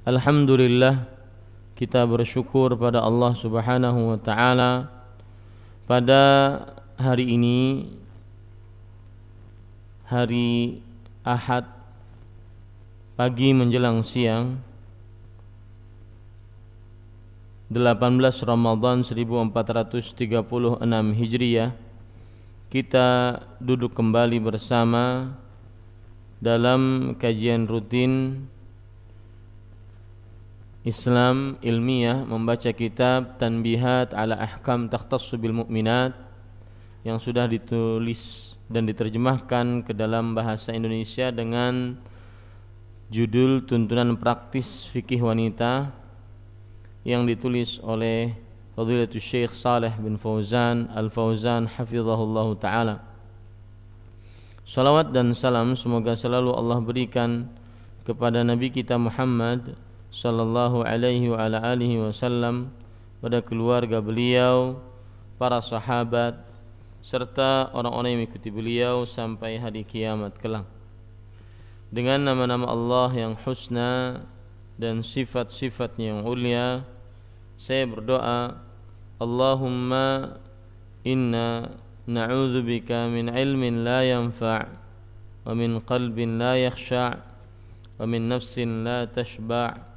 Alhamdulillah kita bersyukur pada Allah Subhanahu wa taala pada hari ini hari Ahad pagi menjelang siang 18 Ramadan 1436 Hijriah kita duduk kembali bersama dalam kajian rutin Islam ilmiah membaca kitab Tanbihat ala Ahkam Takhtassu bil Mukminat yang sudah ditulis dan diterjemahkan ke dalam bahasa Indonesia dengan judul Tuntunan Praktis Fikih Wanita yang ditulis oleh Fadilatul Syekh Saleh bin Fauzan Al-Fauzan hafizahullah taala. Salawat dan salam semoga selalu Allah berikan kepada Nabi kita Muhammad sallallahu alaihi wa ala alihi wasallam pada keluarga beliau, para sahabat serta orang-orang yang mengikuti beliau sampai hari kiamat kelak. Dengan nama-nama Allah yang husna dan sifat-sifatnya yang mulia, saya berdoa, Allahumma inna na'udzubika min ilmin la yanfa' wa min qalbin la yakhsha' wa min nafsin la tashba'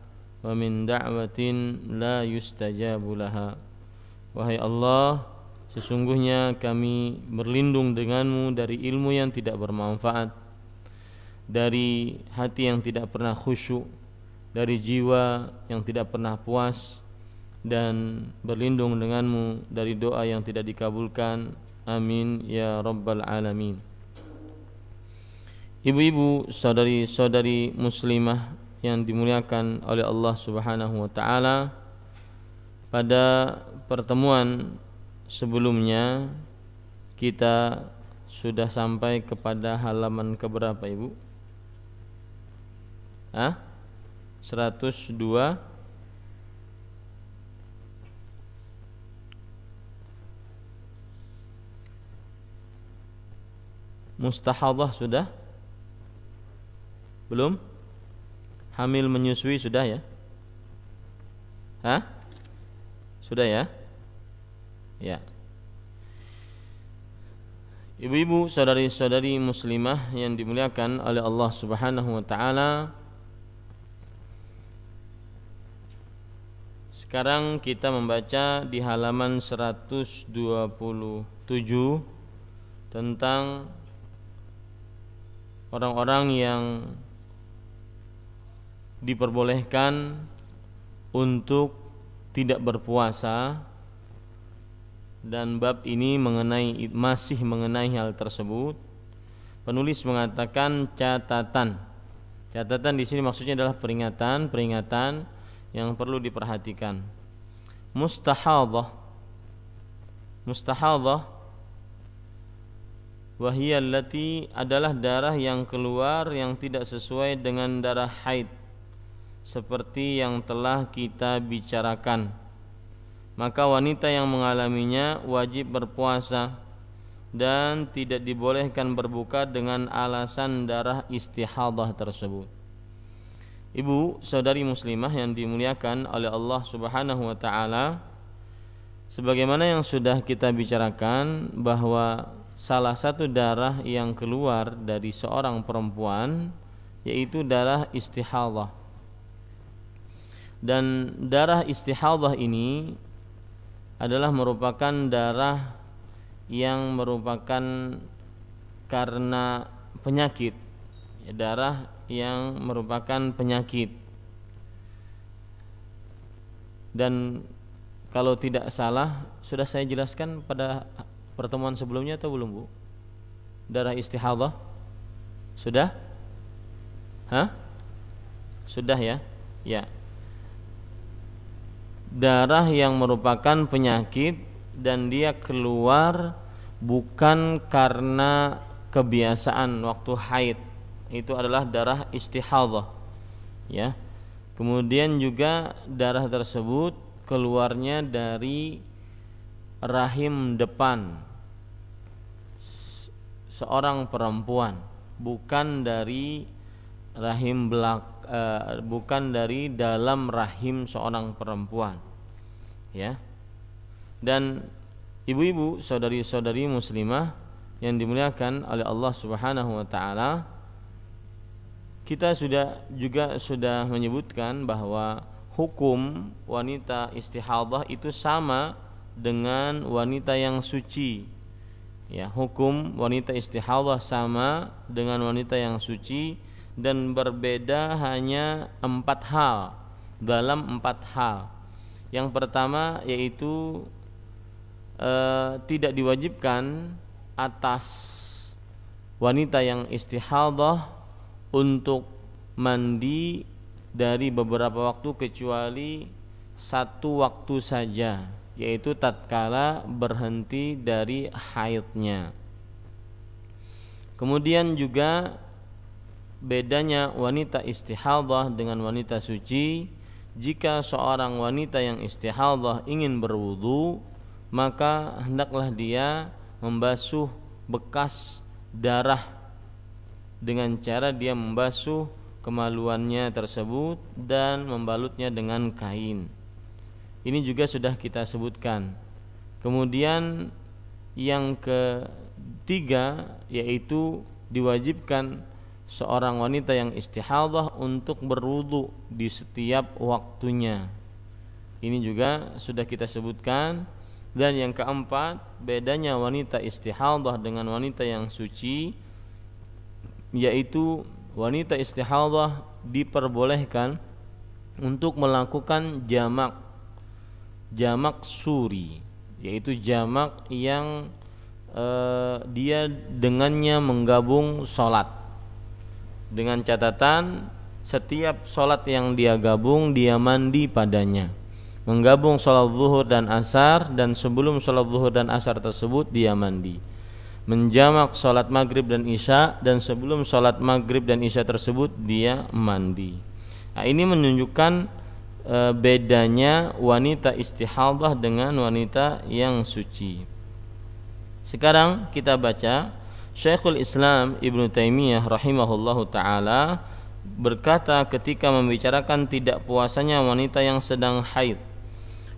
wa min da'watin la yustajabu laha wahai Allah sesungguhnya kami berlindung denganmu dari ilmu yang tidak bermanfaat dari hati yang tidak pernah khusyuk dari jiwa yang tidak pernah puas dan berlindung denganmu dari doa yang tidak dikabulkan amin ya rabbal alamin Ibu-ibu, saudari-saudari muslimah yang dimuliakan oleh Allah Subhanahu wa taala pada pertemuan sebelumnya kita sudah sampai kepada halaman keberapa Ibu? Hah? 102 Mustahadah sudah? Belum? hamil menyusui sudah ya? Hah? Sudah ya? Ya. Ibu-ibu, saudari-saudari muslimah yang dimuliakan oleh Allah Subhanahu wa taala. Sekarang kita membaca di halaman 127 tentang orang-orang yang diperbolehkan untuk tidak berpuasa dan bab ini mengenai masih mengenai hal tersebut penulis mengatakan catatan catatan di sini maksudnya adalah peringatan peringatan yang perlu diperhatikan mustahadhah mustahadhah wahiyallati adalah darah yang keluar yang tidak sesuai dengan darah haid seperti yang telah kita bicarakan. Maka wanita yang mengalaminya wajib berpuasa dan tidak dibolehkan berbuka dengan alasan darah istihadah tersebut. Ibu, saudari muslimah yang dimuliakan oleh Allah Subhanahu wa taala, sebagaimana yang sudah kita bicarakan bahwa salah satu darah yang keluar dari seorang perempuan yaitu darah istihadah dan darah istihadah ini adalah merupakan darah yang merupakan karena penyakit ya, darah yang merupakan penyakit dan kalau tidak salah sudah saya jelaskan pada pertemuan sebelumnya atau belum Bu darah istihadah sudah Hah? sudah ya ya darah yang merupakan penyakit dan dia keluar bukan karena kebiasaan waktu haid itu adalah darah istihadah ya kemudian juga darah tersebut keluarnya dari rahim depan seorang perempuan bukan dari rahim belakang Eh, bukan dari dalam rahim seorang perempuan ya dan ibu-ibu saudari-saudari muslimah yang dimuliakan oleh Allah Subhanahu wa taala kita sudah juga sudah menyebutkan bahwa hukum wanita istihadah itu sama dengan wanita yang suci ya hukum wanita istihadah sama dengan wanita yang suci dan berbeda hanya empat hal dalam empat hal. Yang pertama yaitu e, tidak diwajibkan atas wanita yang istihadah untuk mandi dari beberapa waktu kecuali satu waktu saja yaitu tatkala berhenti dari haidnya. Kemudian juga bedanya wanita istihadah dengan wanita suci jika seorang wanita yang istihadah ingin berwudu maka hendaklah dia membasuh bekas darah dengan cara dia membasuh kemaluannya tersebut dan membalutnya dengan kain. Ini juga sudah kita sebutkan. Kemudian yang ketiga yaitu diwajibkan seorang wanita yang istihadah untuk berwudu di setiap waktunya. Ini juga sudah kita sebutkan. Dan yang keempat, bedanya wanita istihadah dengan wanita yang suci yaitu wanita istihadah diperbolehkan untuk melakukan jamak jamak suri yaitu jamak yang eh, dia dengannya menggabung sholat dengan catatan setiap sholat yang dia gabung dia mandi padanya menggabung sholat zuhur dan asar dan sebelum sholat zuhur dan asar tersebut dia mandi menjamak sholat maghrib dan isya dan sebelum sholat maghrib dan isya tersebut dia mandi nah, ini menunjukkan e, bedanya wanita istihadah dengan wanita yang suci sekarang kita baca Syekhul Islam Ibnu Taimiyah rahimahullah taala berkata ketika membicarakan tidak puasanya wanita yang sedang haid.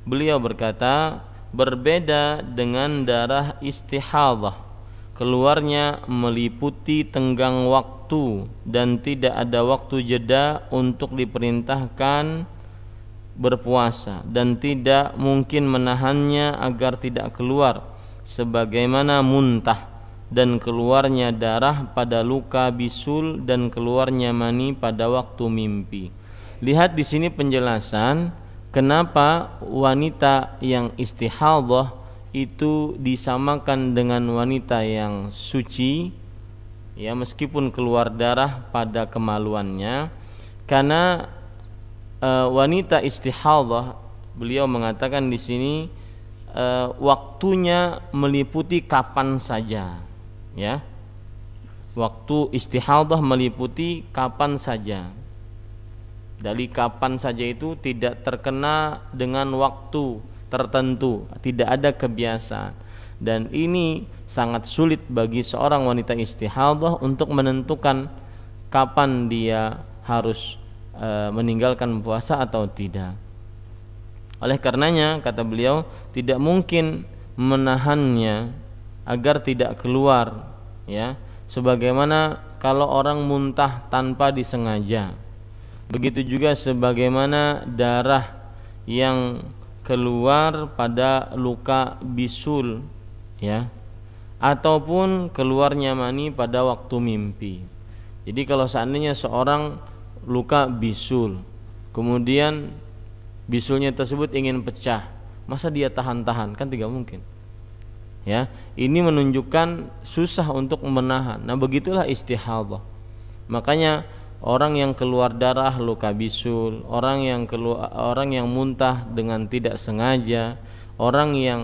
Beliau berkata, berbeda dengan darah istihadah. Keluarnya meliputi tenggang waktu dan tidak ada waktu jeda untuk diperintahkan berpuasa dan tidak mungkin menahannya agar tidak keluar sebagaimana muntah dan keluarnya darah pada luka bisul dan keluarnya mani pada waktu mimpi. Lihat di sini penjelasan kenapa wanita yang istihadhah itu disamakan dengan wanita yang suci ya meskipun keluar darah pada kemaluannya karena e, wanita istihadhah beliau mengatakan di sini e, waktunya meliputi kapan saja ya waktu istihadah meliputi kapan saja dari kapan saja itu tidak terkena dengan waktu tertentu tidak ada kebiasaan dan ini sangat sulit bagi seorang wanita istihadah untuk menentukan kapan dia harus e, meninggalkan puasa atau tidak oleh karenanya kata beliau tidak mungkin menahannya agar tidak keluar ya sebagaimana kalau orang muntah tanpa disengaja begitu juga sebagaimana darah yang keluar pada luka bisul ya ataupun keluarnya mani pada waktu mimpi jadi kalau seandainya seorang luka bisul kemudian bisulnya tersebut ingin pecah masa dia tahan-tahan kan tidak mungkin ya ini menunjukkan susah untuk menahan nah begitulah istihadhah makanya orang yang keluar darah luka bisul orang yang keluar orang yang muntah dengan tidak sengaja orang yang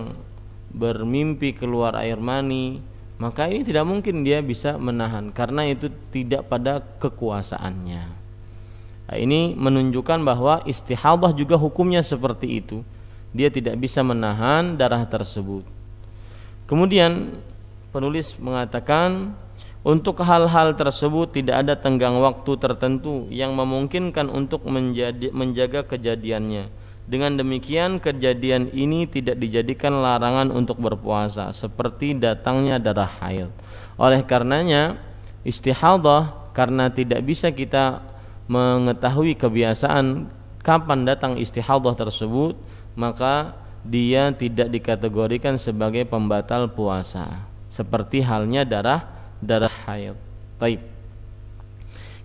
bermimpi keluar air mani maka ini tidak mungkin dia bisa menahan karena itu tidak pada kekuasaannya nah, ini menunjukkan bahwa istihadah juga hukumnya seperti itu dia tidak bisa menahan darah tersebut Kemudian penulis mengatakan untuk hal-hal tersebut tidak ada tenggang waktu tertentu yang memungkinkan untuk menjadi, menjaga kejadiannya. Dengan demikian kejadian ini tidak dijadikan larangan untuk berpuasa seperti datangnya darah haid. Oleh karenanya istihadah karena tidak bisa kita mengetahui kebiasaan kapan datang istihadah tersebut, maka dia tidak dikategorikan sebagai pembatal puasa seperti halnya darah darah haid. Taib.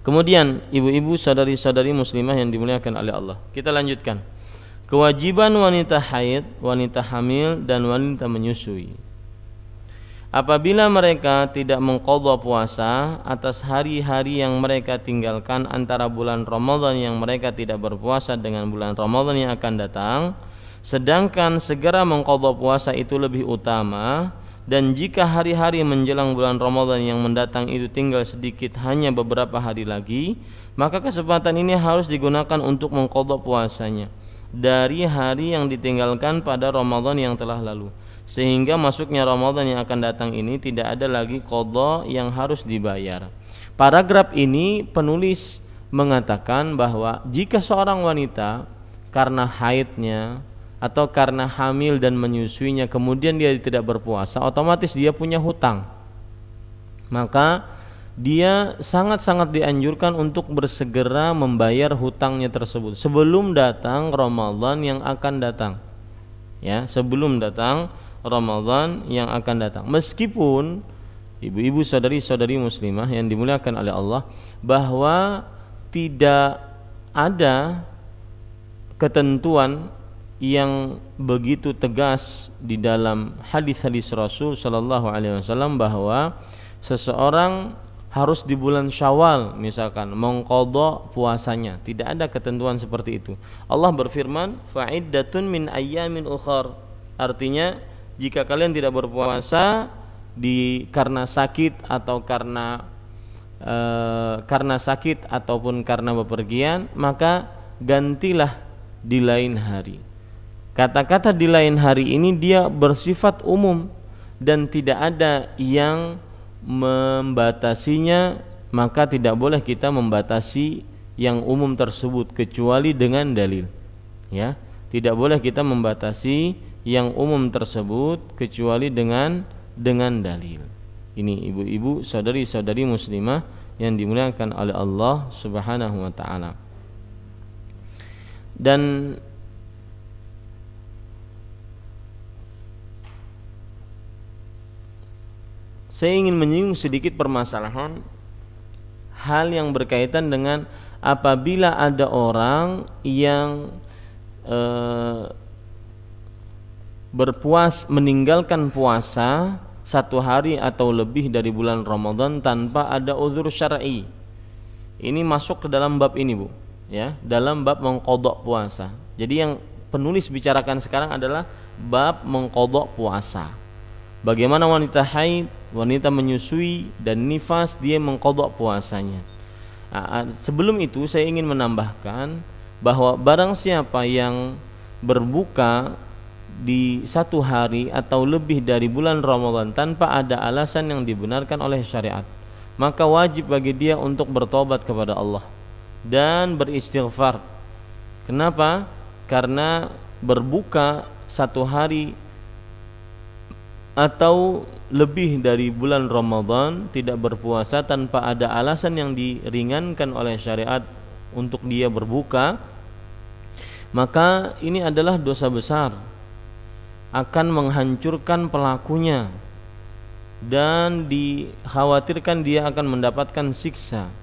Kemudian ibu-ibu saudari-saudari muslimah yang dimuliakan oleh Allah. Kita lanjutkan. Kewajiban wanita haid, wanita hamil dan wanita menyusui. Apabila mereka tidak mengqadha puasa atas hari-hari yang mereka tinggalkan antara bulan Ramadan yang mereka tidak berpuasa dengan bulan Ramadan yang akan datang, Sedangkan segera mengkodok puasa itu lebih utama dan jika hari-hari menjelang bulan Ramadan yang mendatang itu tinggal sedikit hanya beberapa hari lagi, maka kesempatan ini harus digunakan untuk mengkodok puasanya dari hari yang ditinggalkan pada Ramadan yang telah lalu. Sehingga masuknya Ramadan yang akan datang ini tidak ada lagi kodok yang harus dibayar. Paragraf ini penulis mengatakan bahwa jika seorang wanita karena haidnya atau karena hamil dan menyusuinya kemudian dia tidak berpuasa otomatis dia punya hutang maka dia sangat-sangat dianjurkan untuk bersegera membayar hutangnya tersebut sebelum datang Ramadan yang akan datang ya sebelum datang Ramadan yang akan datang meskipun ibu-ibu saudari-saudari muslimah yang dimuliakan oleh Allah bahwa tidak ada ketentuan yang begitu tegas di dalam hadis-hadis Rasul Shallallahu Alaihi Wasallam bahwa seseorang harus di bulan Syawal misalkan mengkodok puasanya tidak ada ketentuan seperti itu Allah berfirman faidatun min ayamin ukhar artinya jika kalian tidak berpuasa di karena sakit atau karena e, karena sakit ataupun karena bepergian maka gantilah di lain hari Kata-kata di lain hari ini dia bersifat umum dan tidak ada yang membatasinya, maka tidak boleh kita membatasi yang umum tersebut kecuali dengan dalil. Ya, tidak boleh kita membatasi yang umum tersebut kecuali dengan dengan dalil. Ini ibu-ibu, saudari-saudari muslimah yang dimuliakan oleh Allah Subhanahu wa taala. Dan saya ingin menyinggung sedikit permasalahan hal yang berkaitan dengan apabila ada orang yang eh, berpuas meninggalkan puasa satu hari atau lebih dari bulan Ramadan tanpa ada uzur syar'i. Ini masuk ke dalam bab ini, Bu, ya, dalam bab mengkodok puasa. Jadi yang penulis bicarakan sekarang adalah bab mengkodok puasa. Bagaimana wanita haid wanita menyusui dan nifas dia mengkodok puasanya ah, ah, sebelum itu saya ingin menambahkan bahwa barang siapa yang berbuka di satu hari atau lebih dari bulan Ramadan tanpa ada alasan yang dibenarkan oleh syariat maka wajib bagi dia untuk bertobat kepada Allah dan beristighfar kenapa karena berbuka satu hari atau lebih dari bulan Ramadan tidak berpuasa tanpa ada alasan yang diringankan oleh syariat untuk dia berbuka maka ini adalah dosa besar akan menghancurkan pelakunya dan dikhawatirkan dia akan mendapatkan siksa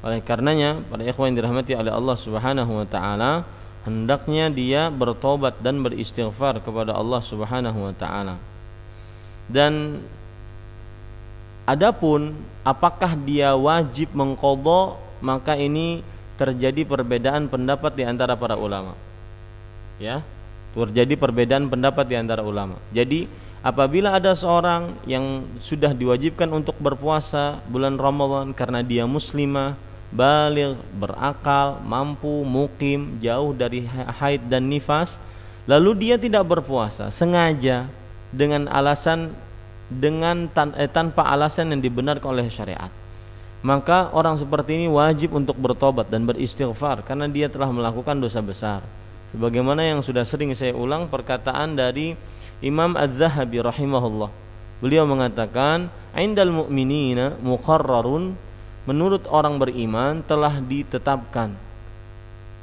oleh karenanya para ikhwan yang dirahmati oleh Allah Subhanahu wa taala hendaknya dia bertobat dan beristighfar kepada Allah Subhanahu wa taala dan adapun apakah dia wajib mengkodok maka ini terjadi perbedaan pendapat di antara para ulama ya terjadi perbedaan pendapat di antara ulama jadi apabila ada seorang yang sudah diwajibkan untuk berpuasa bulan Ramadan karena dia muslimah balik berakal, mampu, mukim, jauh dari haid dan nifas, lalu dia tidak berpuasa sengaja dengan alasan dengan tan eh, tanpa alasan yang dibenarkan oleh syariat. Maka orang seperti ini wajib untuk bertobat dan beristighfar karena dia telah melakukan dosa besar. Sebagaimana yang sudah sering saya ulang perkataan dari Imam Az-Zahabi rahimahullah. Beliau mengatakan, "Indal mu'minina muqarrarun" menurut orang beriman telah ditetapkan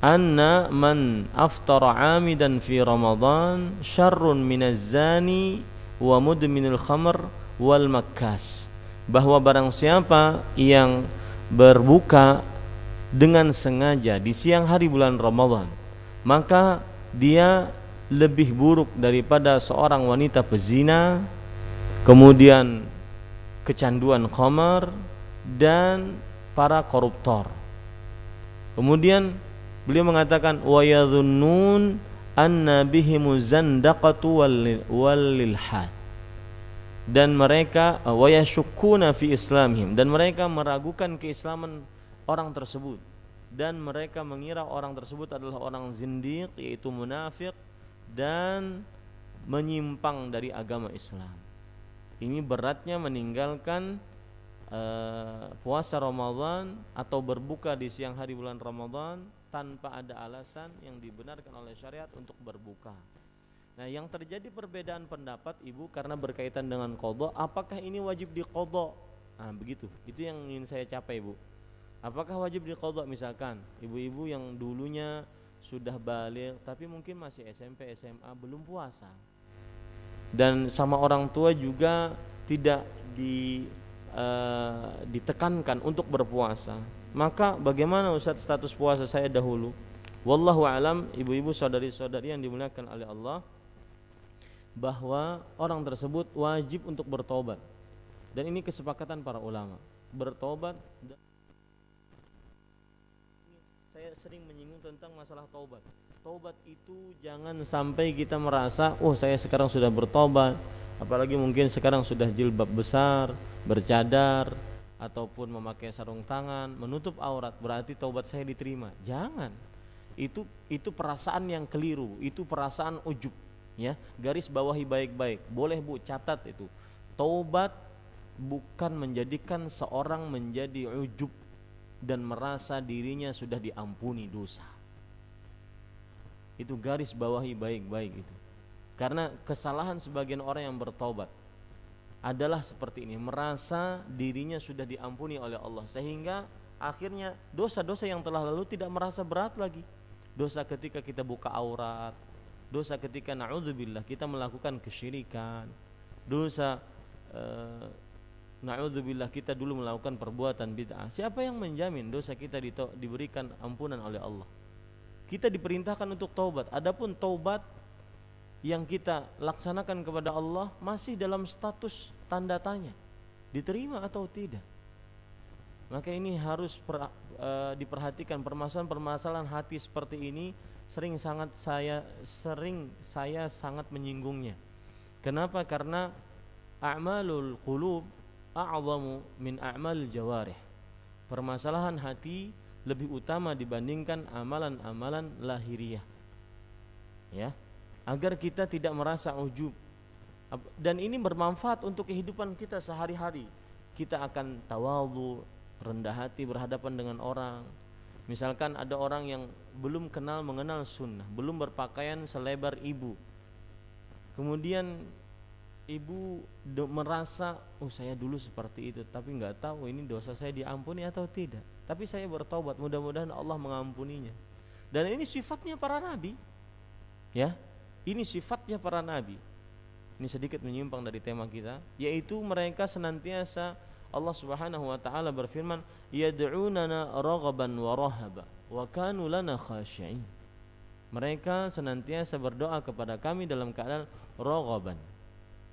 anna man aftara amidan fi ramadhan syarrun minaz-zani wa mudminil khamr wal makkas bahwa barang siapa yang berbuka dengan sengaja di siang hari bulan Ramadan maka dia lebih buruk daripada seorang wanita pezina kemudian kecanduan khamar dan para koruptor kemudian Beliau mengatakan wa yadhunnun anna bihim zandaqatu walilhat dan mereka eh, wa yashukuna fi islamihim dan mereka meragukan keislaman orang tersebut dan mereka mengira orang tersebut adalah orang zindiq yaitu munafik dan menyimpang dari agama Islam. Ini beratnya meninggalkan uh, puasa Ramadan atau berbuka di siang hari bulan Ramadan tanpa ada alasan yang dibenarkan oleh syariat untuk berbuka. Nah, yang terjadi perbedaan pendapat Ibu karena berkaitan dengan kodok, apakah ini wajib dikodok? Nah, begitu. Itu yang ingin saya capai, ibu. Apakah wajib di dikodok misalkan ibu-ibu yang dulunya sudah balik tapi mungkin masih SMP, SMA belum puasa. Dan sama orang tua juga tidak di, uh, ditekankan untuk berpuasa maka bagaimana Ustaz status puasa saya dahulu wallahu alam ibu-ibu saudari-saudari yang dimuliakan oleh Allah bahwa orang tersebut wajib untuk bertobat dan ini kesepakatan para ulama bertobat saya sering menyinggung tentang masalah taubat taubat itu jangan sampai kita merasa oh saya sekarang sudah bertobat apalagi mungkin sekarang sudah jilbab besar bercadar ataupun memakai sarung tangan menutup aurat berarti taubat saya diterima jangan itu itu perasaan yang keliru itu perasaan ujub ya garis bawahi baik-baik boleh bu catat itu taubat bukan menjadikan seorang menjadi ujub dan merasa dirinya sudah diampuni dosa itu garis bawahi baik-baik itu karena kesalahan sebagian orang yang bertobat adalah seperti ini, merasa dirinya sudah diampuni oleh Allah sehingga akhirnya dosa-dosa yang telah lalu tidak merasa berat lagi. Dosa ketika kita buka aurat, dosa ketika naudzubillah kita melakukan kesyirikan, dosa eh, naudzubillah kita dulu melakukan perbuatan bid'ah. Siapa yang menjamin dosa kita di diberikan ampunan oleh Allah? Kita diperintahkan untuk taubat. Adapun taubat yang kita laksanakan kepada Allah masih dalam status tanda tanya diterima atau tidak maka ini harus per, e, diperhatikan permasalahan-permasalahan hati seperti ini sering sangat saya sering saya sangat menyinggungnya kenapa karena a'malul qulub a'zamu min a'mal jawarih permasalahan hati lebih utama dibandingkan amalan-amalan lahiriah ya agar kita tidak merasa ujub dan ini bermanfaat untuk kehidupan kita sehari-hari kita akan tawadhu rendah hati berhadapan dengan orang misalkan ada orang yang belum kenal mengenal sunnah belum berpakaian selebar ibu kemudian ibu merasa oh saya dulu seperti itu tapi nggak tahu ini dosa saya diampuni atau tidak tapi saya bertobat mudah-mudahan Allah mengampuninya dan ini sifatnya para nabi ya ini sifatnya para nabi. Ini sedikit menyimpang dari tema kita, yaitu mereka senantiasa Allah Subhanahu wa taala berfirman, "Yad'unana raghaban wa rahaba wa kanu lana khashi'in." Mereka senantiasa berdoa kepada kami dalam keadaan raghaban,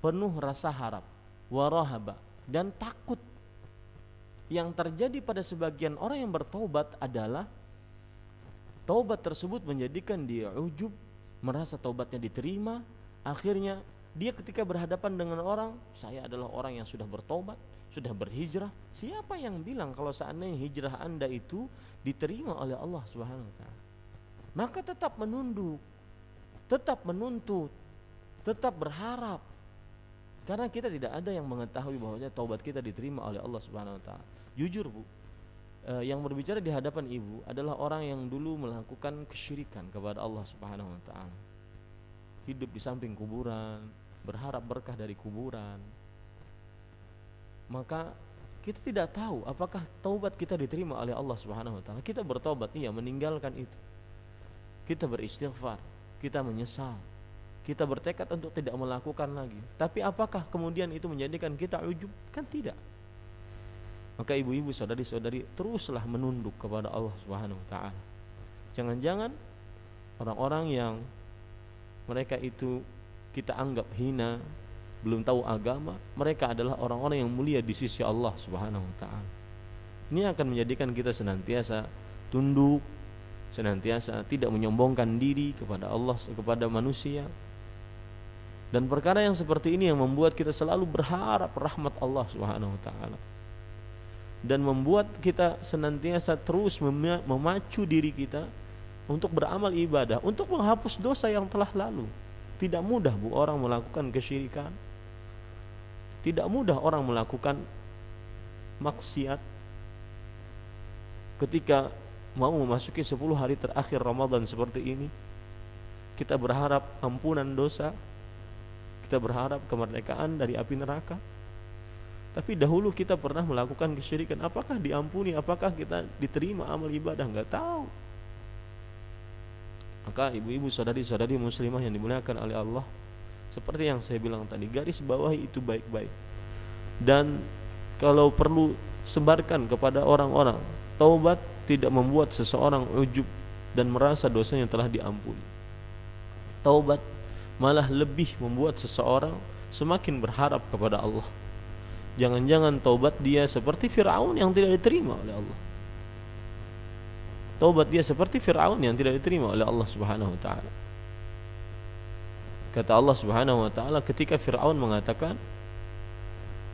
penuh rasa harap, wa rahaba dan takut. Yang terjadi pada sebagian orang yang bertobat adalah taubat tersebut menjadikan dia ujub merasa taubatnya diterima, akhirnya dia ketika berhadapan dengan orang, saya adalah orang yang sudah bertobat, sudah berhijrah. Siapa yang bilang kalau seandainya hijrah Anda itu diterima oleh Allah Subhanahu wa taala? Maka tetap menunduk, tetap menuntut, tetap berharap. Karena kita tidak ada yang mengetahui bahwa taubat kita diterima oleh Allah Subhanahu wa taala. Jujur, Bu, uh, yang berbicara di hadapan ibu adalah orang yang dulu melakukan kesyirikan kepada Allah Subhanahu wa taala. Hidup di samping kuburan, berharap berkah dari kuburan. Maka kita tidak tahu apakah taubat kita diterima oleh Allah Subhanahu wa taala. Kita bertobat iya meninggalkan itu. Kita beristighfar, kita menyesal. Kita bertekad untuk tidak melakukan lagi. Tapi apakah kemudian itu menjadikan kita ujub? Kan tidak. Maka ibu-ibu saudari-saudari teruslah menunduk kepada Allah Subhanahu wa taala. Jangan-jangan orang-orang yang mereka itu kita anggap hina, belum tahu agama, mereka adalah orang-orang yang mulia di sisi Allah Subhanahu wa taala. Ini akan menjadikan kita senantiasa tunduk, senantiasa tidak menyombongkan diri kepada Allah kepada manusia. Dan perkara yang seperti ini yang membuat kita selalu berharap rahmat Allah Subhanahu wa taala dan membuat kita senantiasa terus memacu diri kita untuk beramal ibadah, untuk menghapus dosa yang telah lalu. Tidak mudah Bu orang melakukan kesyirikan. Tidak mudah orang melakukan maksiat ketika mau memasuki 10 hari terakhir Ramadan seperti ini kita berharap ampunan dosa kita berharap kemerdekaan dari api neraka tapi dahulu kita pernah melakukan kesyirikan apakah diampuni apakah kita diterima amal ibadah Enggak tahu maka ibu-ibu saudari-saudari muslimah yang dimuliakan oleh Allah seperti yang saya bilang tadi garis bawah itu baik-baik dan kalau perlu sebarkan kepada orang-orang taubat tidak membuat seseorang ujub dan merasa dosanya telah diampuni taubat malah lebih membuat seseorang semakin berharap kepada Allah Jangan-jangan taubat dia seperti Firaun yang tidak diterima oleh Allah. Taubat dia seperti Firaun yang tidak diterima oleh Allah Subhanahu wa taala. Kata Allah Subhanahu wa taala ketika Firaun mengatakan,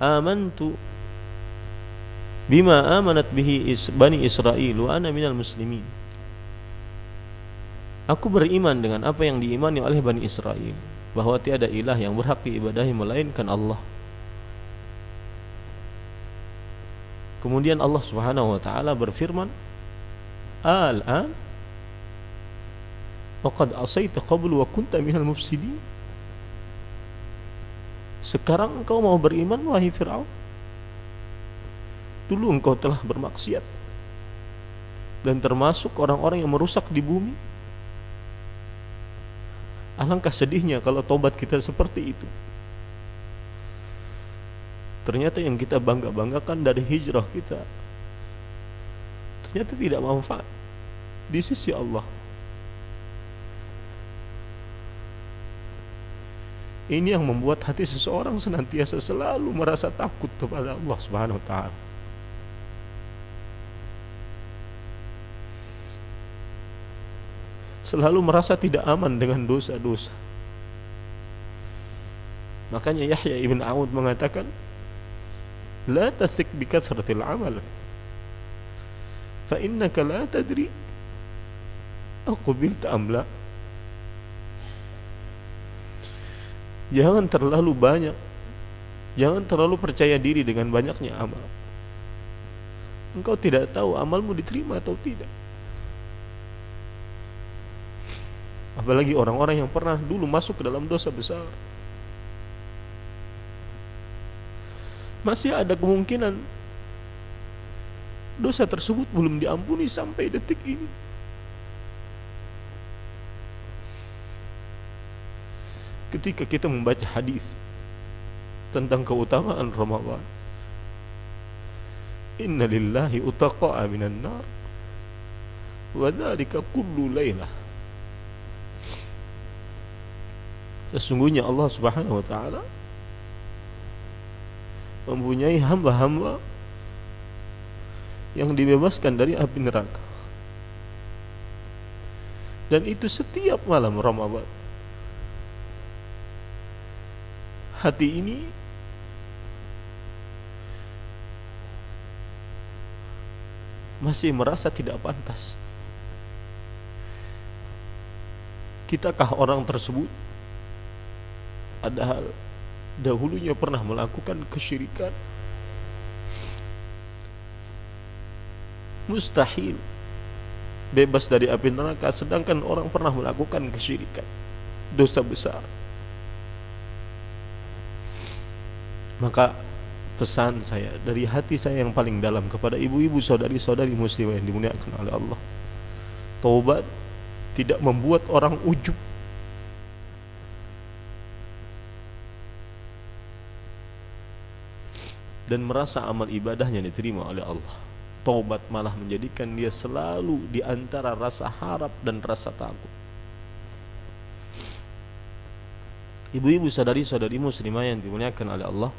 "Amantu bima amanat bihi is, Bani Israel wa ana minal muslimin." Aku beriman dengan apa yang diimani oleh Bani Israel bahwa tiada ilah yang berhak diibadahi melainkan Allah Kemudian Allah Subhanahu wa taala berfirman, "Al-an waqad asaita qabl wa kunta minal mufsidin." Sekarang engkau mau beriman wahai Firaun? Dulu engkau telah bermaksiat dan termasuk orang-orang yang merusak di bumi. Alangkah sedihnya kalau tobat kita seperti itu ternyata yang kita bangga banggakan dari hijrah kita ternyata tidak manfaat di sisi Allah Ini yang membuat hati seseorang senantiasa selalu merasa takut kepada Allah Subhanahu wa taala. Selalu merasa tidak aman dengan dosa-dosa. Makanya Yahya ibn Aud mengatakan, لا تثق بكثرة العمل فإنك لا تدري أقبلت أم لا Jangan terlalu banyak Jangan terlalu percaya diri dengan banyaknya amal Engkau tidak tahu amalmu diterima atau tidak Apalagi orang-orang yang pernah dulu masuk ke dalam dosa besar masih ada kemungkinan dosa tersebut belum diampuni sampai detik ini. Ketika kita membaca hadis tentang keutamaan Ramadan, Inna lillahi utaqa'a minan nar wa kullu lailah. Sesungguhnya Allah Subhanahu wa taala mempunyai hamba-hamba yang dibebaskan dari api neraka. Dan itu setiap malam Ramadan. Hati ini masih merasa tidak pantas. Kitakah orang tersebut? Padahal dahulunya pernah melakukan kesyirikan mustahil bebas dari api neraka sedangkan orang pernah melakukan kesyirikan dosa besar maka pesan saya dari hati saya yang paling dalam kepada ibu-ibu saudari-saudari muslim yang dimuliakan oleh Allah taubat tidak membuat orang ujub dan merasa amal ibadahnya diterima oleh Allah. Taubat malah menjadikan dia selalu di antara rasa harap dan rasa takut. Ibu-ibu sadari-sadari muslimah yang dimuliakan oleh Allah.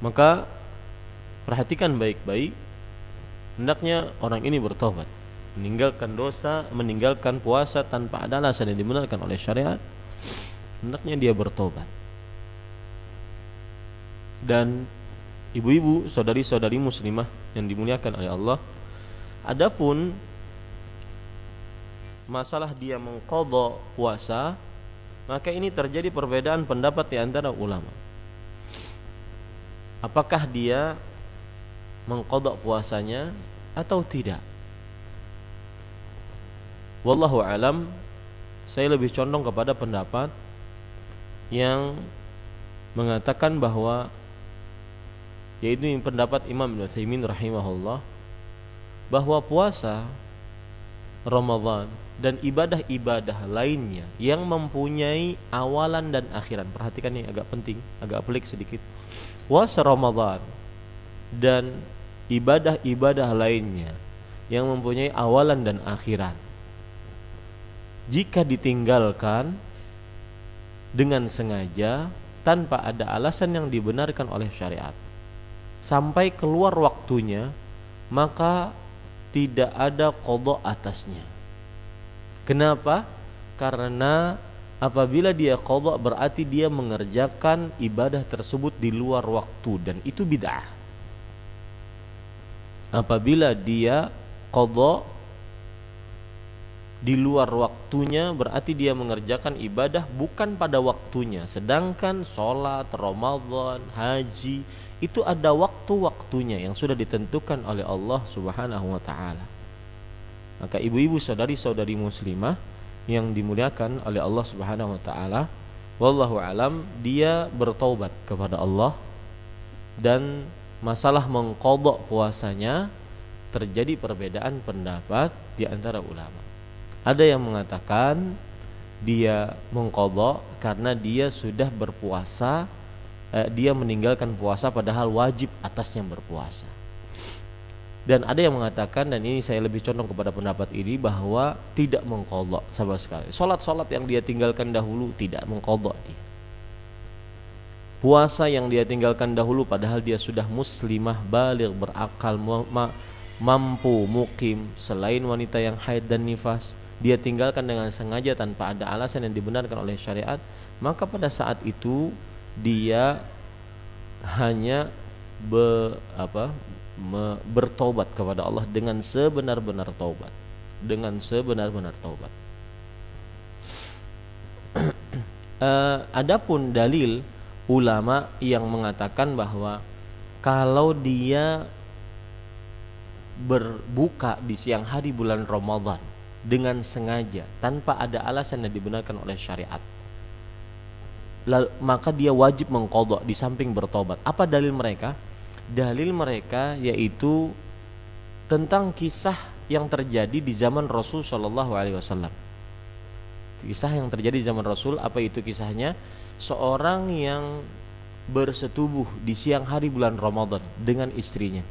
Maka perhatikan baik-baik hendaknya orang ini bertobat, meninggalkan dosa, meninggalkan puasa tanpa ada alasan yang dibenarkan oleh syariat. Hendaknya dia bertobat dan ibu-ibu, saudari-saudari muslimah yang dimuliakan oleh Allah. Adapun masalah dia mengkodok puasa, maka ini terjadi perbedaan pendapat di antara ulama. Apakah dia mengkodok puasanya atau tidak? Wallahu alam, saya lebih condong kepada pendapat yang mengatakan bahwa yaitu pendapat Imam Ibnu Utsaimin rahimahullah bahwa puasa Ramadan dan ibadah-ibadah lainnya yang mempunyai awalan dan akhiran. Perhatikan ini agak penting, agak pelik sedikit. Puasa Ramadan dan ibadah-ibadah lainnya yang mempunyai awalan dan akhiran. Jika ditinggalkan dengan sengaja tanpa ada alasan yang dibenarkan oleh syariat, sampai keluar waktunya maka tidak ada kodok atasnya kenapa karena apabila dia kodok berarti dia mengerjakan ibadah tersebut di luar waktu dan itu bid'ah apabila dia kodok di luar waktunya berarti dia mengerjakan ibadah bukan pada waktunya sedangkan sholat, ramadhan, haji itu ada waktu-waktunya yang sudah ditentukan oleh Allah Subhanahu wa taala. Maka ibu-ibu saudari-saudari muslimah yang dimuliakan oleh Allah Subhanahu wa taala, wallahu alam dia bertobat kepada Allah dan masalah mengkodok puasanya terjadi perbedaan pendapat di antara ulama. Ada yang mengatakan dia mengkodok karena dia sudah berpuasa eh, dia meninggalkan puasa padahal wajib atasnya berpuasa. Dan ada yang mengatakan dan ini saya lebih condong kepada pendapat ini bahwa tidak mengkodok sama sekali. Salat-salat yang dia tinggalkan dahulu tidak mengkodok dia. Puasa yang dia tinggalkan dahulu padahal dia sudah muslimah balik berakal mampu mukim selain wanita yang haid dan nifas dia tinggalkan dengan sengaja tanpa ada alasan yang dibenarkan oleh syariat maka pada saat itu dia hanya be, apa me, bertobat kepada Allah dengan sebenar-benar taubat dengan sebenar-benar taubat uh, adapun dalil ulama yang mengatakan bahwa kalau dia berbuka di siang hari bulan Ramadan dengan sengaja tanpa ada alasan yang dibenarkan oleh syariat lalu, maka dia wajib mengkodok di samping bertobat. Apa dalil mereka? Dalil mereka yaitu tentang kisah yang terjadi di zaman Rasul Shallallahu Alaihi Wasallam. Kisah yang terjadi di zaman Rasul apa itu kisahnya? Seorang yang bersetubuh di siang hari bulan Ramadan dengan istrinya.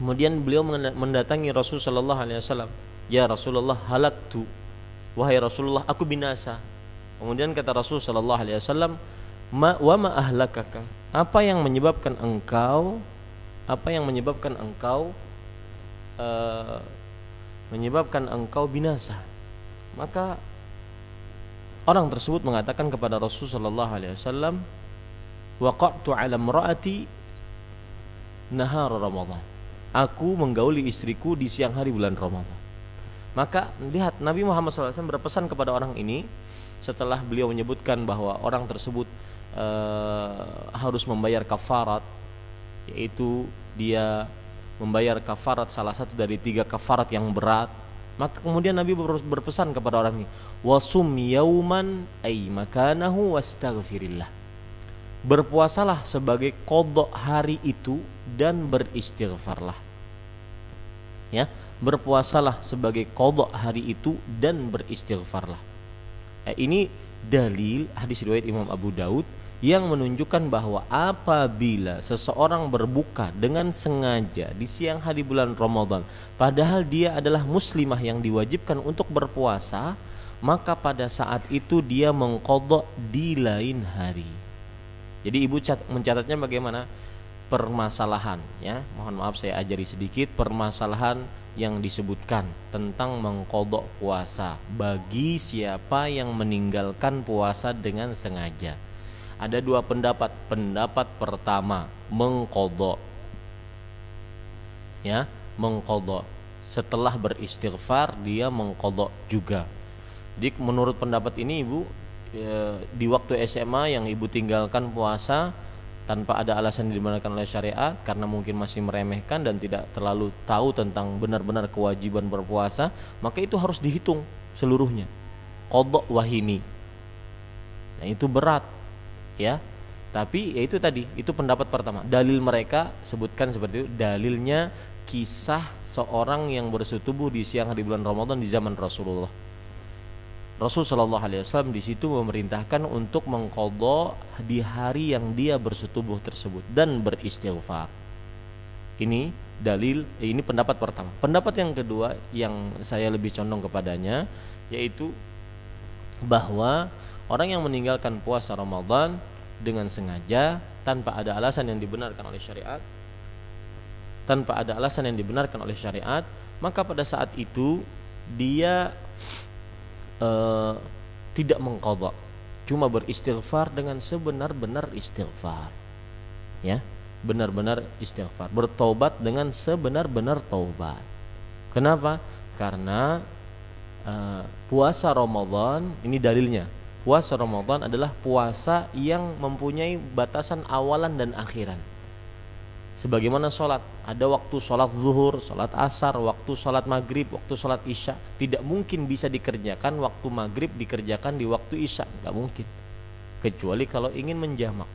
Kemudian beliau mendatangi Rasul Shallallahu Alaihi Wasallam. Ya Rasulullah halak tu, wahai Rasulullah aku binasa Kemudian kata Rasul Shallallahu Alaihi Wasallam, ma wa ma ahlakaka. Apa yang menyebabkan engkau, apa yang menyebabkan engkau, uh, menyebabkan engkau binasa? Maka orang tersebut mengatakan kepada Rasul Shallallahu Alaihi Wasallam, waqatu ala mraati nahar Ramadan. Aku menggauli istriku di siang hari bulan Ramadan. Maka lihat Nabi Muhammad SAW berpesan kepada orang ini setelah beliau menyebutkan bahwa orang tersebut e, harus membayar kafarat yaitu dia membayar kafarat salah satu dari tiga kafarat yang berat maka kemudian Nabi berpesan kepada orang ini wasum yauman ay makanahu wastaghfirillah berpuasalah sebagai kodok hari itu dan beristighfarlah ya berpuasalah sebagai kodok hari itu dan beristighfarlah eh, ini dalil hadis riwayat Imam Abu Daud yang menunjukkan bahwa apabila seseorang berbuka dengan sengaja di siang hari bulan Ramadan padahal dia adalah muslimah yang diwajibkan untuk berpuasa maka pada saat itu dia mengkodok di lain hari jadi ibu cat, mencatatnya bagaimana permasalahan ya mohon maaf saya ajari sedikit permasalahan yang disebutkan tentang mengkodok puasa bagi siapa yang meninggalkan puasa dengan sengaja. Ada dua pendapat. Pendapat pertama, mengkodok. Ya, mengkodok. Setelah beristighfar, dia mengkodok juga. Jadi menurut pendapat ini ibu, ya, di waktu SMA yang ibu tinggalkan puasa, tanpa ada alasan yang dibenarkan oleh syariat karena mungkin masih meremehkan dan tidak terlalu tahu tentang benar-benar kewajiban berpuasa maka itu harus dihitung seluruhnya kodok wahimi nah itu berat ya tapi ya itu tadi itu pendapat pertama dalil mereka sebutkan seperti itu dalilnya kisah seorang yang bersetubuh di siang hari bulan Ramadan di zaman Rasulullah Rasul Shallallahu Alaihi Wasallam di situ memerintahkan untuk mengkodok di hari yang dia bersetubuh tersebut dan beristighfar. Ini dalil, eh, ini pendapat pertama. Pendapat yang kedua yang saya lebih condong kepadanya yaitu bahwa orang yang meninggalkan puasa Ramadan dengan sengaja tanpa ada alasan yang dibenarkan oleh syariat tanpa ada alasan yang dibenarkan oleh syariat maka pada saat itu dia uh, tidak mengkodok cuma beristighfar dengan sebenar-benar istighfar ya benar-benar istighfar bertobat dengan sebenar-benar taubat kenapa karena uh, puasa Ramadan ini dalilnya puasa Ramadan adalah puasa yang mempunyai batasan awalan dan akhiran sebagaimana sholat ada waktu sholat zuhur, sholat asar, waktu sholat maghrib, waktu sholat isya. Tidak mungkin bisa dikerjakan waktu maghrib dikerjakan di waktu isya, nggak mungkin. Kecuali kalau ingin menjamak,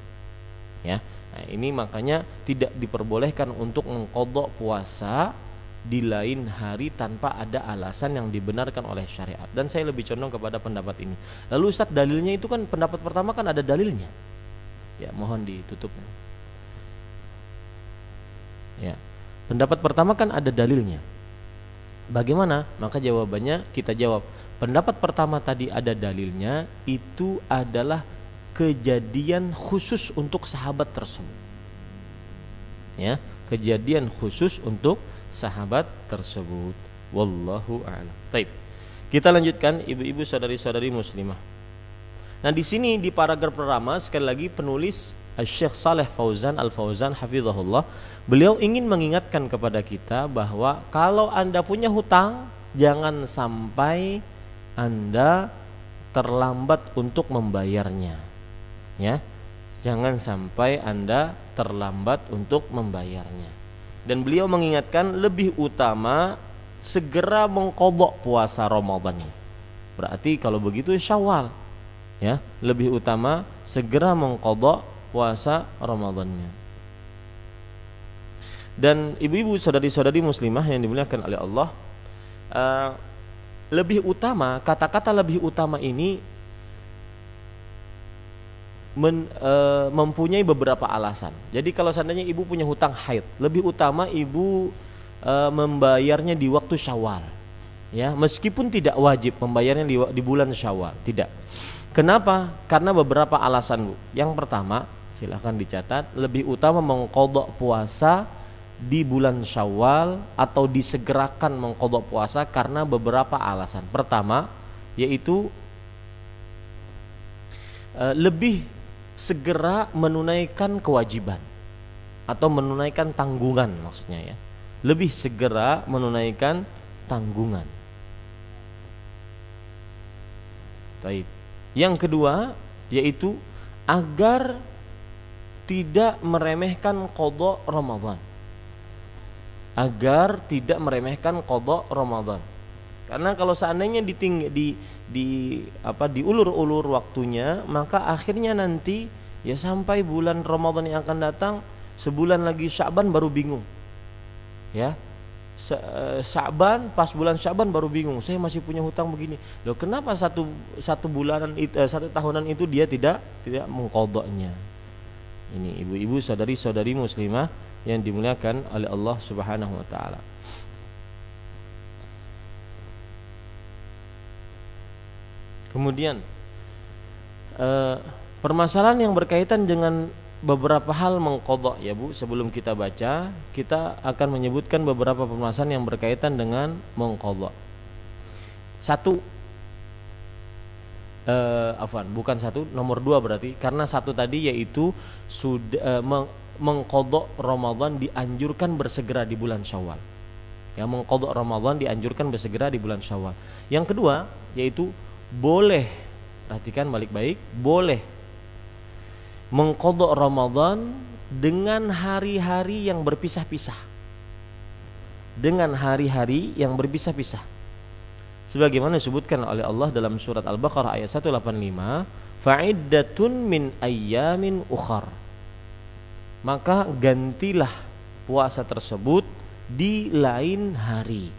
ya. Nah, ini makanya tidak diperbolehkan untuk mengkodok puasa di lain hari tanpa ada alasan yang dibenarkan oleh syariat dan saya lebih condong kepada pendapat ini lalu Ustaz dalilnya itu kan pendapat pertama kan ada dalilnya ya mohon ditutupnya Ya. Pendapat pertama kan ada dalilnya. Bagaimana? Maka jawabannya kita jawab. Pendapat pertama tadi ada dalilnya itu adalah kejadian khusus untuk sahabat tersebut. Ya, kejadian khusus untuk sahabat tersebut. Wallahu a'lam. Taib. Kita lanjutkan ibu-ibu saudari-saudari muslimah. Nah, di sini di paragraf pertama sekali lagi penulis Syekh Saleh Fauzan Al Fauzan hafizahullah beliau ingin mengingatkan kepada kita bahwa kalau Anda punya hutang jangan sampai Anda terlambat untuk membayarnya ya jangan sampai Anda terlambat untuk membayarnya dan beliau mengingatkan lebih utama segera mengkobok puasa Ramadan berarti kalau begitu syawal ya lebih utama segera mengkodok puasa Ramadannya dan ibu-ibu saudari-saudari muslimah yang dimuliakan oleh Allah uh, lebih utama kata-kata lebih utama ini men, e, mempunyai beberapa alasan. Jadi kalau seandainya ibu punya hutang haid, lebih utama ibu e, membayarnya di waktu Syawal. Ya, meskipun tidak wajib membayarnya di, di bulan Syawal, tidak. Kenapa? Karena beberapa alasan, Bu. Yang pertama, silahkan dicatat lebih utama mengkodok puasa di bulan Syawal atau disegerakan mengkodok puasa karena beberapa alasan. Pertama, yaitu e, lebih segera menunaikan kewajiban atau menunaikan tanggungan maksudnya ya. Lebih segera menunaikan tanggungan. Yang kedua yaitu agar tidak meremehkan kodok Ramadan agar tidak meremehkan kodok Ramadan karena kalau seandainya diting di di apa diulur-ulur waktunya maka akhirnya nanti ya sampai bulan Ramadan yang akan datang sebulan lagi Syaban baru bingung ya eh, Syaban pas bulan Syaban baru bingung saya masih punya hutang begini loh kenapa satu satu bulanan itu eh, satu tahunan itu dia tidak tidak mengkodoknya ini ibu-ibu saudari-saudari muslimah yang dimuliakan oleh Allah Subhanahu wa taala. Kemudian eh, permasalahan yang berkaitan dengan beberapa hal mengkodok ya Bu sebelum kita baca kita akan menyebutkan beberapa permasalahan yang berkaitan dengan mengkodok satu uh, Afwan, bukan satu, nomor dua berarti karena satu tadi yaitu sudah eh, uh, meng mengkodok Ramadan dianjurkan bersegera di bulan Syawal. Yang mengkodok Ramadan dianjurkan bersegera di bulan Syawal. Yang kedua yaitu boleh perhatikan balik-baik, boleh mengkodok Ramadan dengan hari-hari yang berpisah-pisah. Dengan hari-hari yang berpisah-pisah sebagaimana disebutkan oleh Allah dalam surat Al-Baqarah ayat 185 fa'iddatun min ayyamin ukhar maka gantilah puasa tersebut di lain hari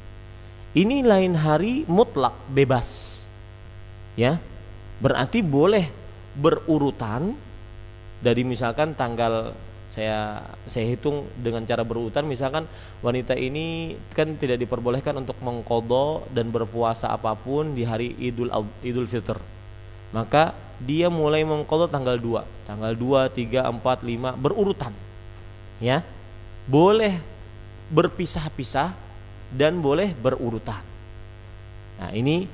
ini lain hari mutlak bebas ya berarti boleh berurutan dari misalkan tanggal saya saya hitung dengan cara berurutan misalkan wanita ini kan tidak diperbolehkan untuk mengkodo dan berpuasa apapun di hari Idul Idul Fitr. Maka dia mulai mengkodo tanggal 2, tanggal 2, 3, 4, 5 berurutan. Ya. Boleh berpisah-pisah dan boleh berurutan. Nah, ini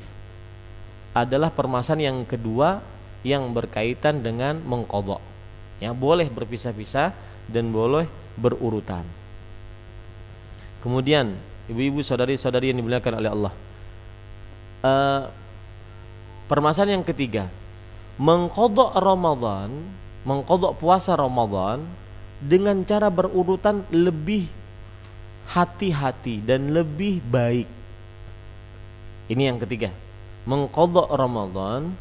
adalah permasalahan yang kedua yang berkaitan dengan mengkodok ya boleh berpisah-pisah dan boleh berurutan. Kemudian ibu-ibu saudari-saudari yang dimuliakan oleh Allah. Uh, permasalahan yang ketiga, mengkodok Ramadan, mengkodok puasa Ramadan dengan cara berurutan lebih hati-hati dan lebih baik. Ini yang ketiga, mengkodok Ramadan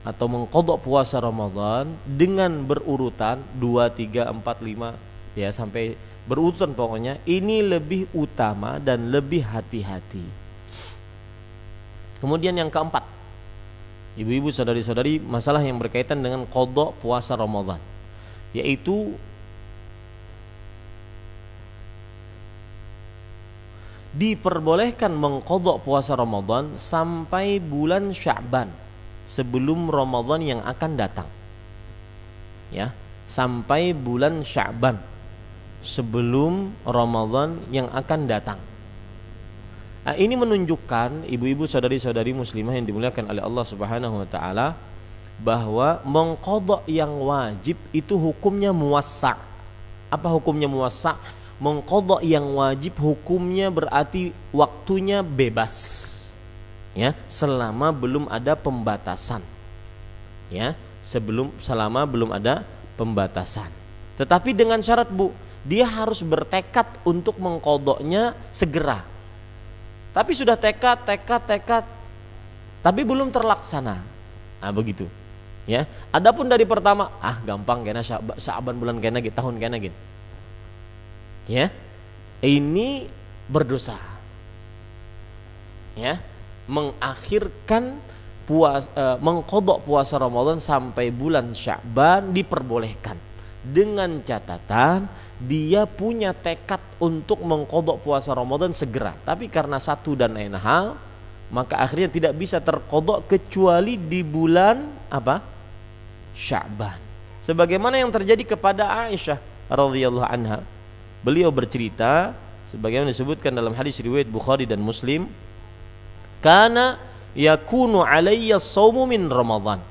atau mengkodok puasa Ramadan dengan berurutan 2, 3, 4, 5 ya sampai berurutan pokoknya ini lebih utama dan lebih hati-hati kemudian yang keempat ibu-ibu saudari-saudari masalah yang berkaitan dengan kodok puasa Ramadan yaitu diperbolehkan mengkodok puasa Ramadan sampai bulan Sya'ban sebelum Ramadan yang akan datang. Ya, sampai bulan Sya'ban sebelum Ramadan yang akan datang. Nah, ini menunjukkan ibu-ibu saudari-saudari muslimah yang dimuliakan oleh Allah Subhanahu wa taala bahwa mengkodok yang wajib itu hukumnya muwassa. Apa hukumnya muwassa? Mengkodok yang wajib hukumnya berarti waktunya bebas ya selama belum ada pembatasan ya sebelum selama belum ada pembatasan tetapi dengan syarat bu dia harus bertekad untuk mengkodoknya segera tapi sudah tekad tekad tekad tapi belum terlaksana nah begitu ya adapun dari pertama ah gampang kena saban bulan kena gitu tahun kena gitu ya ini berdosa ya mengakhirkan puas e, mengkodok puasa Ramadan sampai bulan Sya'ban diperbolehkan dengan catatan dia punya tekad untuk mengkodok puasa Ramadan segera tapi karena satu dan lain hal maka akhirnya tidak bisa terkodok kecuali di bulan apa Sya'ban sebagaimana yang terjadi kepada Aisyah radhiyallahu anha beliau bercerita sebagaimana disebutkan dalam hadis riwayat Bukhari dan Muslim karena yakunu alayya saumu min ramadhan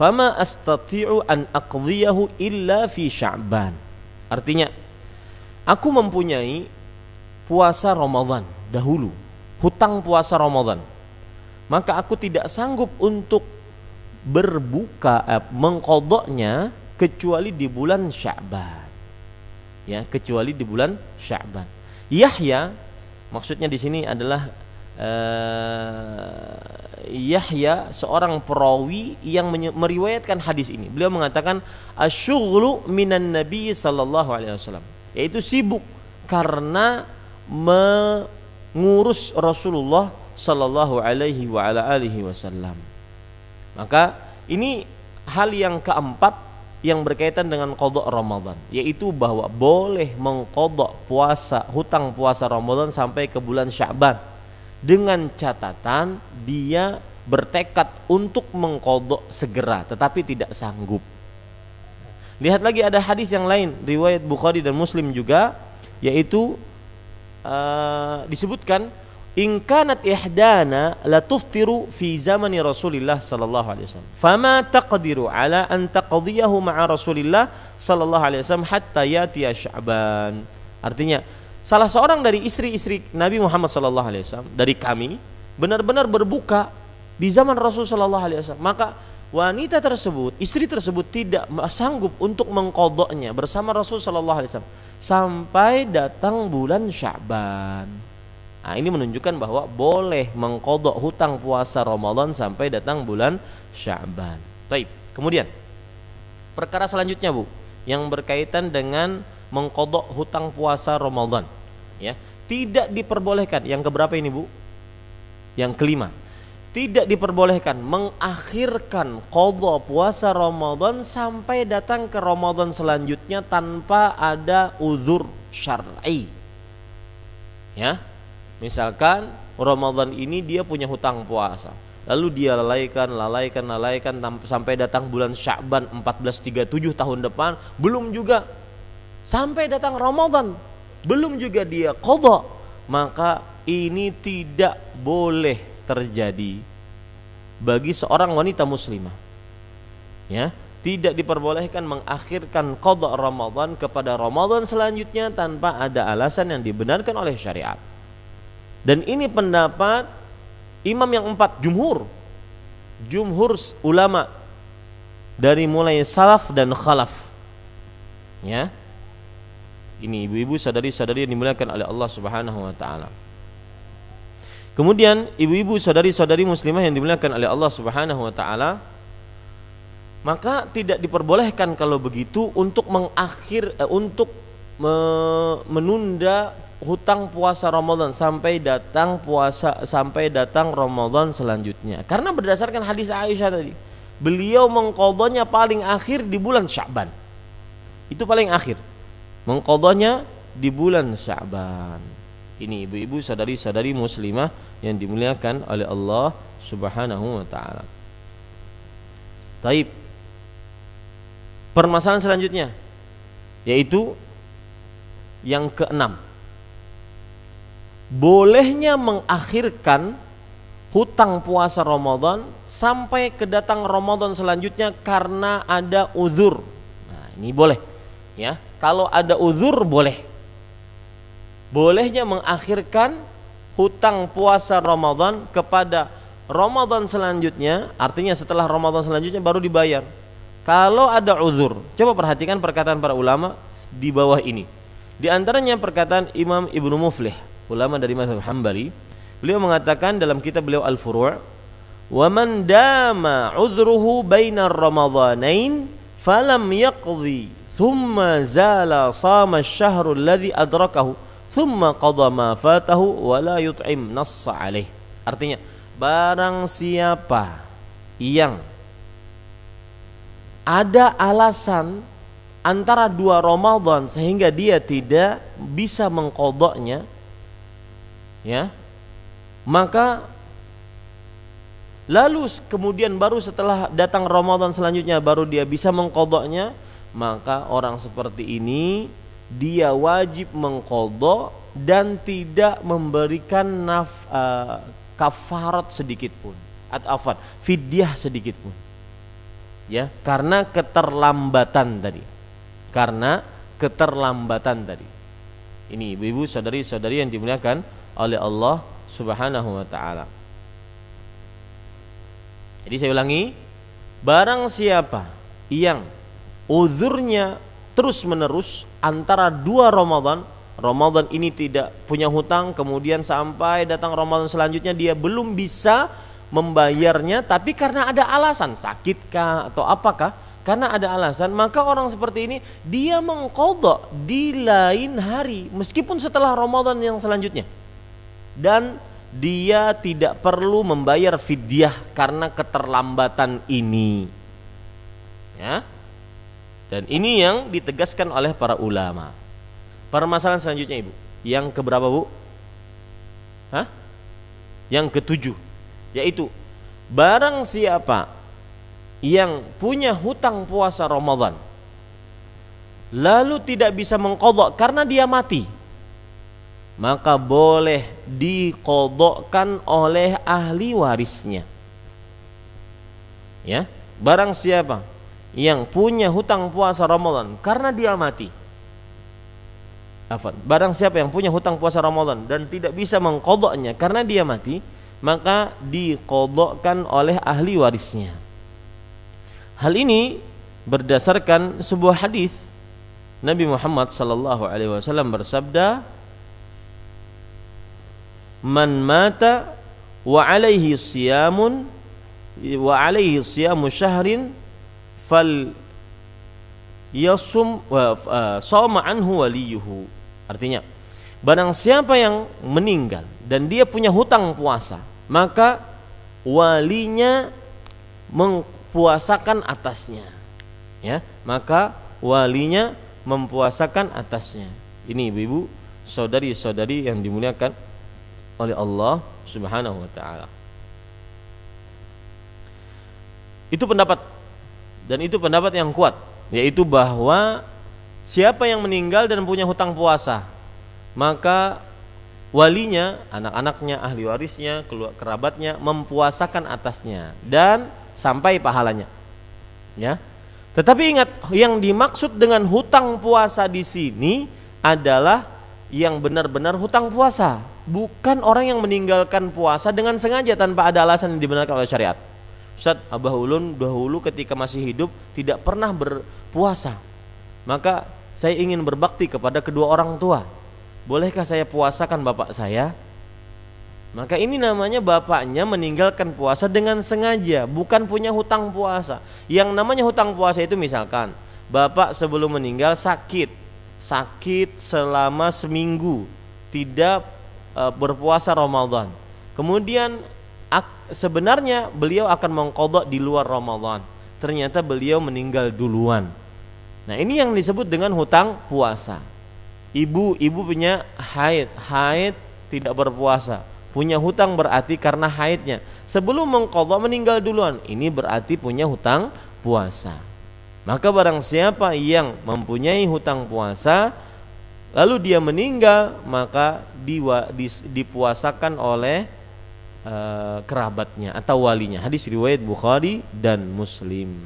Fama astati'u an aqdiyahu illa fi Sya'ban. Artinya, aku mempunyai puasa Ramadhan dahulu, hutang puasa Ramadhan. Maka aku tidak sanggup untuk berbuka eh, mengkodoknya kecuali di bulan Sya'ban. Ya, kecuali di bulan Sya'ban. Yahya maksudnya di sini adalah uh, Yahya seorang perawi yang meriwayatkan hadis ini. Beliau mengatakan asyughlu minan nabi sallallahu alaihi wasallam, yaitu sibuk karena mengurus Rasulullah sallallahu alaihi wa ala alihi wasallam. Maka ini hal yang keempat yang berkaitan dengan kodok Ramadan yaitu bahwa boleh mengkodok puasa hutang puasa Ramadan sampai ke bulan Syaban dengan catatan dia bertekad untuk mengkodok segera tetapi tidak sanggup lihat lagi ada hadis yang lain riwayat Bukhari dan Muslim juga yaitu uh, disebutkan in kanat ihdana la tuftiru fi zamani Rasulillah sallallahu alaihi wasallam fama taqdiru ala an taqdiyahu ma'a Rasulillah sallallahu alaihi wasallam hatta yatiya sya'ban artinya salah seorang dari istri-istri Nabi Muhammad Shallallahu Alaihi Wasallam dari kami benar-benar berbuka di zaman Rasul Shallallahu Alaihi Wasallam maka wanita tersebut istri tersebut tidak sanggup untuk mengkodoknya bersama Rasul Shallallahu Alaihi Wasallam sampai datang bulan Syaban nah, ini menunjukkan bahwa boleh mengkodok hutang puasa Ramadan sampai datang bulan Syaban Baik, kemudian perkara selanjutnya bu yang berkaitan dengan mengkodok hutang puasa Ramadan ya tidak diperbolehkan yang keberapa ini Bu yang kelima tidak diperbolehkan mengakhirkan kodok puasa Ramadan sampai datang ke Ramadan selanjutnya tanpa ada uzur syar'i. Ya. Misalkan Ramadan ini dia punya hutang puasa. Lalu dia lalaikan, lalaikan, lalaikan sampai datang bulan Syakban 1437 tahun depan belum juga Sampai datang Ramadan belum juga dia kodok maka ini tidak boleh terjadi bagi seorang wanita muslimah. Ya, tidak diperbolehkan mengakhirkan kodok Ramadan kepada Ramadan selanjutnya tanpa ada alasan yang dibenarkan oleh syariat. Dan ini pendapat imam yang empat, jumhur. Jumhur ulama dari mulai salaf dan khalaf. Ya ini ibu-ibu sadari-sadari yang dimuliakan oleh Allah Subhanahu wa taala. Kemudian ibu-ibu sadari-sadari muslimah yang dimuliakan oleh Allah Subhanahu wa taala maka tidak diperbolehkan kalau begitu untuk mengakhir eh, untuk me, menunda hutang puasa Ramadan sampai datang puasa sampai datang Ramadan selanjutnya. Karena berdasarkan hadis Aisyah tadi, beliau mengkodonya paling akhir di bulan Syaban. Itu paling akhir. Mengkodonya di bulan Syaban. Ini ibu-ibu sadari-sadari muslimah yang dimuliakan oleh Allah Subhanahu wa taala. Taib. Permasalahan selanjutnya yaitu yang keenam. Bolehnya mengakhirkan hutang puasa Ramadan sampai kedatang Ramadan selanjutnya karena ada uzur. Nah, ini boleh ya kalau ada uzur boleh bolehnya mengakhirkan hutang puasa Ramadan kepada Ramadan selanjutnya artinya setelah Ramadan selanjutnya baru dibayar kalau ada uzur coba perhatikan perkataan para ulama di bawah ini di antaranya perkataan Imam Ibnu Muflih ulama dari mazhab Hambali beliau mengatakan dalam kitab beliau Al-Furu' wa man dama uzruhu bainar ramadhanain falam yaqdi thumma zala sama syahrul الذي adrakahu thumma qadha ma fatahu wa la yut'im nassa artinya barang siapa yang ada alasan antara dua Ramadan sehingga dia tidak bisa mengkodoknya ya maka lalu kemudian baru setelah datang Ramadan selanjutnya baru dia bisa mengkodoknya maka orang seperti ini dia wajib mengkodok dan tidak memberikan naf uh, kafarat sedikit pun atau fidyah sedikit pun ya karena keterlambatan tadi karena keterlambatan tadi ini ibu-ibu saudari-saudari yang dimuliakan oleh Allah Subhanahu wa taala jadi saya ulangi barang siapa yang uzurnya terus menerus antara dua Ramadan Ramadan ini tidak punya hutang kemudian sampai datang Ramadan selanjutnya dia belum bisa membayarnya tapi karena ada alasan sakitkah atau apakah karena ada alasan maka orang seperti ini dia mengkodok di lain hari meskipun setelah Ramadan yang selanjutnya dan dia tidak perlu membayar fidyah karena keterlambatan ini ya dan ini yang ditegaskan oleh para ulama. Permasalahan selanjutnya Ibu, yang keberapa Bu? Hah? Yang ketujuh, yaitu barang siapa yang punya hutang puasa Ramadan lalu tidak bisa mengkodok karena dia mati maka boleh dikodokkan oleh ahli warisnya ya barang siapa yang punya hutang puasa Ramadan karena dia mati. Afan. Barang siapa yang punya hutang puasa Ramadan dan tidak bisa mengkodoknya karena dia mati, maka dikodokkan oleh ahli warisnya. Hal ini berdasarkan sebuah hadis Nabi Muhammad sallallahu alaihi wasallam bersabda, "Man mata wa alaihi siyamun wa alaihi siyamu syahrin fal yasum anhu waliyuhu. Artinya, barang siapa yang meninggal dan dia punya hutang puasa, maka walinya mempuasakan atasnya. Ya, maka walinya mempuasakan atasnya. Ini ibu-ibu, saudari-saudari yang dimuliakan oleh Allah Subhanahu wa taala. Itu pendapat dan itu pendapat yang kuat yaitu bahwa siapa yang meninggal dan punya hutang puasa maka walinya, anak-anaknya, ahli warisnya, keluar kerabatnya mempuasakan atasnya dan sampai pahalanya. Ya. Tetapi ingat yang dimaksud dengan hutang puasa di sini adalah yang benar-benar hutang puasa, bukan orang yang meninggalkan puasa dengan sengaja tanpa ada alasan yang dibenarkan oleh syariat. Ustaz Abah Ulun dahulu ketika masih hidup tidak pernah berpuasa. Maka saya ingin berbakti kepada kedua orang tua. Bolehkah saya puasakan bapak saya? Maka ini namanya bapaknya meninggalkan puasa dengan sengaja, bukan punya hutang puasa. Yang namanya hutang puasa itu misalkan bapak sebelum meninggal sakit, sakit selama seminggu, tidak e, berpuasa Ramadan. Kemudian sebenarnya beliau akan mengkodok di luar Ramadan. Ternyata beliau meninggal duluan. Nah ini yang disebut dengan hutang puasa. Ibu-ibu punya haid, haid tidak berpuasa. Punya hutang berarti karena haidnya. Sebelum mengkodok meninggal duluan, ini berarti punya hutang puasa. Maka barang siapa yang mempunyai hutang puasa, lalu dia meninggal maka diwa, dis, dipuasakan oleh uh, kerabatnya atau walinya. Hadis riwayat Bukhari dan Muslim.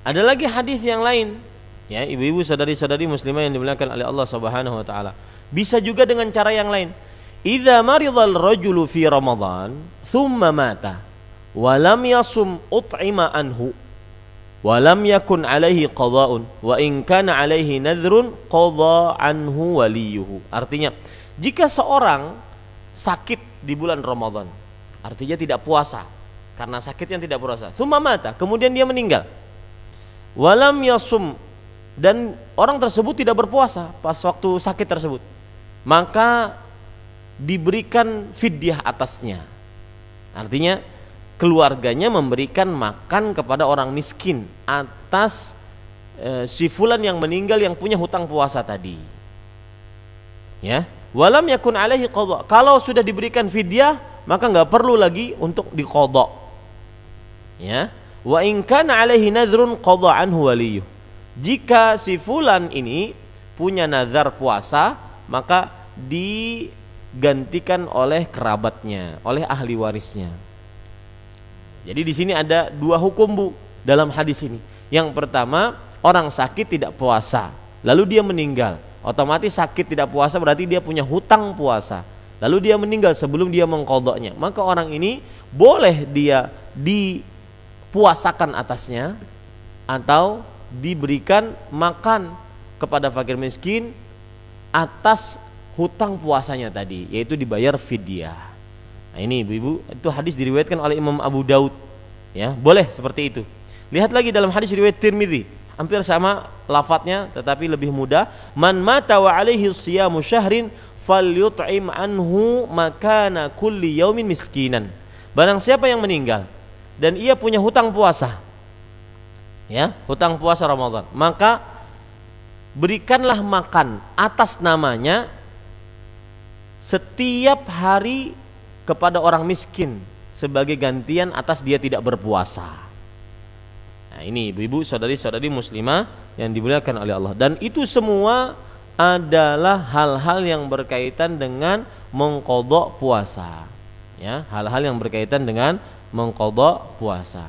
Ada lagi hadis yang lain, ya ibu-ibu sadari-sadari muslimah yang dimuliakan oleh Allah Subhanahu wa taala. Bisa juga dengan cara yang lain. Idza maridhal rajulu fi Ramadan, thumma mata, wa lam yasum ut'ima anhu walam yakun alaihi qada'un wa in kana alaihi nadhrun qada anhu waliyuhu artinya jika seorang sakit di bulan Ramadan artinya tidak puasa karena sakit yang tidak puasa thumma mata kemudian dia meninggal walam yasum dan orang tersebut tidak berpuasa pas waktu sakit tersebut maka diberikan fidyah atasnya artinya keluarganya memberikan makan kepada orang miskin atas e, si fulan yang meninggal yang punya hutang puasa tadi. Ya, walam yakun alaihi qadha. Kalau sudah diberikan fidyah, maka nggak perlu lagi untuk diqadha. Ya. Wa in kana alaihi nadhrun qadha anhu waliyuh. Jika si fulan ini punya nazar puasa, maka digantikan oleh kerabatnya, oleh ahli warisnya. Jadi di sini ada dua hukum Bu dalam hadis ini. Yang pertama, orang sakit tidak puasa, lalu dia meninggal. Otomatis sakit tidak puasa berarti dia punya hutang puasa. Lalu dia meninggal sebelum dia mengkodoknya. Maka orang ini boleh dia dipuasakan atasnya atau diberikan makan kepada fakir miskin atas hutang puasanya tadi yaitu dibayar fidyah. Nah, ini ibu-ibu, itu hadis diriwayatkan oleh Imam Abu Daud. Ya, boleh seperti itu. Lihat lagi dalam hadis riwayat Tirmidzi, hampir sama lafadznya tetapi lebih mudah. Man mata wa alaihi siyamu syahrin yut'im anhu makana kulli yaumin miskinan. Barang siapa yang meninggal dan ia punya hutang puasa. Ya, hutang puasa Ramadan, maka berikanlah makan atas namanya setiap hari kepada orang miskin sebagai gantian atas dia tidak berpuasa. Nah, ini ibu-ibu, saudari-saudari muslimah yang dimuliakan oleh Allah dan itu semua adalah hal-hal yang berkaitan dengan mengkodok puasa ya hal-hal yang berkaitan dengan mengkodok puasa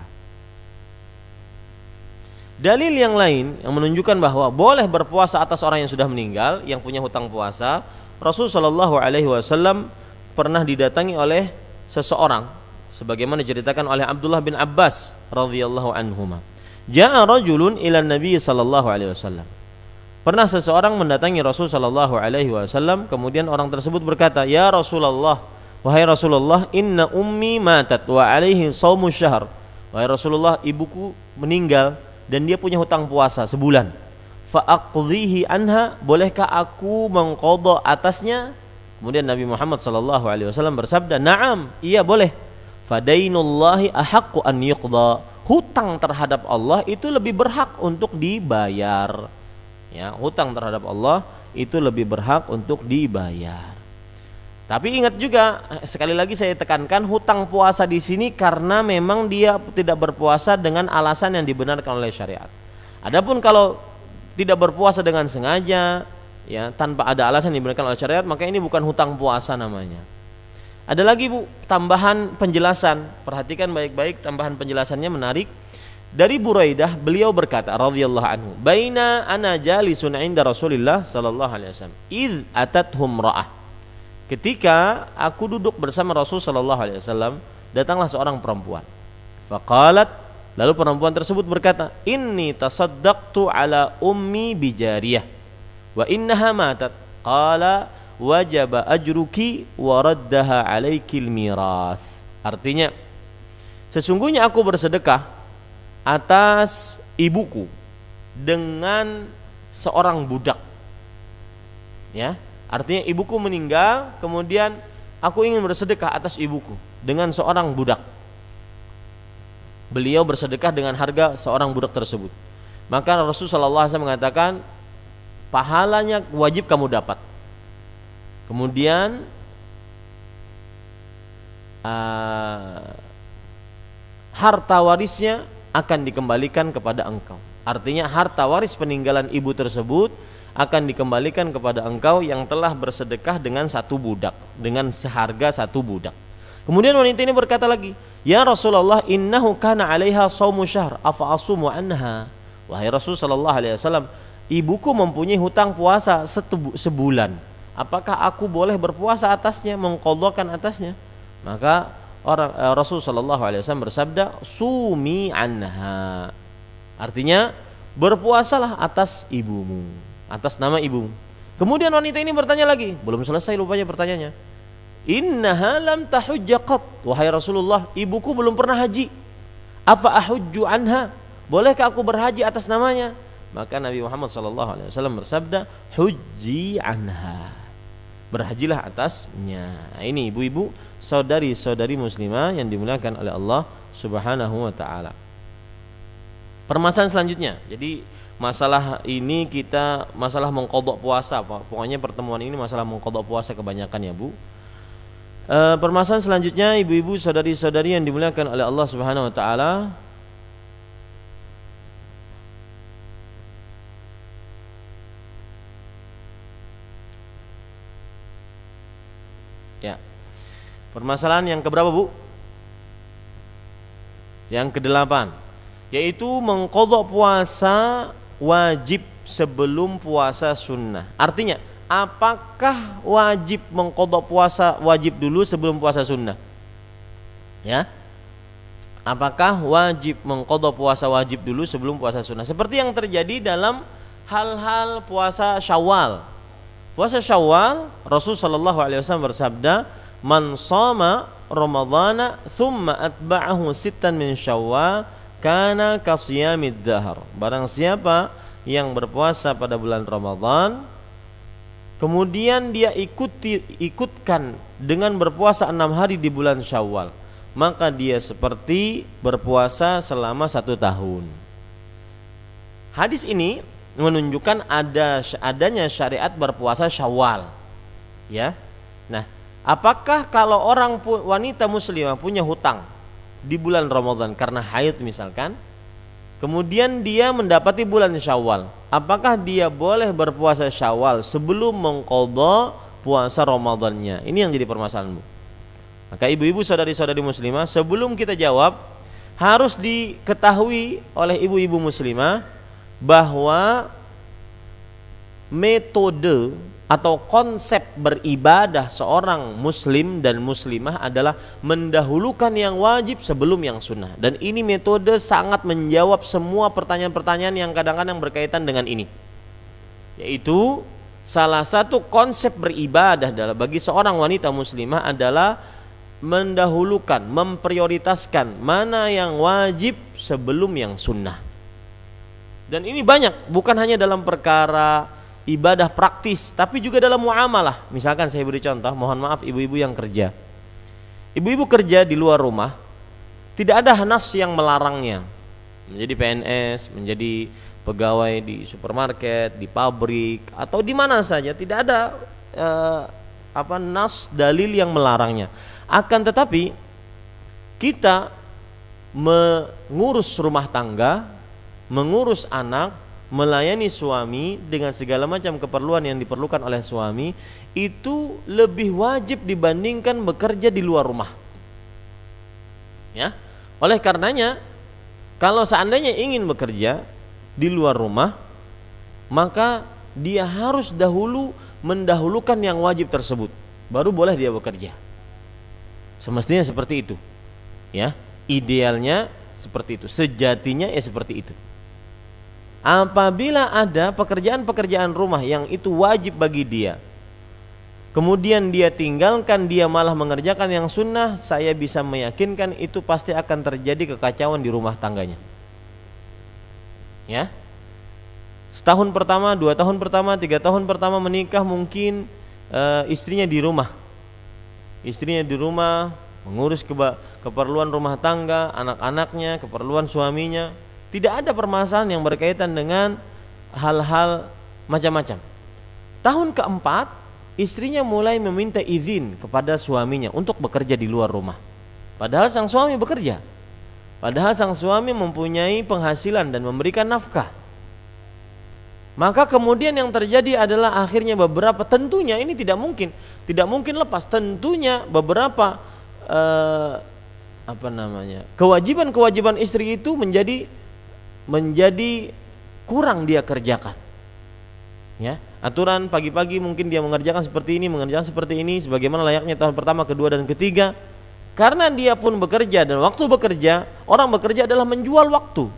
dalil yang lain yang menunjukkan bahwa boleh berpuasa atas orang yang sudah meninggal yang punya hutang puasa Rasulullah Shallallahu Alaihi Wasallam pernah didatangi oleh seseorang sebagaimana diceritakan oleh Abdullah bin Abbas radhiyallahu anhuma. Ja'a rajulun ila Nabi sallallahu alaihi wasallam. Pernah seseorang mendatangi Rasul sallallahu alaihi wasallam kemudian orang tersebut berkata, "Ya Rasulullah, wahai Rasulullah, inna ummi matat wa alaihi shaumu syahr." Wahai Rasulullah, ibuku meninggal dan dia punya hutang puasa sebulan. Fa'aqdhihi anha, bolehkah aku mengqadha atasnya? Kemudian Nabi Muhammad Sallallahu Alaihi Wasallam bersabda, Naam, iya boleh. Fadainullahi ahaqqu an yuqda. Hutang terhadap Allah itu lebih berhak untuk dibayar. Ya, hutang terhadap Allah itu lebih berhak untuk dibayar. Tapi ingat juga, sekali lagi saya tekankan hutang puasa di sini karena memang dia tidak berpuasa dengan alasan yang dibenarkan oleh syariat. Adapun kalau tidak berpuasa dengan sengaja, ya tanpa ada alasan diberikan oleh syariat maka ini bukan hutang puasa namanya ada lagi bu tambahan penjelasan perhatikan baik-baik tambahan penjelasannya menarik dari Buraidah beliau berkata radhiyallahu anhu baina ana jalisun inda Rasulillah sallallahu alaihi wasallam id atathum ra'ah ketika aku duduk bersama Rasul sallallahu alaihi wasallam datanglah seorang perempuan faqalat Lalu perempuan tersebut berkata, "Inni tasaddaqtu ala ummi bijariyah." wa innaha matat qala wajaba ajruki wa raddaha alaikil miras artinya sesungguhnya aku bersedekah atas ibuku dengan seorang budak ya artinya ibuku meninggal kemudian aku ingin bersedekah atas ibuku dengan seorang budak beliau bersedekah dengan harga seorang budak tersebut maka Rasulullah SAW mengatakan pahalanya wajib kamu dapat. Kemudian uh, harta warisnya akan dikembalikan kepada engkau. Artinya harta waris peninggalan ibu tersebut akan dikembalikan kepada engkau yang telah bersedekah dengan satu budak, dengan seharga satu budak. Kemudian wanita ini berkata lagi, "Ya Rasulullah, innahu kana 'alaiha shaumu syahr, afa asumu anha?" Wahai Rasulullah sallallahu alaihi wasallam, ibuku mempunyai hutang puasa setubu, sebulan. Apakah aku boleh berpuasa atasnya, mengkodokan atasnya? Maka orang eh, Rasul Shallallahu Alaihi Wasallam bersabda, sumi anha. Artinya berpuasalah atas ibumu, atas nama ibumu. Kemudian wanita ini bertanya lagi, belum selesai lupanya pertanyaannya. Inna halam tahujjaqat Wahai Rasulullah, ibuku belum pernah haji. Apa ahujju anha? Bolehkah aku berhaji atas namanya? Maka Nabi Muhammad SAW bersabda, "Huji anha." Berhajilah atasnya. Nah, ini ibu-ibu, saudari-saudari muslimah yang dimuliakan oleh Allah Subhanahu wa taala. Permasalahan selanjutnya. Jadi masalah ini kita masalah mengkodok puasa pokoknya pertemuan ini masalah mengkodok puasa kebanyakan ya Bu e, permasalahan selanjutnya ibu-ibu saudari-saudari yang dimuliakan oleh Allah Subhanahu Wa Taala Permasalahan yang keberapa bu? Yang kedelapan Yaitu mengkodok puasa wajib sebelum puasa sunnah Artinya apakah wajib mengkodok puasa wajib dulu sebelum puasa sunnah? Ya Apakah wajib mengkodok puasa wajib dulu sebelum puasa sunnah? Seperti yang terjadi dalam hal-hal puasa syawal Puasa syawal Rasulullah Shallallahu Alaihi Wasallam bersabda man sama Ramadana thumma atba'ahu sittan min syawal kana kasyamid dahar barang siapa yang berpuasa pada bulan Ramadan kemudian dia ikuti ikutkan dengan berpuasa enam hari di bulan syawal maka dia seperti berpuasa selama satu tahun hadis ini menunjukkan ada adanya syariat berpuasa syawal ya nah Apakah kalau orang wanita muslimah punya hutang di bulan Ramadan karena haid misalkan, kemudian dia mendapati bulan Syawal, apakah dia boleh berpuasa Syawal sebelum mengqadha puasa Ramadannya? Ini yang jadi permasalahan, Maka ibu-ibu saudari-saudari muslimah, sebelum kita jawab harus diketahui oleh ibu-ibu muslimah bahwa metode atau konsep beribadah seorang muslim dan muslimah adalah mendahulukan yang wajib sebelum yang sunnah dan ini metode sangat menjawab semua pertanyaan-pertanyaan yang kadang-kadang berkaitan dengan ini yaitu salah satu konsep beribadah adalah bagi seorang wanita muslimah adalah mendahulukan memprioritaskan mana yang wajib sebelum yang sunnah dan ini banyak bukan hanya dalam perkara ibadah praktis tapi juga dalam muamalah misalkan saya beri contoh mohon maaf ibu-ibu yang kerja ibu-ibu kerja di luar rumah tidak ada nas yang melarangnya menjadi PNS menjadi pegawai di supermarket di pabrik atau di mana saja tidak ada eh, apa nas dalil yang melarangnya akan tetapi kita mengurus rumah tangga mengurus anak melayani suami dengan segala macam keperluan yang diperlukan oleh suami itu lebih wajib dibandingkan bekerja di luar rumah. Ya. Oleh karenanya kalau seandainya ingin bekerja di luar rumah maka dia harus dahulu mendahulukan yang wajib tersebut baru boleh dia bekerja. Semestinya seperti itu. Ya, idealnya seperti itu. Sejatinya ya seperti itu apabila ada pekerjaan-pekerjaan rumah yang itu wajib bagi dia kemudian dia tinggalkan dia malah mengerjakan yang sunnah saya bisa meyakinkan itu pasti akan terjadi kekacauan di rumah tangganya ya setahun pertama dua tahun pertama tiga tahun pertama menikah mungkin e, istrinya di rumah istrinya di rumah mengurus keba- keperluan rumah tangga anak-anaknya keperluan suaminya tidak ada permasalahan yang berkaitan dengan hal-hal macam-macam. Tahun keempat, istrinya mulai meminta izin kepada suaminya untuk bekerja di luar rumah. Padahal sang suami bekerja. Padahal sang suami mempunyai penghasilan dan memberikan nafkah. Maka kemudian yang terjadi adalah akhirnya beberapa tentunya ini tidak mungkin, tidak mungkin lepas. Tentunya beberapa eh, apa namanya? kewajiban-kewajiban istri itu menjadi menjadi kurang dia kerjakan. Ya, aturan pagi-pagi mungkin dia mengerjakan seperti ini, mengerjakan seperti ini sebagaimana layaknya tahun pertama, kedua dan ketiga. Karena dia pun bekerja dan waktu bekerja, orang bekerja adalah menjual waktu.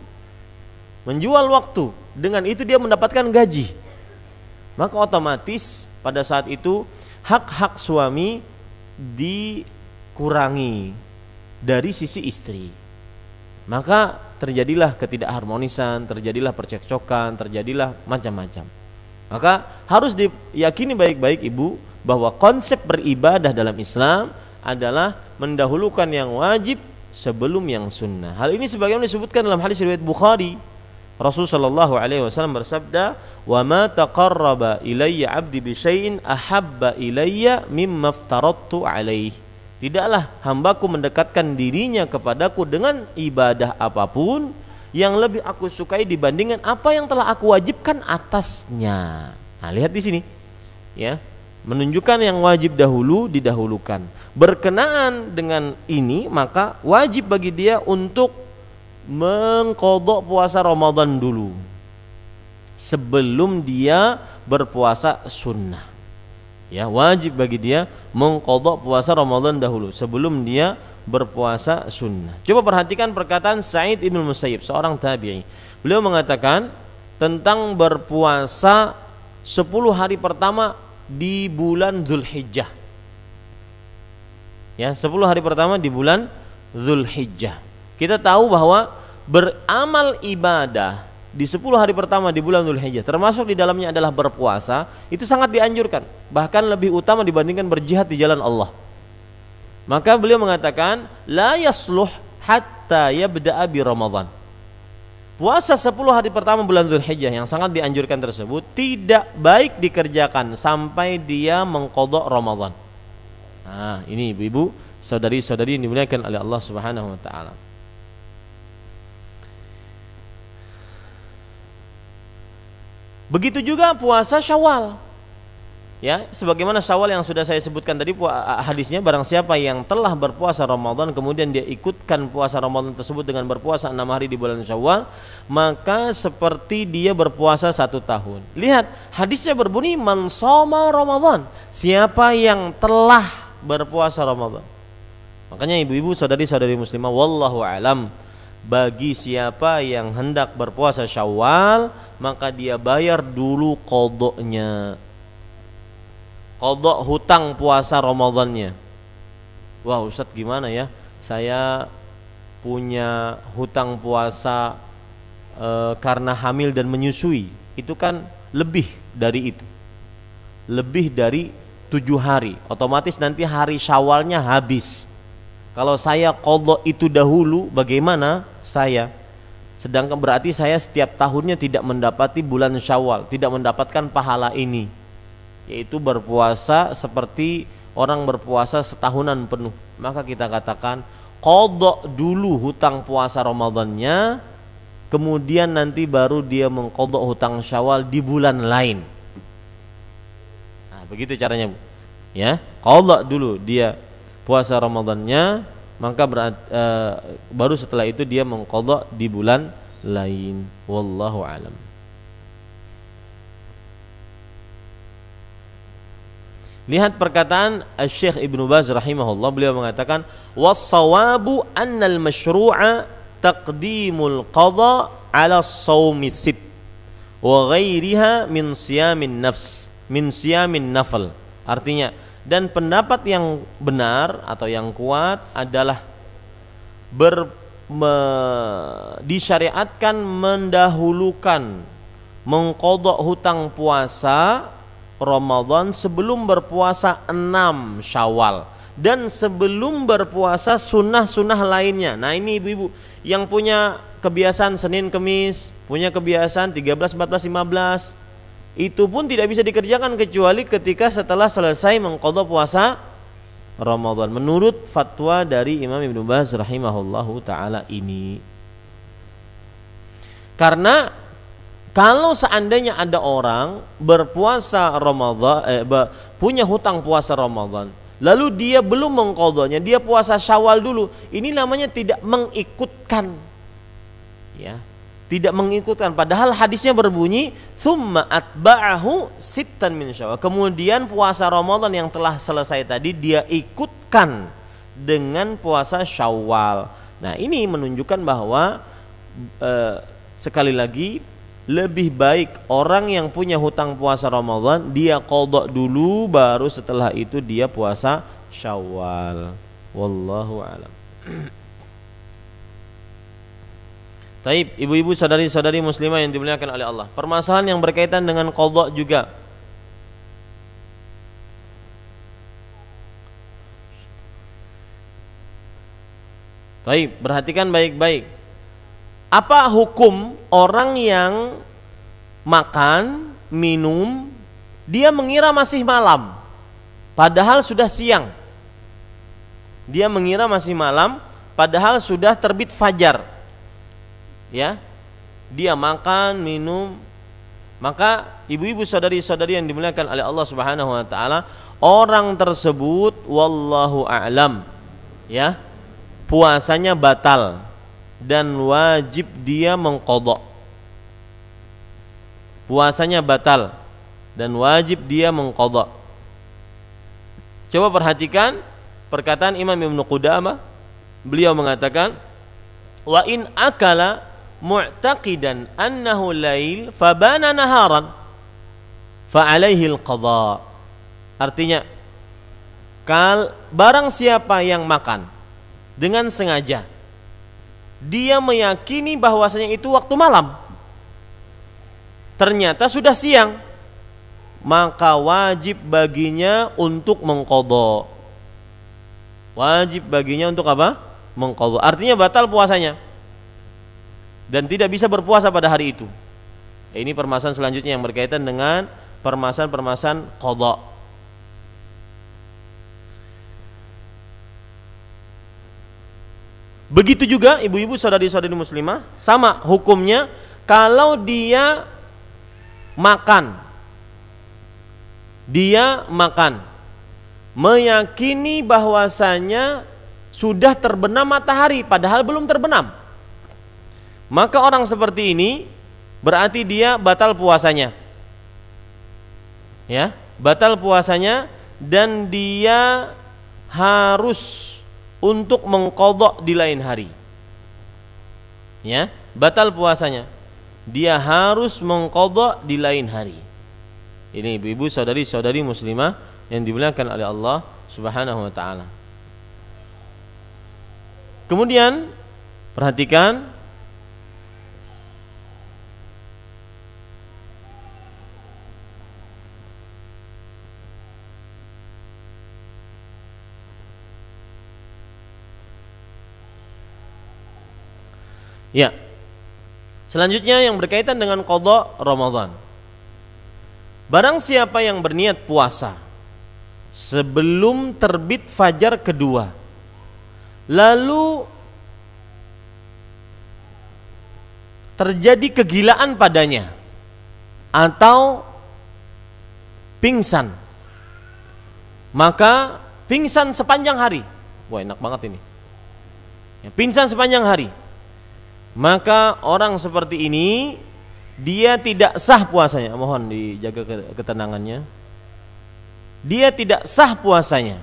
Menjual waktu, dengan itu dia mendapatkan gaji. Maka otomatis pada saat itu hak-hak suami dikurangi dari sisi istri maka terjadilah ketidakharmonisan, terjadilah percekcokan, terjadilah macam-macam. Maka harus diyakini baik-baik ibu bahwa konsep beribadah dalam Islam adalah mendahulukan yang wajib sebelum yang sunnah. Hal ini sebagaimana disebutkan dalam hadis riwayat Bukhari. Rasul sallallahu alaihi wasallam bersabda, "Wa ma taqarraba 'abdi bi ahabba ilayya mimma alaihi." Tidaklah hambaku mendekatkan dirinya kepadaku dengan ibadah apapun yang lebih aku sukai dibandingkan apa yang telah aku wajibkan atasnya. Nah, lihat di sini. Ya, menunjukkan yang wajib dahulu didahulukan. Berkenaan dengan ini, maka wajib bagi dia untuk mengkodok puasa Ramadan dulu sebelum dia berpuasa sunnah ya wajib bagi dia mengkodok puasa Ramadan dahulu sebelum dia berpuasa sunnah. Coba perhatikan perkataan Said ibn Musayyib seorang tabi'i. Beliau mengatakan tentang berpuasa 10 hari pertama di bulan Zulhijjah. Ya, 10 hari pertama di bulan Zulhijjah. Kita tahu bahwa beramal ibadah di 10 hari pertama di bulan Dhul termasuk di dalamnya adalah berpuasa itu sangat dianjurkan bahkan lebih utama dibandingkan berjihad di jalan Allah maka beliau mengatakan la yasluh hatta yabda'a bi Ramadan puasa 10 hari pertama bulan Dhul yang sangat dianjurkan tersebut tidak baik dikerjakan sampai dia mengkodok Ramadan nah ini ibu-ibu saudari-saudari yang dimuliakan oleh Allah Subhanahu wa taala Begitu juga puasa Syawal. Ya, sebagaimana Syawal yang sudah saya sebutkan tadi hadisnya barang siapa yang telah berpuasa Ramadan kemudian dia ikutkan puasa Ramadan tersebut dengan berpuasa enam hari di bulan Syawal, maka seperti dia berpuasa satu tahun. Lihat, hadisnya berbunyi man Ramadan. Siapa yang telah berpuasa Ramadan. Makanya ibu-ibu, saudari-saudari muslimah wallahu alam bagi siapa yang hendak berpuasa Syawal maka dia bayar dulu kodoknya kodok hutang puasa Ramadannya wah Ustadz gimana ya saya punya hutang puasa e, karena hamil dan menyusui itu kan lebih dari itu lebih dari tujuh hari otomatis nanti hari syawalnya habis kalau saya kodok itu dahulu bagaimana saya? Sedangkan berarti saya setiap tahunnya tidak mendapati bulan syawal, tidak mendapatkan pahala ini. Yaitu berpuasa seperti orang berpuasa setahunan penuh. Maka kita katakan kodok dulu hutang puasa Ramadannya, kemudian nanti baru dia mengkodok hutang syawal di bulan lain. Nah, begitu caranya bu. Ya, kodok dulu dia puasa Ramadannya maka berat, e, eh, baru setelah itu dia mengkodok di bulan lain wallahu alam Lihat perkataan Syekh Ibnu Baz rahimahullah beliau mengatakan wasawabu annal masyru'a taqdimul qadha 'ala shaumi sit wa ghairiha min siyamin nafs min siyamin nafal artinya dan pendapat yang benar atau yang kuat adalah ber me, disyariatkan mendahulukan mengkodok hutang puasa Ramadan sebelum berpuasa enam Syawal dan sebelum berpuasa sunnah-sunnah lainnya. Nah ini ibu-ibu yang punya kebiasaan Senin Kemis, punya kebiasaan 13, 14, 15, itu pun tidak bisa dikerjakan kecuali ketika setelah selesai mengkodok puasa Ramadan menurut fatwa dari Imam Ibnu Baz rahimahullahu taala ini karena kalau seandainya ada orang berpuasa Ramadan eh, punya hutang puasa Ramadan lalu dia belum mengkodoknya dia puasa Syawal dulu ini namanya tidak mengikutkan ya tidak mengikutkan padahal hadisnya berbunyi thumma atba'ahu sittan min syawal kemudian puasa Ramadan yang telah selesai tadi dia ikutkan dengan puasa Syawal nah ini menunjukkan bahwa eh, sekali lagi lebih baik orang yang punya hutang puasa Ramadan dia kodok dulu baru setelah itu dia puasa Syawal wallahu alam Taib, ibu-ibu saudari-saudari muslimah yang dimuliakan oleh Allah. Permasalahan yang berkaitan dengan qadha juga. Taib, perhatikan baik-baik. Apa hukum orang yang makan, minum, dia mengira masih malam. Padahal sudah siang. Dia mengira masih malam, padahal sudah terbit fajar ya dia makan minum maka ibu-ibu saudari-saudari yang dimuliakan oleh Allah Subhanahu wa taala orang tersebut wallahu a'lam ya puasanya batal dan wajib dia mengkodok puasanya batal dan wajib dia mengkodok coba perhatikan perkataan Imam Ibn Qudama beliau mengatakan wa in akala mu'taqidan annahu lail fabana naharan fa'alaihi al artinya kal barang siapa yang makan dengan sengaja dia meyakini bahwasanya itu waktu malam ternyata sudah siang maka wajib baginya untuk mengkodok wajib baginya untuk apa mengkodok artinya batal puasanya dan tidak bisa berpuasa pada hari itu. Ini permasalahan selanjutnya yang berkaitan dengan permasalahan-permasalahan qadha. Begitu juga ibu-ibu saudari-saudari muslimah, sama hukumnya kalau dia makan dia makan meyakini bahwasanya sudah terbenam matahari padahal belum terbenam maka orang seperti ini berarti dia batal puasanya. Ya, batal puasanya dan dia harus untuk mengkodok di lain hari. Ya, batal puasanya. Dia harus mengkodok di lain hari. Ini ibu-ibu, saudari-saudari muslimah yang dimuliakan oleh Allah Subhanahu wa taala. Kemudian perhatikan Ya. Selanjutnya yang berkaitan dengan kodok Ramadan. Barang siapa yang berniat puasa sebelum terbit fajar kedua, lalu terjadi kegilaan padanya atau pingsan, maka pingsan sepanjang hari. Wah enak banget ini. Ya, pingsan sepanjang hari maka orang seperti ini dia tidak sah puasanya mohon dijaga ketenangannya dia tidak sah puasanya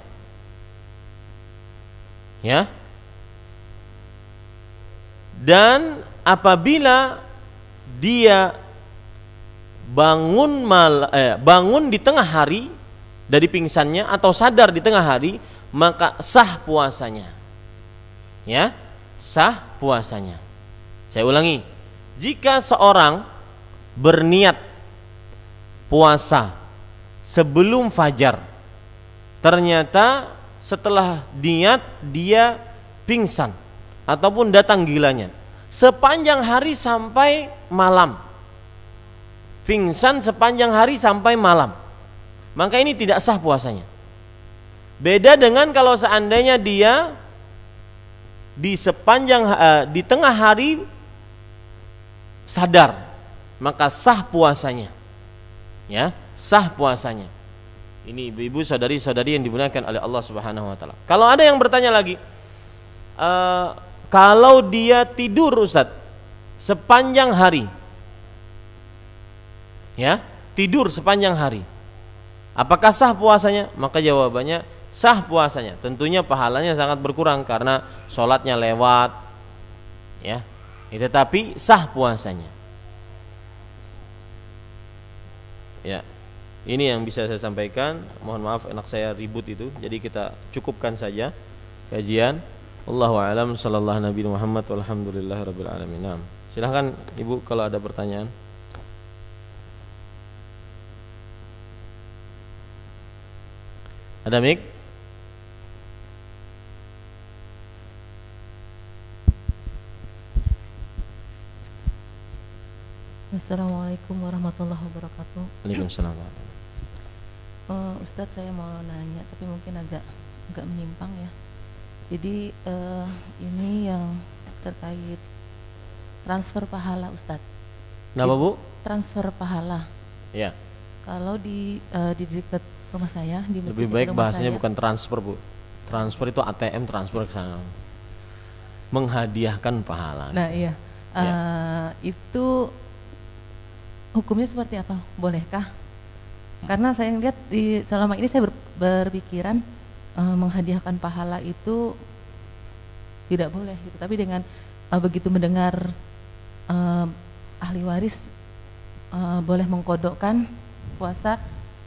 ya dan apabila dia bangun mal eh, bangun di tengah hari dari pingsannya atau sadar di tengah hari maka sah puasanya ya sah puasanya saya ulangi, jika seorang berniat puasa sebelum fajar, ternyata setelah niat dia pingsan ataupun datang gilanya sepanjang hari sampai malam. Pingsan sepanjang hari sampai malam. Maka ini tidak sah puasanya. Beda dengan kalau seandainya dia di sepanjang eh, di tengah hari sadar maka sah puasanya ya sah puasanya ini ibu-ibu saudari-saudari yang dimuliakan oleh Allah Subhanahu wa taala kalau ada yang bertanya lagi e, kalau dia tidur Ustaz sepanjang hari ya tidur sepanjang hari apakah sah puasanya maka jawabannya sah puasanya tentunya pahalanya sangat berkurang karena sholatnya lewat ya ya, tetapi sah puasanya ya ini yang bisa saya sampaikan mohon maaf enak saya ribut itu jadi kita cukupkan saja kajian Allahu a'lam sallallahu nabi Muhammad walhamdulillah rabbil alamin silahkan ibu kalau ada pertanyaan ada mic Assalamualaikum warahmatullahi wabarakatuh. Waalaikumsalam. Uh, Ustadz saya mau nanya tapi mungkin agak agak menyimpang ya. Jadi uh, ini yang terkait transfer pahala Ustadz. Kenapa Bu? Transfer pahala. Ya. Kalau di uh, di dekat rumah saya di Lebih baik bahasanya saya, bukan transfer Bu. Transfer itu ATM transfer ke sana. Menghadiahkan pahala. Nah, gitu. iya. Uh, ya. itu hukumnya seperti apa? Bolehkah? Hmm. Karena saya lihat di selama ini saya ber, berpikiran uh, menghadiahkan pahala itu tidak boleh gitu. Tapi dengan uh, begitu mendengar uh, ahli waris uh, boleh mengkodokkan puasa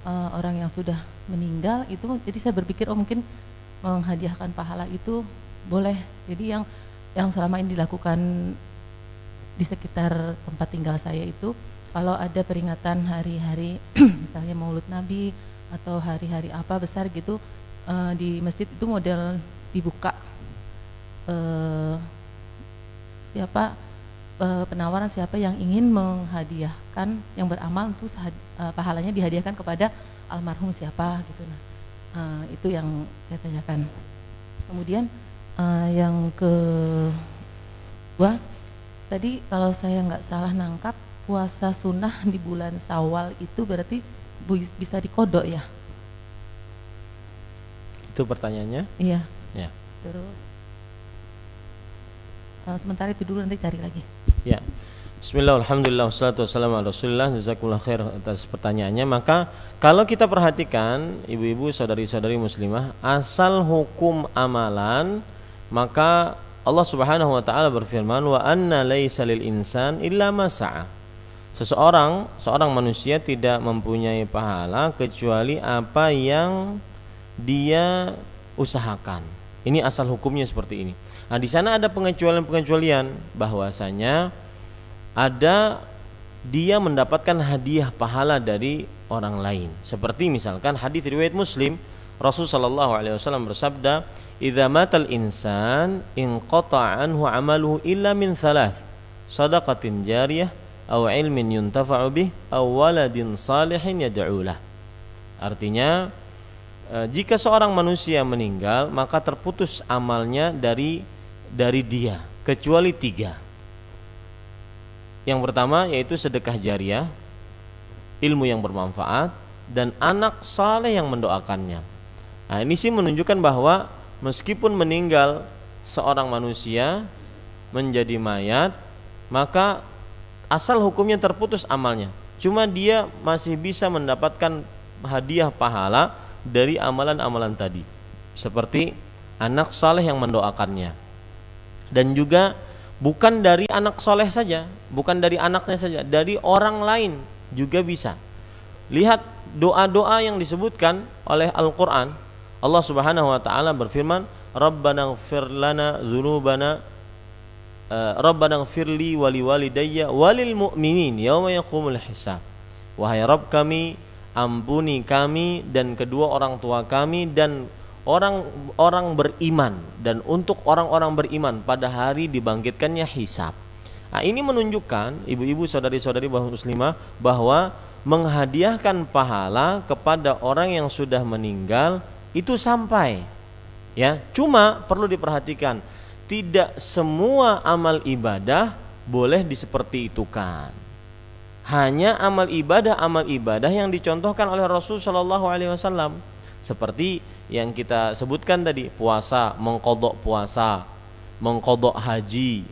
uh, orang yang sudah meninggal itu jadi saya berpikir oh mungkin menghadiahkan pahala itu boleh. Jadi yang yang selama ini dilakukan di sekitar tempat tinggal saya itu kalau ada peringatan hari-hari misalnya Maulud Nabi atau hari-hari apa besar gitu uh, di masjid itu model dibuka uh, siapa uh, penawaran siapa yang ingin menghadiahkan yang beramal itu uh, pahalanya dihadiahkan kepada almarhum siapa gitu nah uh, itu yang saya tanyakan kemudian uh, yang kedua tadi kalau saya nggak salah nangkap puasa sunnah di bulan Sawal itu berarti bisa dikodok ya? Itu pertanyaannya? Iya. Ya. Terus uh, sementara itu dulu nanti cari lagi. Ya. Bismillahirrahmanirrahim. alhamdulillah, Wassalamualaikum jazakumullah khair atas pertanyaannya Maka kalau kita perhatikan ibu-ibu saudari-saudari muslimah Asal hukum amalan Maka Allah subhanahu wa ta'ala berfirman Wa anna laisa lil insan illa masa'a Seseorang, seorang manusia tidak mempunyai pahala kecuali apa yang dia usahakan. Ini asal hukumnya seperti ini. Nah, di sana ada pengecualian-pengecualian bahwasanya ada dia mendapatkan hadiah pahala dari orang lain. Seperti misalkan hadis riwayat Muslim, Rasul sallallahu alaihi wasallam bersabda, "Idza matal insan in anhu amaluhu illa min thalath: sadaqatin jariyah atau ilmin yuntafa'u bih atau waladin salihin yad'ulah artinya e, jika seorang manusia meninggal maka terputus amalnya dari dari dia kecuali tiga yang pertama yaitu sedekah jariah ilmu yang bermanfaat dan anak saleh yang mendoakannya nah ini sih menunjukkan bahwa meskipun meninggal seorang manusia menjadi mayat maka asal hukumnya terputus amalnya. Cuma dia masih bisa mendapatkan hadiah pahala dari amalan-amalan tadi. Seperti anak saleh yang mendoakannya. Dan juga bukan dari anak soleh saja, bukan dari anaknya saja, dari orang lain juga bisa. Lihat doa-doa yang disebutkan oleh Al-Quran. Allah subhanahu wa ta'ala berfirman, Rabbana gfir lana Eh, Rabbana gfirli wali walidayya walil mu'minin yawma yaqumul hisab. Wahai Rabb kami, ampuni kami dan kedua orang tua kami dan orang-orang beriman dan untuk orang-orang beriman pada hari dibangkitkannya hisab. Nah, ini menunjukkan ibu-ibu saudari-saudari bahwa muslimah bahwa menghadiahkan pahala kepada orang yang sudah meninggal itu sampai ya cuma perlu diperhatikan tidak semua amal ibadah boleh diseperti itu kan. Hanya amal ibadah amal ibadah yang dicontohkan oleh Rasul Shallallahu Alaihi Wasallam seperti yang kita sebutkan tadi puasa mengkodok puasa mengkodok haji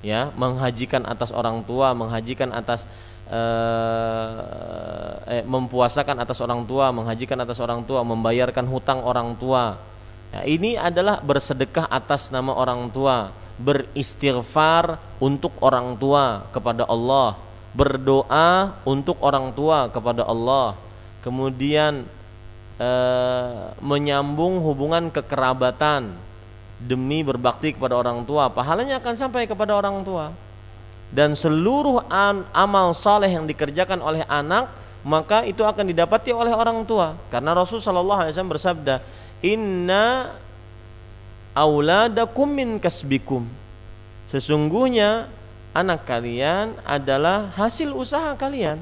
ya menghajikan atas orang tua menghajikan atas eh, eh mempuasakan atas orang tua menghajikan atas orang tua membayarkan hutang orang tua Ya, ini adalah bersedekah atas nama orang tua, beristighfar untuk orang tua kepada Allah, berdoa untuk orang tua kepada Allah, kemudian eh, menyambung hubungan kekerabatan demi berbakti kepada orang tua. Pahalanya akan sampai kepada orang tua. Dan seluruh an, amal saleh yang dikerjakan oleh anak maka itu akan didapati oleh orang tua karena Rasul Shallallahu Alaihi Wasallam bersabda inna auladakum min kasbikum sesungguhnya anak kalian adalah hasil usaha kalian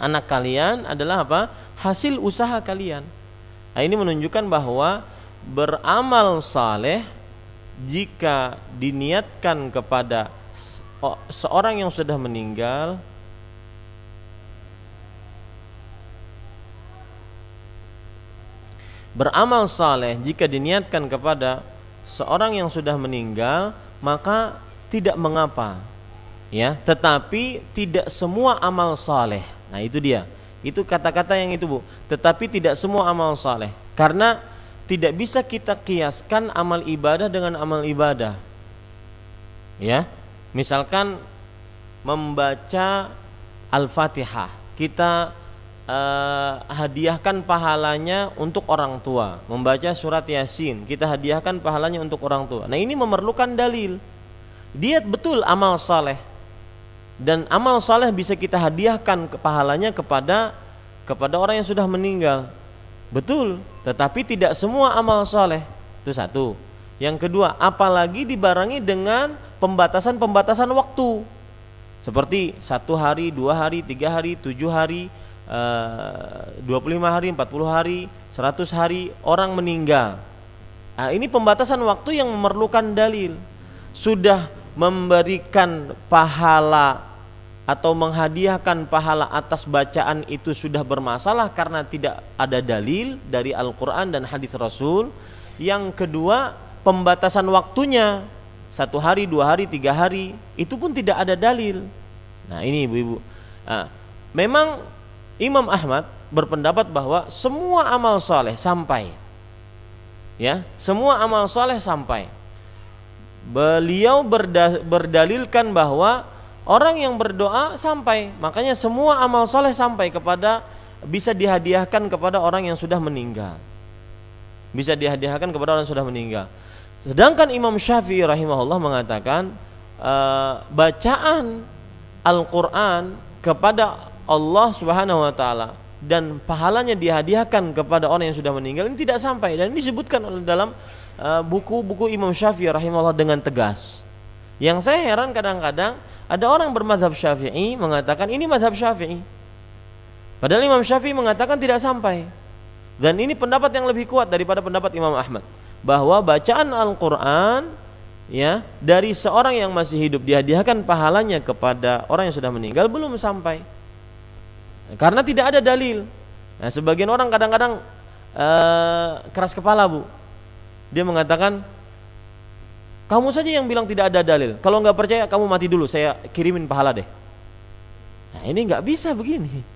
anak kalian adalah apa hasil usaha kalian nah, ini menunjukkan bahwa beramal saleh jika diniatkan kepada seorang yang sudah meninggal beramal saleh jika diniatkan kepada seorang yang sudah meninggal maka tidak mengapa ya tetapi tidak semua amal saleh nah itu dia itu kata-kata yang itu Bu tetapi tidak semua amal saleh karena tidak bisa kita kiaskan amal ibadah dengan amal ibadah ya misalkan membaca Al-Fatihah kita Eh, hadiahkan pahalanya untuk orang tua. Membaca surat Yasin, kita hadiahkan pahalanya untuk orang tua. Nah, ini memerlukan dalil. Dia betul amal saleh. Dan amal saleh bisa kita hadiahkan ke pahalanya kepada kepada orang yang sudah meninggal. Betul, tetapi tidak semua amal saleh. Itu satu. Yang kedua, apalagi dibarengi dengan pembatasan-pembatasan waktu. Seperti satu hari, dua hari, tiga hari, tujuh hari, 25 eh, hari, 40 hari, 100 hari orang meninggal. Nah, ini pembatasan waktu yang memerlukan dalil. Sudah memberikan pahala atau menghadiahkan pahala atas bacaan itu sudah bermasalah karena tidak ada dalil dari Al-Quran dan hadis Rasul. Yang kedua, pembatasan waktunya satu hari, dua hari, tiga hari itu pun tidak ada dalil. Nah, ini ibu-ibu, nah, memang Imam Ahmad berpendapat bahwa semua amal soleh sampai ya semua amal soleh sampai beliau berda, berdalilkan bahwa orang yang berdoa sampai makanya semua amal soleh sampai kepada bisa dihadiahkan kepada orang yang sudah meninggal bisa dihadiahkan kepada orang yang sudah meninggal sedangkan Imam Syafi'i rahimahullah mengatakan e, bacaan Al-Quran kepada Allah Subhanahu wa taala dan pahalanya dihadiahkan kepada orang yang sudah meninggal ini tidak sampai dan ini disebutkan oleh dalam e, buku-buku uh, Imam Syafi'i rahimahullah dengan tegas. Yang saya heran kadang-kadang ada orang bermadhab Syafi'i mengatakan ini madhab Syafi'i. Padahal Imam Syafi'i mengatakan tidak sampai. Dan ini pendapat yang lebih kuat daripada pendapat Imam Ahmad bahwa bacaan Al-Qur'an ya dari seorang yang masih hidup dihadiahkan pahalanya kepada orang yang sudah meninggal belum sampai. Karena tidak ada dalil. Nah, sebagian orang kadang-kadang uh, keras kepala, Bu. Dia mengatakan, "Kamu saja yang bilang tidak ada dalil. Kalau nggak percaya, kamu mati dulu. Saya kirimin pahala deh." Nah, ini nggak bisa begini.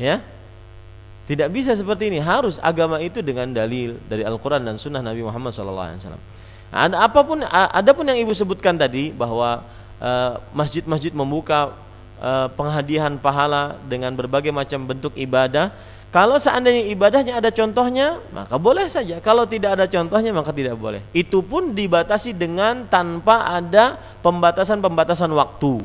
Ya. Tidak bisa seperti ini. Harus agama itu dengan dalil dari Al-Qur'an dan Sunnah Nabi Muhammad SAW. Ada apapun adapun yang ibu sebutkan tadi bahwa eh, masjid-masjid uh, membuka Eh, penghadiahan pahala dengan berbagai macam bentuk ibadah. Kalau seandainya ibadahnya ada contohnya, maka boleh saja. Kalau tidak ada contohnya, maka tidak boleh. Itu pun dibatasi dengan tanpa ada pembatasan-pembatasan waktu.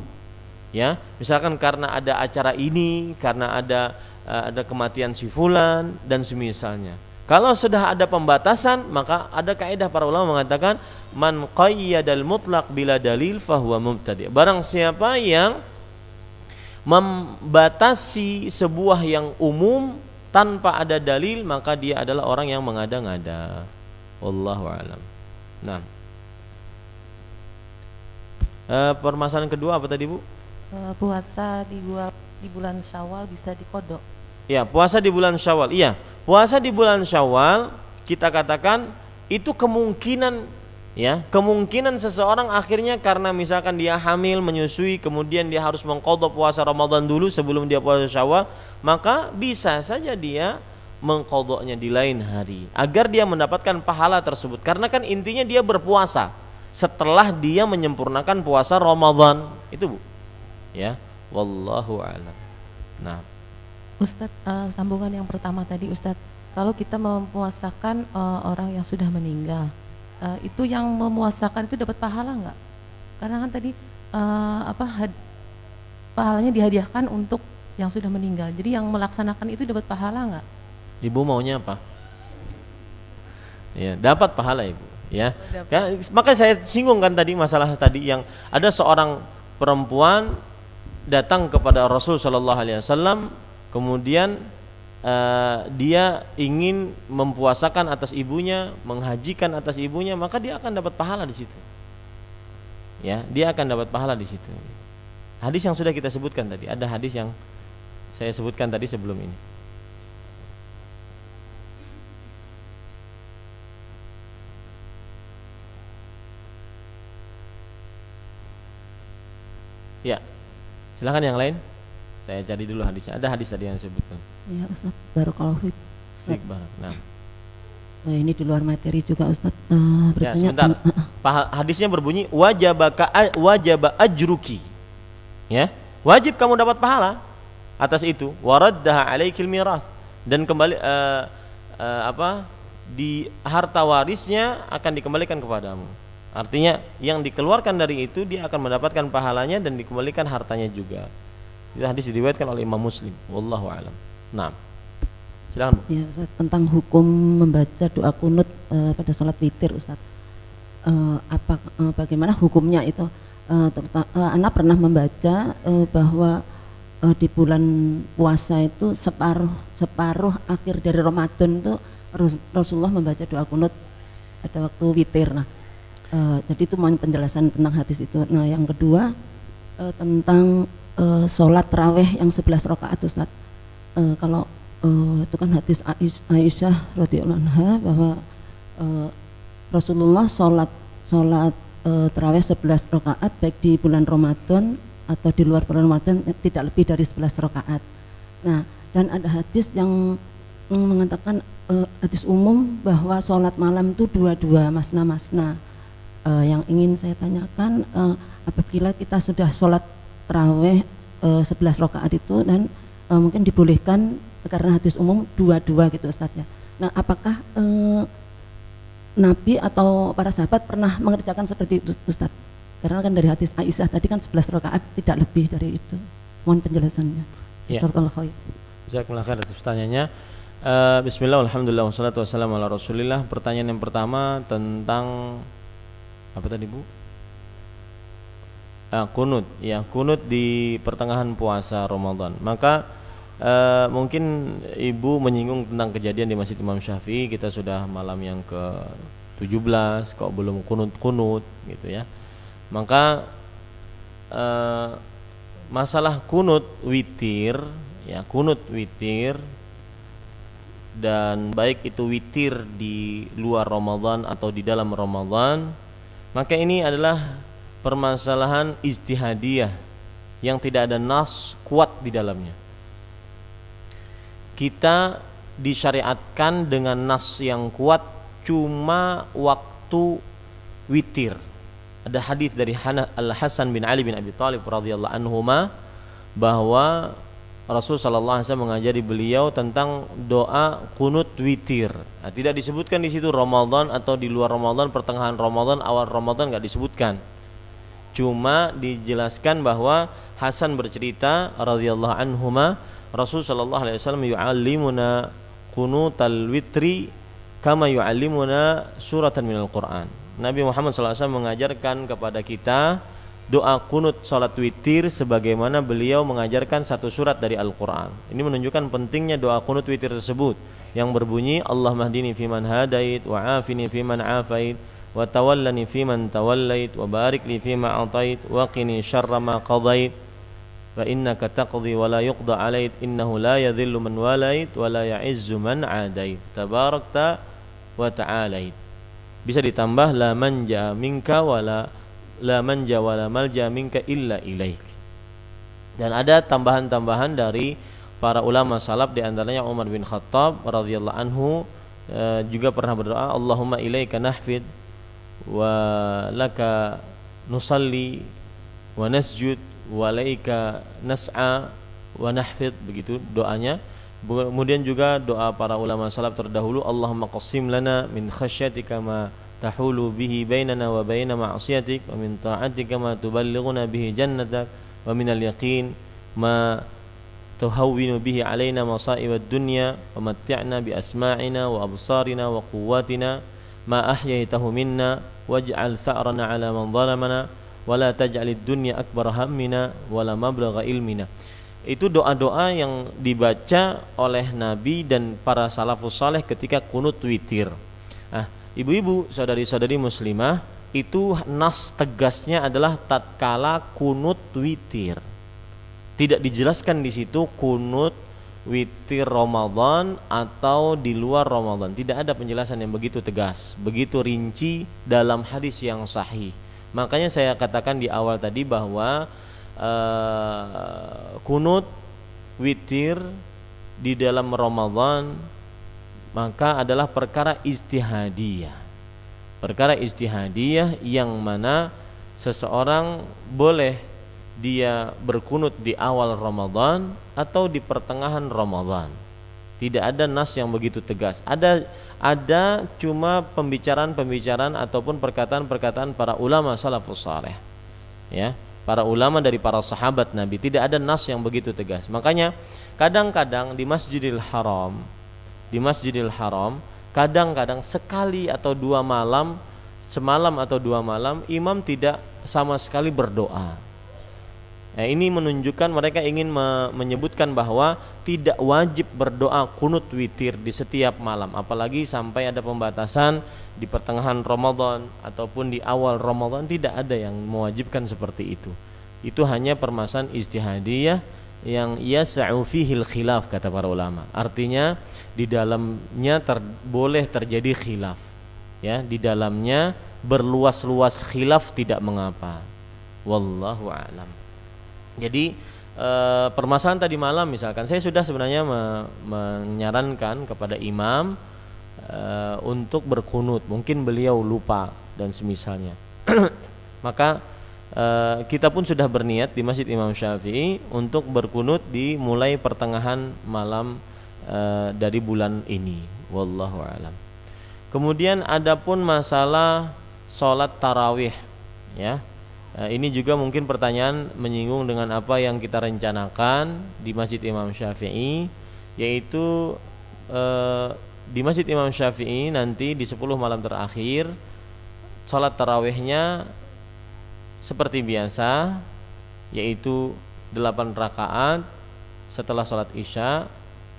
Ya, misalkan karena ada acara ini, karena ada eh, ada kematian si fulan dan semisalnya. Kalau sudah ada pembatasan, maka ada kaidah para ulama mengatakan man qayyadal mutlak bila dalil fahuwa mubtadi. Barang siapa yang membatasi sebuah yang umum tanpa ada dalil maka dia adalah orang yang mengada-ngada. Wallahu alam. Nah. E, permasalahan kedua apa tadi, Bu? Eh, puasa di gua, di bulan Syawal bisa dikodok. Ya, puasa di bulan Syawal. Iya, puasa di bulan Syawal kita katakan itu kemungkinan ya kemungkinan seseorang akhirnya karena misalkan dia hamil menyusui kemudian dia harus mengkodok puasa Ramadan dulu sebelum dia puasa Syawal maka bisa saja dia mengkodoknya di lain hari agar dia mendapatkan pahala tersebut karena kan intinya dia berpuasa setelah dia menyempurnakan puasa Ramadan itu bu ya wallahu alam nah Ustadz uh, sambungan yang pertama tadi Ustadz kalau kita mempuasakan uh, eh, orang yang sudah meninggal uh, itu yang memuasakan itu dapat pahala nggak? Karena kan tadi uh, apa had, pahalanya dihadiahkan untuk yang sudah meninggal. Jadi yang melaksanakan itu dapat pahala nggak? Ibu maunya apa? Ya, dapat pahala ibu. Ya, ya makanya saya singgung kan tadi masalah tadi yang ada seorang perempuan datang kepada Rasul Shallallahu Alaihi Wasallam kemudian uh, dia ingin mempuasakan atas ibunya, menghajikan atas ibunya, maka dia akan dapat pahala di situ. Ya, dia akan dapat pahala di situ. Hadis yang sudah kita sebutkan tadi, ada hadis yang saya sebutkan tadi sebelum ini. Ya, silakan yang lain. Saya cari dulu hadisnya. Ada hadis tadi yang saya sebutkan ya Ustadz Barokallahu Fik nah. nah ini di luar materi juga Ustadz uh, ya sebentar uh, hadisnya berbunyi wajabaka wajaba ajruki ya wajib kamu dapat pahala atas itu waraddaha alaikil mirath dan kembali uh, uh, apa di harta warisnya akan dikembalikan kepadamu artinya yang dikeluarkan dari itu dia akan mendapatkan pahalanya dan dikembalikan hartanya juga hadis diriwayatkan oleh Imam Muslim wallahu alam Nah, silakan. Ya, Ustaz, tentang hukum membaca doa kunut uh, pada sholat witir, Ustaz. Uh, apa uh, bagaimana hukumnya itu? Uh, uh, anak pernah membaca uh, bahwa uh, di bulan puasa itu separuh separuh akhir dari Ramadan itu Rasulullah membaca doa kunut pada waktu witir. Nah, uh, jadi itu mau penjelasan tentang hadis itu. Nah, yang kedua uh, tentang uh, sholat raweh yang sebelas rakaat Ustaz uh, kalau uh, eh, itu kan hadis Aisyah radhiyallahu anha bahwa uh, Rasulullah sholat sholat uh, terawih 11 rakaat baik di bulan Ramadan atau di luar bulan Ramadan tidak lebih dari 11 rakaat. Nah, dan ada hadis yang mm, mengatakan uh, hadis umum bahwa sholat malam itu dua-dua masna-masna. Uh, yang ingin saya tanyakan uh, apabila kita sudah sholat terawih uh, 11 rakaat itu dan uh, mungkin dibolehkan karena hadis umum dua-dua gitu Ustaz ya. Nah, apakah uh, Nabi atau para sahabat pernah mengerjakan seperti itu Ustaz? Karena kan dari hadis Aisyah tadi kan 11 rakaat tidak lebih dari itu. Mohon penjelasannya. Ya. khair atas pertanyaannya. Uh, Bismillah, alhamdulillah, wassalatu wassalamu ala rasulillah Pertanyaan yang pertama tentang Apa tadi Bu? Uh, kunut ya kunut di pertengahan puasa Ramadan maka Uh, mungkin Ibu menyinggung tentang kejadian di Masjid Imam Syafi'i, kita sudah malam yang ke-17 kok belum kunut-kunut gitu ya. Maka uh, masalah kunut witir ya, kunut witir dan baik itu witir di luar Ramadan atau di dalam Ramadan, maka ini adalah permasalahan istihadiah yang tidak ada nas kuat di dalamnya kita disyariatkan dengan nas yang kuat cuma waktu witir. Ada hadis dari Al Hasan bin Ali bin Abi Thalib radhiyallahu anhu bahwa Rasul sallallahu alaihi wasallam mengajari beliau tentang doa kunut witir. Nah, tidak disebutkan di situ Ramadan atau di luar Ramadan, pertengahan Ramadan, awal Ramadan nggak disebutkan. Cuma dijelaskan bahwa Hasan bercerita radhiyallahu anhu Rasul sallallahu alaihi wasallam yu'allimuna qunutal witri kama yu'allimuna suratan minal Qur'an. Nabi Muhammad SAW mengajarkan kepada kita doa kunut salat witir sebagaimana beliau mengajarkan satu surat dari Al-Qur'an. Ini menunjukkan pentingnya doa kunut witir tersebut yang berbunyi Allah mahdini fiman hadait wa afini fiman afait wa tawallani fiman tawallait wa barik li fima atait wa qini syarra ma qadait فإنك تقضي ولا wa la إنه لا يذل من yadhillu ولا يعز من la ya'izzu man bisa ditambah la manja minka wa la la manja wa la malja minka illa ilaik dan ada tambahan-tambahan dari para ulama salaf di antaranya Umar bin Khattab radhiyallahu anhu e, juga pernah berdoa Allahumma ilaika nahfid wa laka nusalli wa nasjud walaika nas'a wa nahfid begitu doanya kemudian juga doa para ulama salaf terdahulu Allahumma qassim lana min khasyatika ma tahulu bihi bainana wa baina ma'siyatik wa min ta'atika ma tuballighuna bihi jannatak wa min al-yaqin ma bihi alaina dunya wa matti'na bi asma'ina wa absarina wa quwwatina ma ahyaitahu minna waj'al sa'rana ala man dhalamana wala taj'alid dunya akbar hammina wala mablagha ilmina itu doa-doa yang dibaca oleh Nabi dan para salafus saleh ketika kunut witir. Ah, ibu-ibu, saudari-saudari muslimah, itu nas tegasnya adalah tatkala kunut witir. Tidak dijelaskan di situ kunut witir Ramadan atau di luar Ramadan. Tidak ada penjelasan yang begitu tegas, begitu rinci dalam hadis yang sahih. Makanya saya katakan di awal tadi bahwa uh, kunut witir di dalam Ramadan maka adalah perkara istihadiyah. Perkara istihadiyah yang mana seseorang boleh dia berkunut di awal Ramadan atau di pertengahan Ramadan tidak ada nas yang begitu tegas. Ada ada cuma pembicaraan-pembicaraan ataupun perkataan-perkataan para ulama salafus saleh. Ya, para ulama dari para sahabat Nabi tidak ada nas yang begitu tegas. Makanya kadang-kadang di Masjidil Haram di Masjidil Haram kadang-kadang sekali atau dua malam semalam atau dua malam imam tidak sama sekali berdoa Nah, ini menunjukkan mereka ingin me menyebutkan bahwa tidak wajib berdoa kunut witir di setiap malam, apalagi sampai ada pembatasan di pertengahan Ramadan ataupun di awal Ramadan tidak ada yang mewajibkan seperti itu. Itu hanya permasalahan istihadiyah yang ia fihil khilaf kata para ulama. Artinya di dalamnya ter boleh terjadi khilaf. Ya, di dalamnya berluas-luas khilaf tidak mengapa. Wallahu a'lam. Jadi eh, permasalahan tadi malam misalkan saya sudah sebenarnya me menyarankan kepada imam eh, untuk berkunut. Mungkin beliau lupa dan semisalnya. Maka eh, kita pun sudah berniat di Masjid Imam Syafi'i untuk berkunut di mulai pertengahan malam eh, dari bulan ini. Wallahu alam. Kemudian adapun masalah sholat tarawih ya Eh, ini juga mungkin pertanyaan menyinggung dengan apa yang kita rencanakan di Masjid Imam Syafi'i yaitu eh, di Masjid Imam Syafi'i nanti di 10 malam terakhir salat tarawihnya seperti biasa yaitu 8 rakaat setelah salat Isya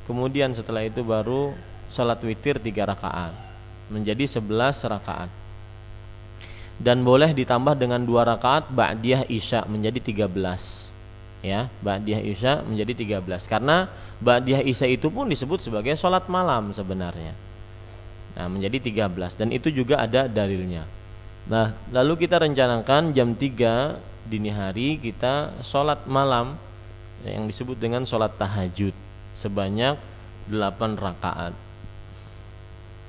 kemudian setelah itu baru salat witir 3 rakaat menjadi 11 rakaat dan boleh ditambah dengan dua rakaat ba'diyah isya menjadi 13 ya ba'diyah isya menjadi 13 karena ba'diyah isya itu pun disebut sebagai sholat malam sebenarnya nah menjadi 13 dan itu juga ada dalilnya nah lalu kita rencanakan jam 3 dini hari kita sholat malam yang disebut dengan sholat tahajud sebanyak 8 rakaat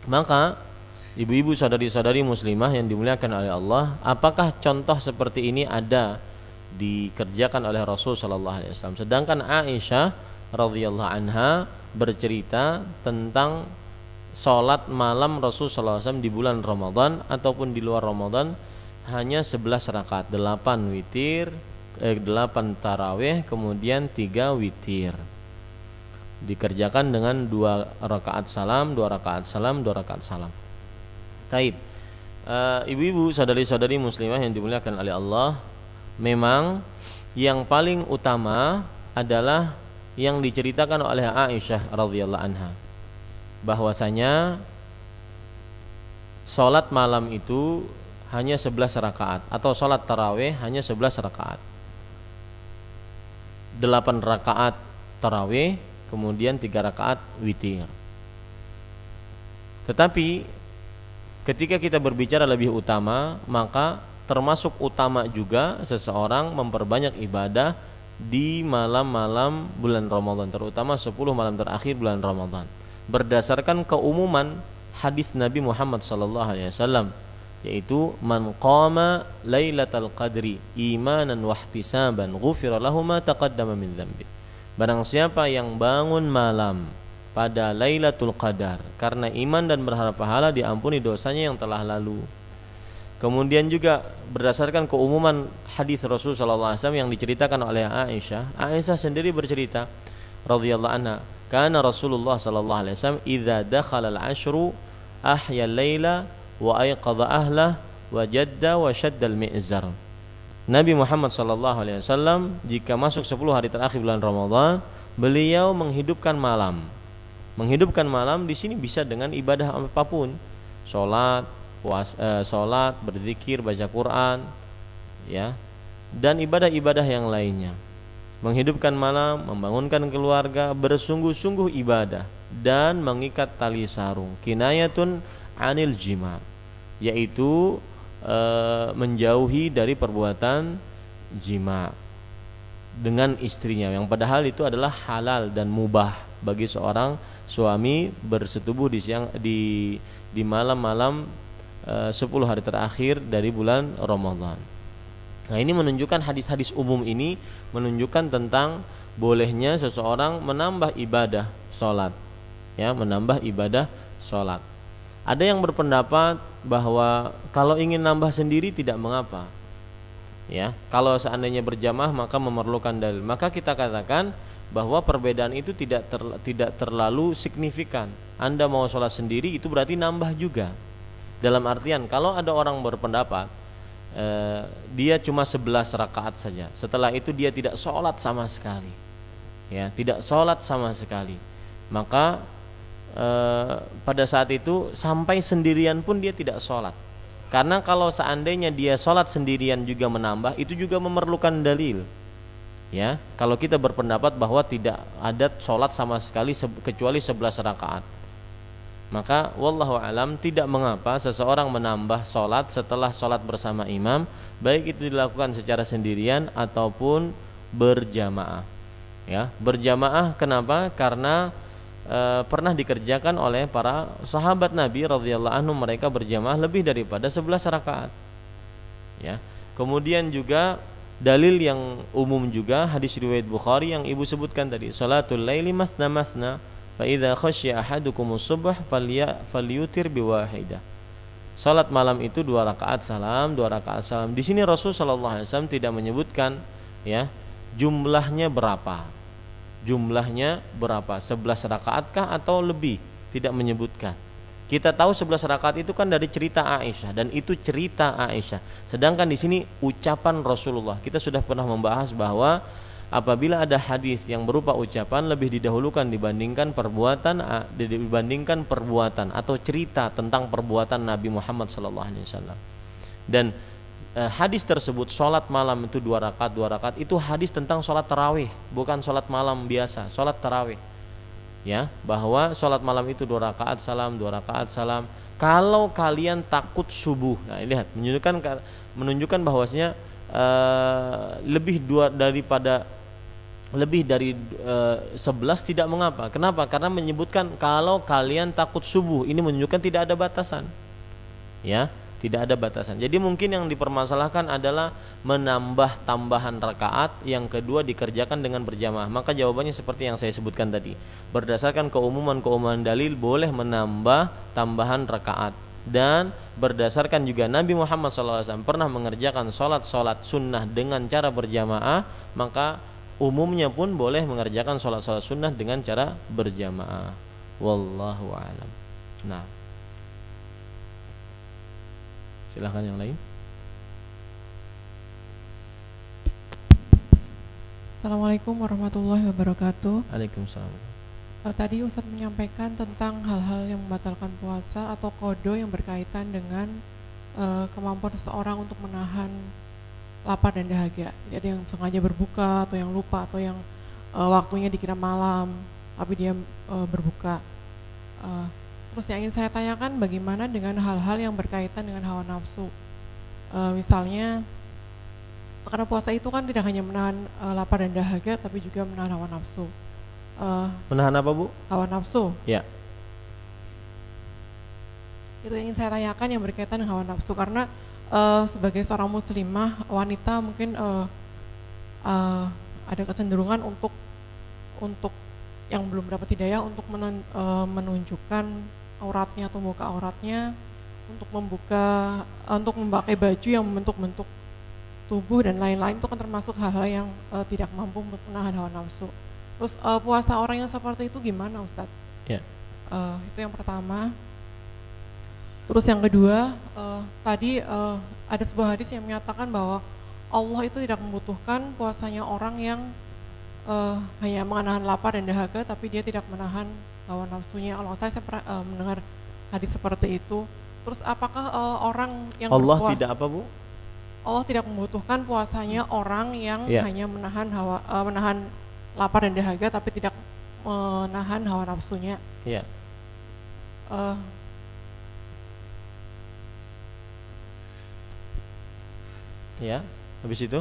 maka Ibu-ibu sadari-sadari muslimah yang dimuliakan oleh Allah, apakah contoh seperti ini ada dikerjakan oleh Rasul Shallallahu Alaihi Wasallam? Sedangkan Aisyah radhiyallahu anha bercerita tentang sholat malam Rasul Shallallahu Alaihi Wasallam di bulan Ramadan ataupun di luar Ramadan hanya 11 rakaat, 8 witir, eh, 8 taraweh, kemudian 3 witir. Dikerjakan dengan dua rakaat salam, dua rakaat salam, dua rakaat salam. Taib. Eh, ibu-ibu, saudari-saudari muslimah yang dimuliakan oleh Allah, memang yang paling utama adalah yang diceritakan oleh Aisyah radhiyallahu anha bahwasanya salat malam itu hanya 11 rakaat atau salat tarawih hanya 11 rakaat. 8 rakaat tarawih, kemudian 3 rakaat witir. Tetapi ketika kita berbicara lebih utama maka termasuk utama juga seseorang memperbanyak ibadah di malam-malam bulan Ramadan terutama 10 malam terakhir bulan Ramadan berdasarkan keumuman hadis Nabi Muhammad SAW, yaitu man qama lailatal qadri imanan wahtisaban ghufira lahu ma min dhanbi barang siapa yang bangun malam pada Lailatul Qadar karena iman dan berharap pahala diampuni dosanya yang telah lalu. Kemudian juga berdasarkan keumuman hadis Rasul sallallahu alaihi wasallam yang diceritakan oleh Aisyah, Aisyah sendiri bercerita radhiyallahu anha, "Kana Rasulullah sallallahu alaihi wasallam idza dakhala al-ashru ahya al-laila wa ayqadha ahlah wa jadda wa shadda al-mi'zar." Nabi Muhammad sallallahu alaihi wasallam jika masuk 10 hari terakhir bulan Ramadan, beliau menghidupkan malam Menghidupkan malam di sini bisa dengan ibadah apapun, sholat, puas, eh, sholat, berzikir, baca Quran, ya, dan ibadah-ibadah yang lainnya. Menghidupkan malam, membangunkan keluarga, bersungguh-sungguh ibadah dan mengikat tali sarung. Kinayatun anil jima, yaitu e, menjauhi dari perbuatan jima dengan istrinya yang padahal itu adalah halal dan mubah bagi seorang suami bersetubuh di siang di di malam-malam e, eh, 10 hari terakhir dari bulan Ramadan. Nah, ini menunjukkan hadis-hadis umum ini menunjukkan tentang bolehnya seseorang menambah ibadah salat. Ya, menambah ibadah salat. Ada yang berpendapat bahwa kalau ingin nambah sendiri tidak mengapa. Ya, kalau seandainya berjamaah maka memerlukan dalil. Maka kita katakan bahwa perbedaan itu tidak ter, tidak terlalu signifikan. Anda mau sholat sendiri itu berarti nambah juga. Dalam artian kalau ada orang berpendapat eh, dia cuma 11 rakaat saja. Setelah itu dia tidak sholat sama sekali. Ya, tidak sholat sama sekali. Maka eh, pada saat itu sampai sendirian pun dia tidak sholat. Karena kalau seandainya dia sholat sendirian juga menambah, itu juga memerlukan dalil ya kalau kita berpendapat bahwa tidak ada sholat sama sekali kecuali sebelas rakaat maka wallahu alam tidak mengapa seseorang menambah sholat setelah sholat bersama imam baik itu dilakukan secara sendirian ataupun berjamaah ya berjamaah kenapa karena e, pernah dikerjakan oleh para sahabat Nabi radhiyallahu anhu mereka berjamaah lebih daripada sebelas rakaat ya kemudian juga dalil yang umum juga hadis riwayat Bukhari yang ibu sebutkan tadi salatul laili masna masna fa idza khasyya ahadukum subh falya falyutir biwahidah salat malam itu dua rakaat salam dua rakaat salam di sini Rasul sallallahu alaihi wasallam tidak menyebutkan ya jumlahnya berapa jumlahnya berapa 11 rakaatkah atau lebih tidak menyebutkan kita tahu sebelas rakaat itu kan dari cerita Aisyah dan itu cerita Aisyah. Sedangkan di sini ucapan Rasulullah. Kita sudah pernah membahas bahwa apabila ada hadis yang berupa ucapan lebih didahulukan dibandingkan perbuatan dibandingkan perbuatan atau cerita tentang perbuatan Nabi Muhammad sallallahu alaihi wasallam. Dan e, hadis tersebut sholat malam itu dua rakaat dua rakaat itu hadis tentang sholat tarawih bukan sholat malam biasa sholat tarawih ya bahwa sholat malam itu dua rakaat salam dua rakaat salam kalau kalian takut subuh nah lihat menunjukkan menunjukkan bahwasanya uh, lebih dua daripada lebih dari e, eh, 11 tidak mengapa. Kenapa? Karena menyebutkan kalau kalian takut subuh, ini menunjukkan tidak ada batasan. Ya tidak ada batasan. Jadi mungkin yang dipermasalahkan adalah menambah tambahan rakaat yang kedua dikerjakan dengan berjamaah. Maka jawabannya seperti yang saya sebutkan tadi. Berdasarkan keumuman-keumuman dalil boleh menambah tambahan rakaat dan berdasarkan juga Nabi Muhammad SAW pernah mengerjakan solat solat sunnah dengan cara berjamaah maka umumnya pun boleh mengerjakan solat solat sunnah dengan cara berjamaah wallahu alam nah silahkan yang lain Assalamualaikum warahmatullahi wabarakatuh Waalaikumsalam eh, Tadi Ustadz menyampaikan tentang hal-hal yang membatalkan puasa atau kodo yang berkaitan dengan uh, kemampuan seseorang untuk menahan lapar dan dahaga Jadi yang sengaja berbuka atau yang lupa atau yang uh, waktunya dikira malam tapi dia uh, berbuka uh, Terus yang ingin saya tanyakan bagaimana dengan hal-hal yang berkaitan dengan hawa nafsu. E, misalnya karena puasa itu kan tidak hanya menahan e, lapar dan dahaga tapi juga menahan hawa nafsu. E, menahan apa, Bu? Hawa nafsu. Ya. Itu yang ingin saya tanyakan yang berkaitan dengan hawa nafsu karena e, sebagai seorang muslimah wanita mungkin e, e, ada kecenderungan untuk untuk yang belum dapat hidayah untuk e, menunjukkan auratnya atau muka auratnya untuk membuka eh, untuk memakai baju yang membentuk-bentuk tubuh dan lain-lain itu kan termasuk hal-hal yang uh, tidak mampu untuk menahan hawa nafsu. Terus uh, puasa orang yang seperti itu gimana Ustadz? Yeah. Ya. Uh, itu yang pertama. Terus yang kedua, uh, tadi uh, ada sebuah hadis yang menyatakan bahwa Allah itu tidak membutuhkan puasanya orang yang uh, hanya menahan lapar dan dahaga, tapi dia tidak menahan hawa nafsunya Allah saya, saya pernah uh, mendengar hadis seperti itu terus apakah uh, orang yang Allah berpuas, tidak apa bu Allah tidak membutuhkan puasanya orang yang yeah. hanya menahan hawa uh, menahan lapar dan dahaga tapi tidak menahan hawa nafsunya yeah. uh, ya habis itu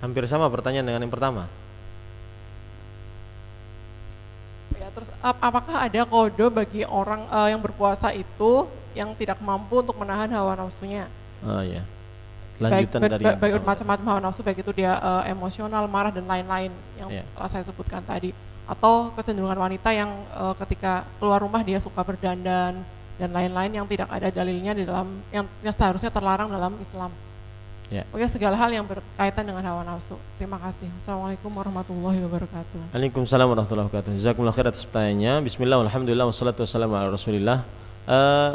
hampir sama pertanyaan dengan yang pertama Terus ap apakah ada kode bagi orang uh, yang berpuasa itu yang tidak mampu untuk menahan hawa nafsunya? Oh iya. Lanjutan baik, dari baik, baik macam-macam hawa nafsu baik itu dia uh, emosional, marah dan lain-lain yang yeah. Iya. saya sebutkan tadi atau kecenderungan wanita yang uh, ketika keluar rumah dia suka berdandan dan lain-lain yang tidak ada dalilnya di dalam yang, yang seharusnya terlarang dalam Islam. Ya. Oke segala hal yang berkaitan dengan hawa nafsu. Terima kasih. Assalamualaikum warahmatullahi wabarakatuh. Waalaikumsalam warahmatullahi wabarakatuh. Jazakumullah khair atas pertanyaannya. Bismillah, alhamdulillah, wassalatu wassalamu ala rasulillah. hadis eh,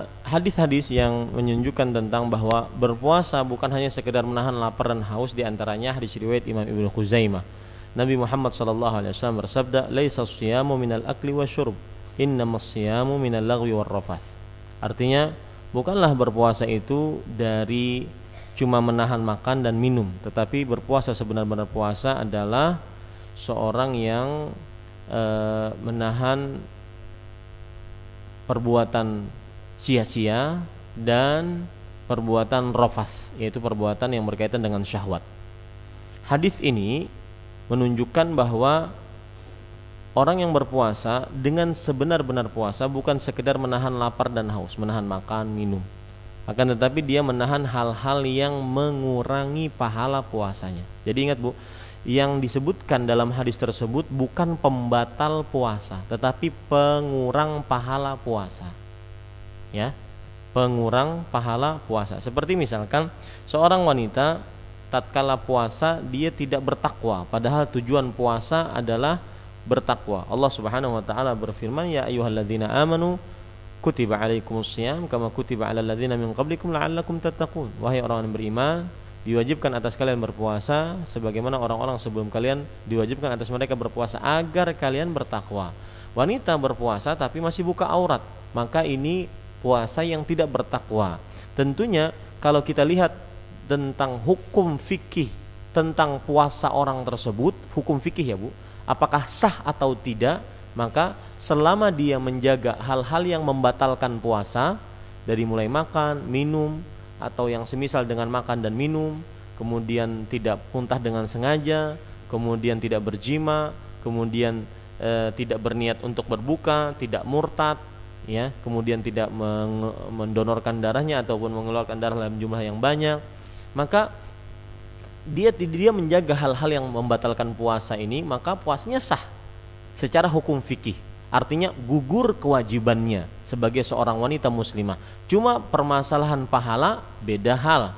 hadis-hadis yang menunjukkan tentang bahwa berpuasa bukan hanya sekedar menahan lapar dan haus diantaranya hadis riwayat Imam Ibnu Khuzaimah. Nabi Muhammad sallallahu alaihi wasallam bersabda, "Laisa siyamu minal akli wa syurb, innamas siyamu minal lagwi war rafath." Artinya, bukanlah berpuasa itu dari cuma menahan makan dan minum, tetapi berpuasa sebenar-benar puasa adalah seorang yang e, menahan perbuatan sia-sia dan perbuatan rofath, yaitu perbuatan yang berkaitan dengan syahwat. Hadis ini menunjukkan bahwa orang yang berpuasa dengan sebenar-benar puasa bukan sekedar menahan lapar dan haus, menahan makan, minum, akan tetapi dia menahan hal-hal yang mengurangi pahala puasanya. Jadi ingat Bu, yang disebutkan dalam hadis tersebut bukan pembatal puasa, tetapi pengurang pahala puasa. Ya. Pengurang pahala puasa. Seperti misalkan seorang wanita tatkala puasa dia tidak bertakwa, padahal tujuan puasa adalah bertakwa. Allah Subhanahu wa taala berfirman, "Ya ayyuhalladzina amanu" kutiba alaikumus siyam kama kutiba ala ladzina min qablikum la'allakum tattaqun wahai orang yang beriman diwajibkan atas kalian berpuasa sebagaimana orang-orang sebelum kalian diwajibkan atas mereka berpuasa agar kalian bertakwa wanita berpuasa tapi masih buka aurat maka ini puasa yang tidak bertakwa tentunya kalau kita lihat tentang hukum fikih tentang puasa orang tersebut hukum fikih ya Bu apakah sah atau tidak maka selama dia menjaga hal-hal yang membatalkan puasa dari mulai makan, minum atau yang semisal dengan makan dan minum, kemudian tidak muntah dengan sengaja, kemudian tidak berjima, kemudian e, tidak berniat untuk berbuka, tidak murtad, ya, kemudian tidak mendonorkan darahnya ataupun mengeluarkan darah dalam jumlah yang banyak, maka dia dia menjaga hal-hal yang membatalkan puasa ini, maka puasnya sah secara hukum fikih artinya gugur kewajibannya sebagai seorang wanita muslimah. Cuma permasalahan pahala beda hal.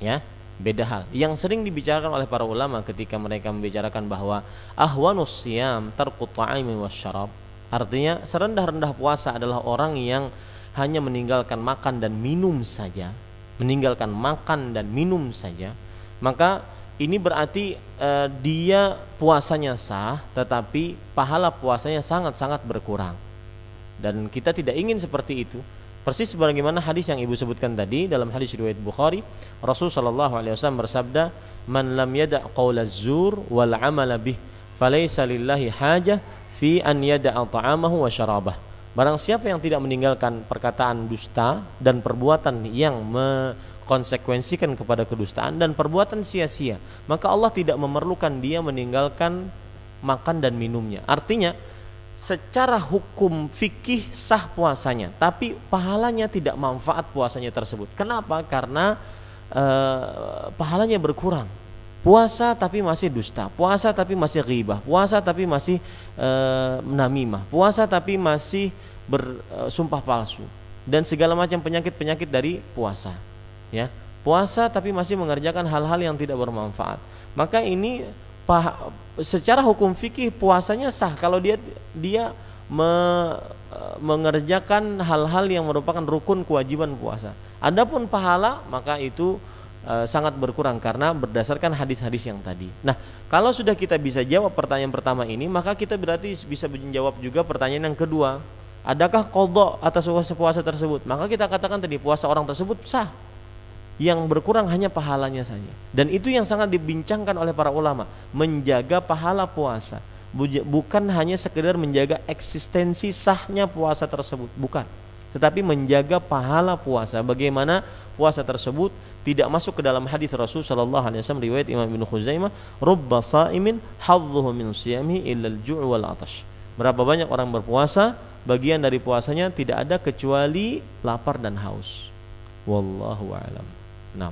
Ya, beda hal. Yang sering dibicarakan oleh para ulama ketika mereka membicarakan bahwa ahwanus siam terkutai wasyarab. Artinya serendah-rendah puasa adalah orang yang hanya meninggalkan makan dan minum saja, meninggalkan makan dan minum saja. Maka ini berarti uh, dia puasanya sah tetapi pahala puasanya sangat-sangat berkurang dan kita tidak ingin seperti itu persis sebagaimana hadis yang ibu sebutkan tadi dalam hadis riwayat Bukhari Rasul Shallallahu Alaihi Wasallam bersabda man lam yada' qawlazur wal amala bih falaysa lillahi hajah fi an yada ta'amahu wa syarabah barang siapa yang tidak meninggalkan perkataan dusta dan perbuatan yang me- konsekuensikan kepada kedustaan dan perbuatan sia-sia, maka Allah tidak memerlukan dia meninggalkan makan dan minumnya. Artinya, secara hukum fikih sah puasanya, tapi pahalanya tidak manfaat puasanya tersebut. Kenapa? Karena e, pahalanya berkurang. Puasa tapi masih dusta, puasa tapi masih ghibah, puasa tapi masih e, namimah, puasa tapi masih bersumpah eh, e, palsu dan segala macam penyakit-penyakit dari puasa ya puasa tapi masih mengerjakan hal-hal yang tidak bermanfaat maka ini secara hukum fikih puasanya sah kalau dia dia me, mengerjakan hal-hal yang merupakan rukun kewajiban puasa adapun pahala maka itu e, sangat berkurang karena berdasarkan hadis-hadis yang tadi. Nah, kalau sudah kita bisa jawab pertanyaan pertama ini, maka kita berarti bisa menjawab juga pertanyaan yang kedua. Adakah kodok atas puasa puasa tersebut? Maka kita katakan tadi puasa orang tersebut sah yang berkurang hanya pahalanya saja. Dan itu yang sangat dibincangkan oleh para ulama, menjaga pahala puasa bukan hanya sekedar menjaga eksistensi sahnya puasa tersebut, bukan. Tetapi menjaga pahala puasa, bagaimana puasa tersebut tidak masuk ke dalam hadis Rasul sallallahu alaihi wasallam riwayat Imam bin Khuzaimah, "Rubba saimin hadzuhu min siyami illa al-ju' wal atash." Berapa banyak orang berpuasa, bagian dari puasanya tidak ada kecuali lapar dan haus. Wallahu a'lam. Nah.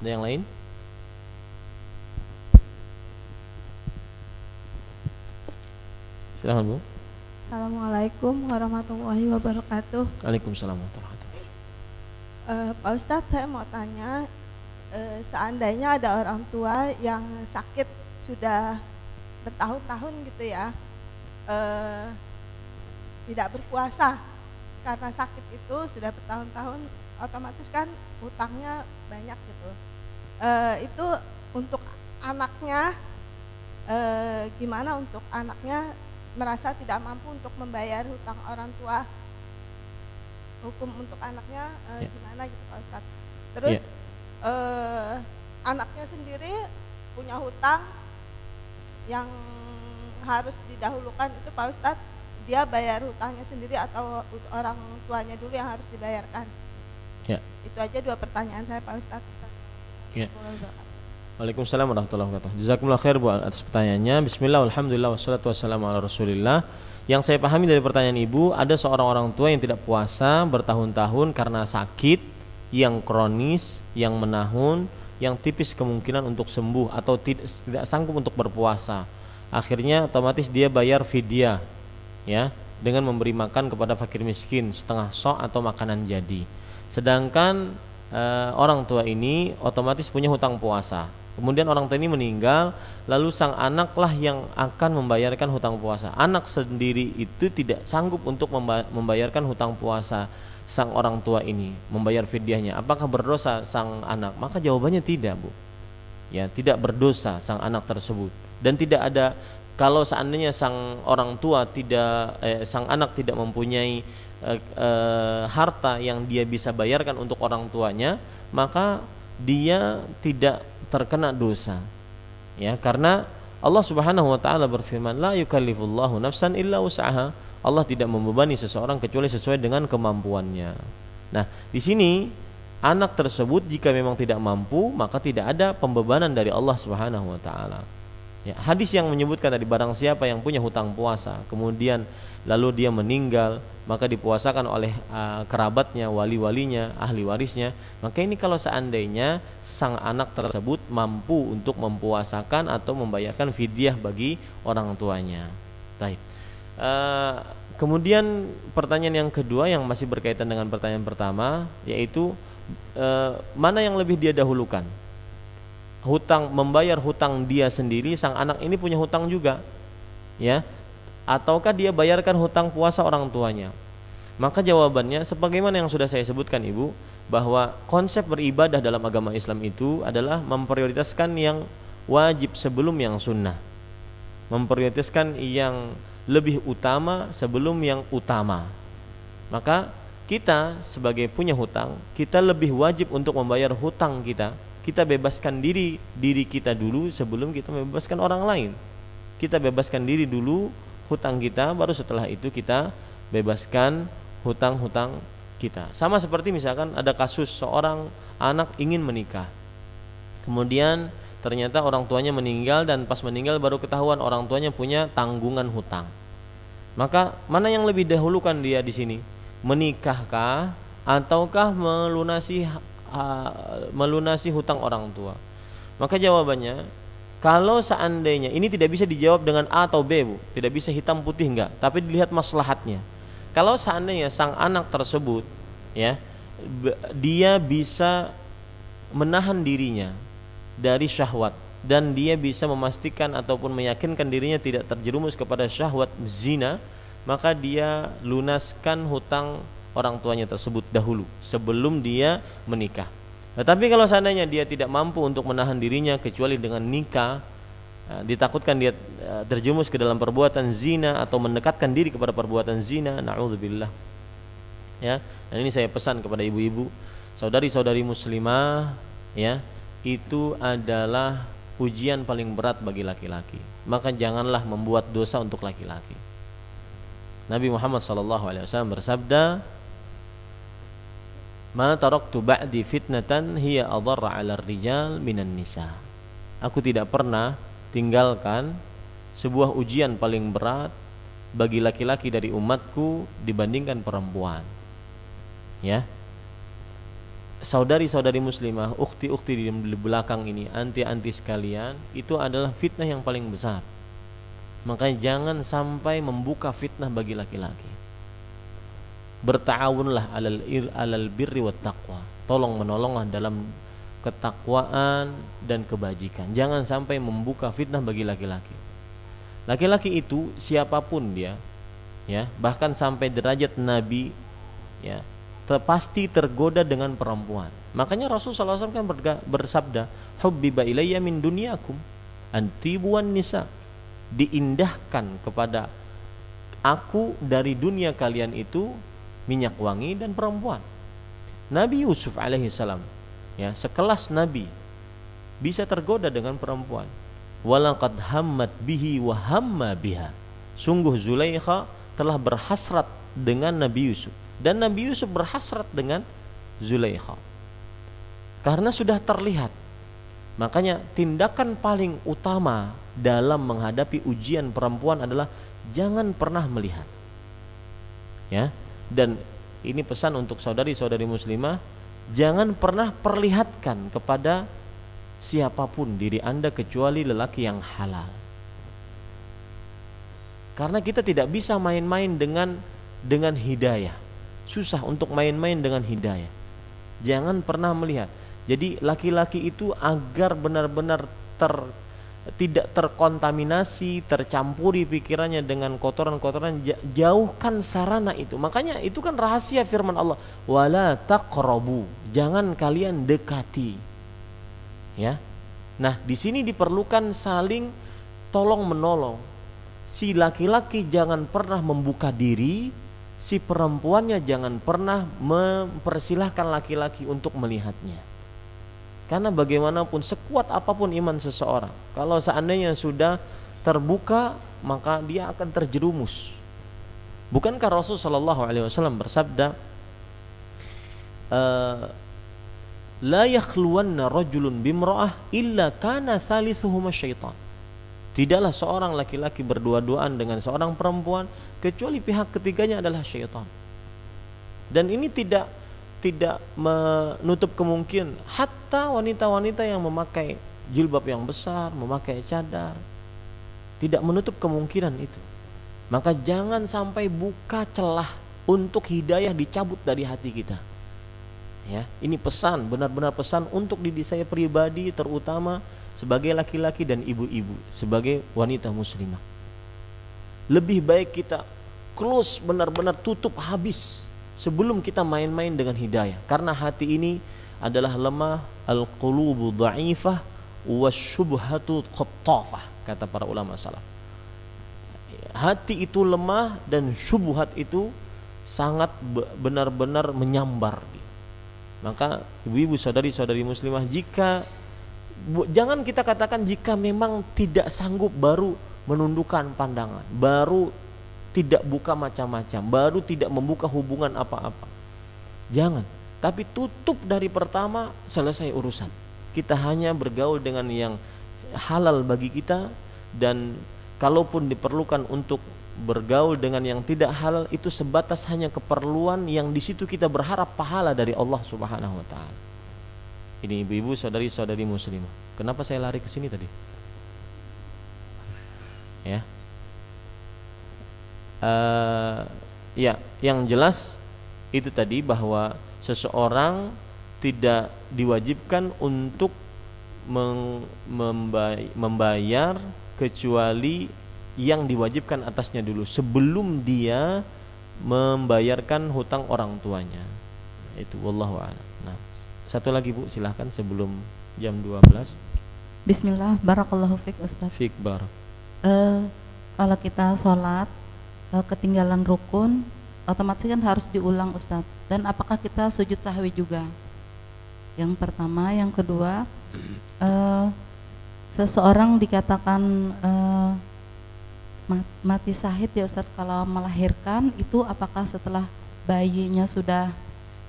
Ada yang lain? Silahkan Bu. Assalamualaikum warahmatullahi wabarakatuh. Waalaikumsalam warahmatullahi wabarakatuh. Uh, Pak Ustadz saya mau tanya, uh, seandainya ada orang tua yang sakit sudah bertahun-tahun gitu ya, uh, tidak berpuasa, karena sakit itu sudah bertahun-tahun otomatis kan hutangnya banyak gitu e, itu untuk anaknya e, gimana untuk anaknya merasa tidak mampu untuk membayar hutang orang tua hukum untuk anaknya e, eh, yeah. gimana gitu Pak Ustadz terus yeah. Ya. e, anaknya sendiri punya hutang yang harus didahulukan itu Pak Ustadz dia bayar hutangnya sendiri atau orang tuanya dulu yang harus dibayarkan? Ya. Itu aja dua pertanyaan saya Pak Ustadz. Ya. Waalaikumsalam warahmatullahi wabarakatuh. Jazakumullah khair Bu atas pertanyaannya. Bismillah, alhamdulillah, wassalatu wassalamu ala rasulillah. Yang saya pahami dari pertanyaan Ibu, ada seorang orang tua yang tidak puasa bertahun-tahun karena sakit yang kronis, yang menahun, yang tipis kemungkinan untuk sembuh atau tidak, tidak sanggup untuk berpuasa. Akhirnya otomatis dia bayar fidyah ya dengan memberi makan kepada fakir miskin setengah sok atau makanan jadi. Sedangkan e, orang tua ini otomatis punya hutang puasa. Kemudian orang tua ini meninggal, lalu sang anaklah yang akan membayarkan hutang puasa. Anak sendiri itu tidak sanggup untuk membayarkan hutang puasa sang orang tua ini, membayar fidyahnya. Apakah berdosa sang anak? Maka jawabannya tidak, Bu. Ya, tidak berdosa sang anak tersebut dan tidak ada kalau seandainya sang orang tua tidak eh, sang anak tidak mempunyai eh, eh, harta yang dia bisa bayarkan untuk orang tuanya maka dia tidak terkena dosa ya karena Allah Subhanahu wa taala berfirman la yukallifullahu nafsan illa usaha Allah tidak membebani seseorang kecuali sesuai dengan kemampuannya nah di sini anak tersebut jika memang tidak mampu maka tidak ada pembebanan dari Allah Subhanahu wa taala Ya, hadis yang menyebutkan tadi barang siapa yang punya hutang puasa, kemudian lalu dia meninggal, maka dipuasakan oleh uh, kerabatnya, wali-walinya, ahli warisnya. Maka ini kalau seandainya sang anak tersebut mampu untuk mempuasakan atau membayarkan fidyah bagi orang tuanya. Baik. Uh, kemudian pertanyaan yang kedua yang masih berkaitan dengan pertanyaan pertama yaitu uh, mana yang lebih dia dahulukan? hutang membayar hutang dia sendiri sang anak ini punya hutang juga ya ataukah dia bayarkan hutang puasa orang tuanya maka jawabannya sebagaimana yang sudah saya sebutkan Ibu bahwa konsep beribadah dalam agama Islam itu adalah memprioritaskan yang wajib sebelum yang sunnah memprioritaskan yang lebih utama sebelum yang utama maka kita sebagai punya hutang kita lebih wajib untuk membayar hutang kita kita bebaskan diri diri kita dulu sebelum kita membebaskan orang lain. Kita bebaskan diri dulu hutang kita baru setelah itu kita bebaskan hutang-hutang kita. Sama seperti misalkan ada kasus seorang anak ingin menikah. Kemudian ternyata orang tuanya meninggal dan pas meninggal baru ketahuan orang tuanya punya tanggungan hutang. Maka mana yang lebih dahulukan dia di sini? Menikahkah ataukah melunasi melunasi hutang orang tua? Maka jawabannya, kalau seandainya ini tidak bisa dijawab dengan A atau B, Bu. Tidak bisa hitam putih enggak, tapi dilihat maslahatnya. Kalau seandainya sang anak tersebut ya dia bisa menahan dirinya dari syahwat dan dia bisa memastikan ataupun meyakinkan dirinya tidak terjerumus kepada syahwat zina, maka dia lunaskan hutang orang tuanya tersebut dahulu sebelum dia menikah. Tetapi kalau seandainya dia tidak mampu untuk menahan dirinya kecuali dengan nikah, eh, ditakutkan dia eh, terjumus ke dalam perbuatan zina atau mendekatkan diri kepada perbuatan zina, naudzubillah. Ya, dan ini saya pesan kepada ibu-ibu, saudari-saudari muslimah, ya, itu adalah ujian paling berat bagi laki-laki. Maka janganlah membuat dosa untuk laki-laki. Nabi Muhammad SAW bersabda, ma taraktu ba'di fitnatan hiya adarra 'ala rijal minan nisa aku tidak pernah tinggalkan sebuah ujian paling berat bagi laki-laki dari umatku dibandingkan perempuan ya saudari-saudari muslimah ukti-ukti di belakang ini anti-anti sekalian itu adalah fitnah yang paling besar makanya jangan sampai membuka fitnah bagi laki-laki bertaawunlah alal il alal birri wat taqwa tolong menolonglah dalam ketakwaan dan kebajikan jangan sampai membuka fitnah bagi laki-laki laki-laki itu siapapun dia ya bahkan sampai derajat nabi ya pasti tergoda dengan perempuan makanya Rasul SAW kan berga, bersabda hubbiba ilayya min dunyakum antibuan nisa diindahkan kepada aku dari dunia kalian itu minyak wangi dan perempuan. Nabi Yusuf alaihi salam ya sekelas nabi bisa tergoda dengan perempuan. Walaqad hammat bihi wa biha. Sungguh Zulaikha telah berhasrat dengan Nabi Yusuf dan Nabi Yusuf berhasrat dengan Zulaikha. Karena sudah terlihat Makanya tindakan paling utama dalam menghadapi ujian perempuan adalah jangan pernah melihat. Ya dan ini pesan untuk saudari-saudari muslimah jangan pernah perlihatkan kepada siapapun diri Anda kecuali lelaki yang halal. Karena kita tidak bisa main-main dengan dengan hidayah. Susah untuk main-main dengan hidayah. Jangan pernah melihat. Jadi laki-laki itu agar benar-benar ter tidak terkontaminasi, tercampuri pikirannya dengan kotoran-kotoran, jauhkan sarana itu. Makanya itu kan rahasia firman Allah, wala taqrabu, jangan kalian dekati. Ya. Nah, di sini diperlukan saling tolong menolong. Si laki-laki jangan pernah membuka diri, si perempuannya jangan pernah mempersilahkan laki-laki untuk melihatnya. Karena bagaimanapun sekuat apapun iman seseorang, kalau seandainya sudah terbuka maka dia akan terjerumus. Bukankah Rasul Shallallahu Alaihi Wasallam bersabda, eh, la yakhluwanna rajulun bimra'ah illa kana thalithuhuma syaitan. Tidaklah seorang laki-laki berdua-duaan dengan seorang perempuan kecuali pihak ketiganya adalah syaitan. Dan ini tidak tidak menutup kemungkinan hatta wanita-wanita yang memakai jilbab yang besar, memakai cadar tidak menutup kemungkinan itu. Maka jangan sampai buka celah untuk hidayah dicabut dari hati kita. Ya, ini pesan, benar-benar pesan untuk diri saya pribadi terutama sebagai laki-laki dan ibu-ibu, sebagai wanita muslimah. Lebih baik kita close benar-benar tutup habis sebelum kita main-main dengan hidayah karena hati ini adalah lemah al-qulubu dha'ifah syubhatu qattafah kata para ulama salaf hati itu lemah dan syubhat itu sangat benar-benar menyambar maka ibu-ibu saudari-saudari muslimah jika jangan kita katakan jika memang tidak sanggup baru menundukkan pandangan baru tidak buka macam-macam, baru tidak membuka hubungan apa-apa. Jangan, tapi tutup dari pertama selesai urusan. Kita hanya bergaul dengan yang halal bagi kita dan kalaupun diperlukan untuk bergaul dengan yang tidak halal itu sebatas hanya keperluan yang di situ kita berharap pahala dari Allah Subhanahu wa taala. Ini ibu-ibu, saudari-saudari muslimah. Kenapa saya lari ke sini tadi? Ya uh, ya yang jelas itu tadi bahwa seseorang tidak diwajibkan untuk membayar kecuali yang diwajibkan atasnya dulu sebelum dia membayarkan hutang orang tuanya itu wallahu a'lam. Nah, satu lagi Bu silahkan sebelum jam 12. Bismillah barakallahu fiik Ustaz. Fiik barak. Uh, kalau kita sholat Eh, ketinggalan rukun otomatis kan harus diulang Ustadz dan apakah kita sujud sahwi juga yang pertama yang kedua uh, seseorang dikatakan uh, mati sahid ya Ustadz kalau melahirkan itu apakah setelah bayinya sudah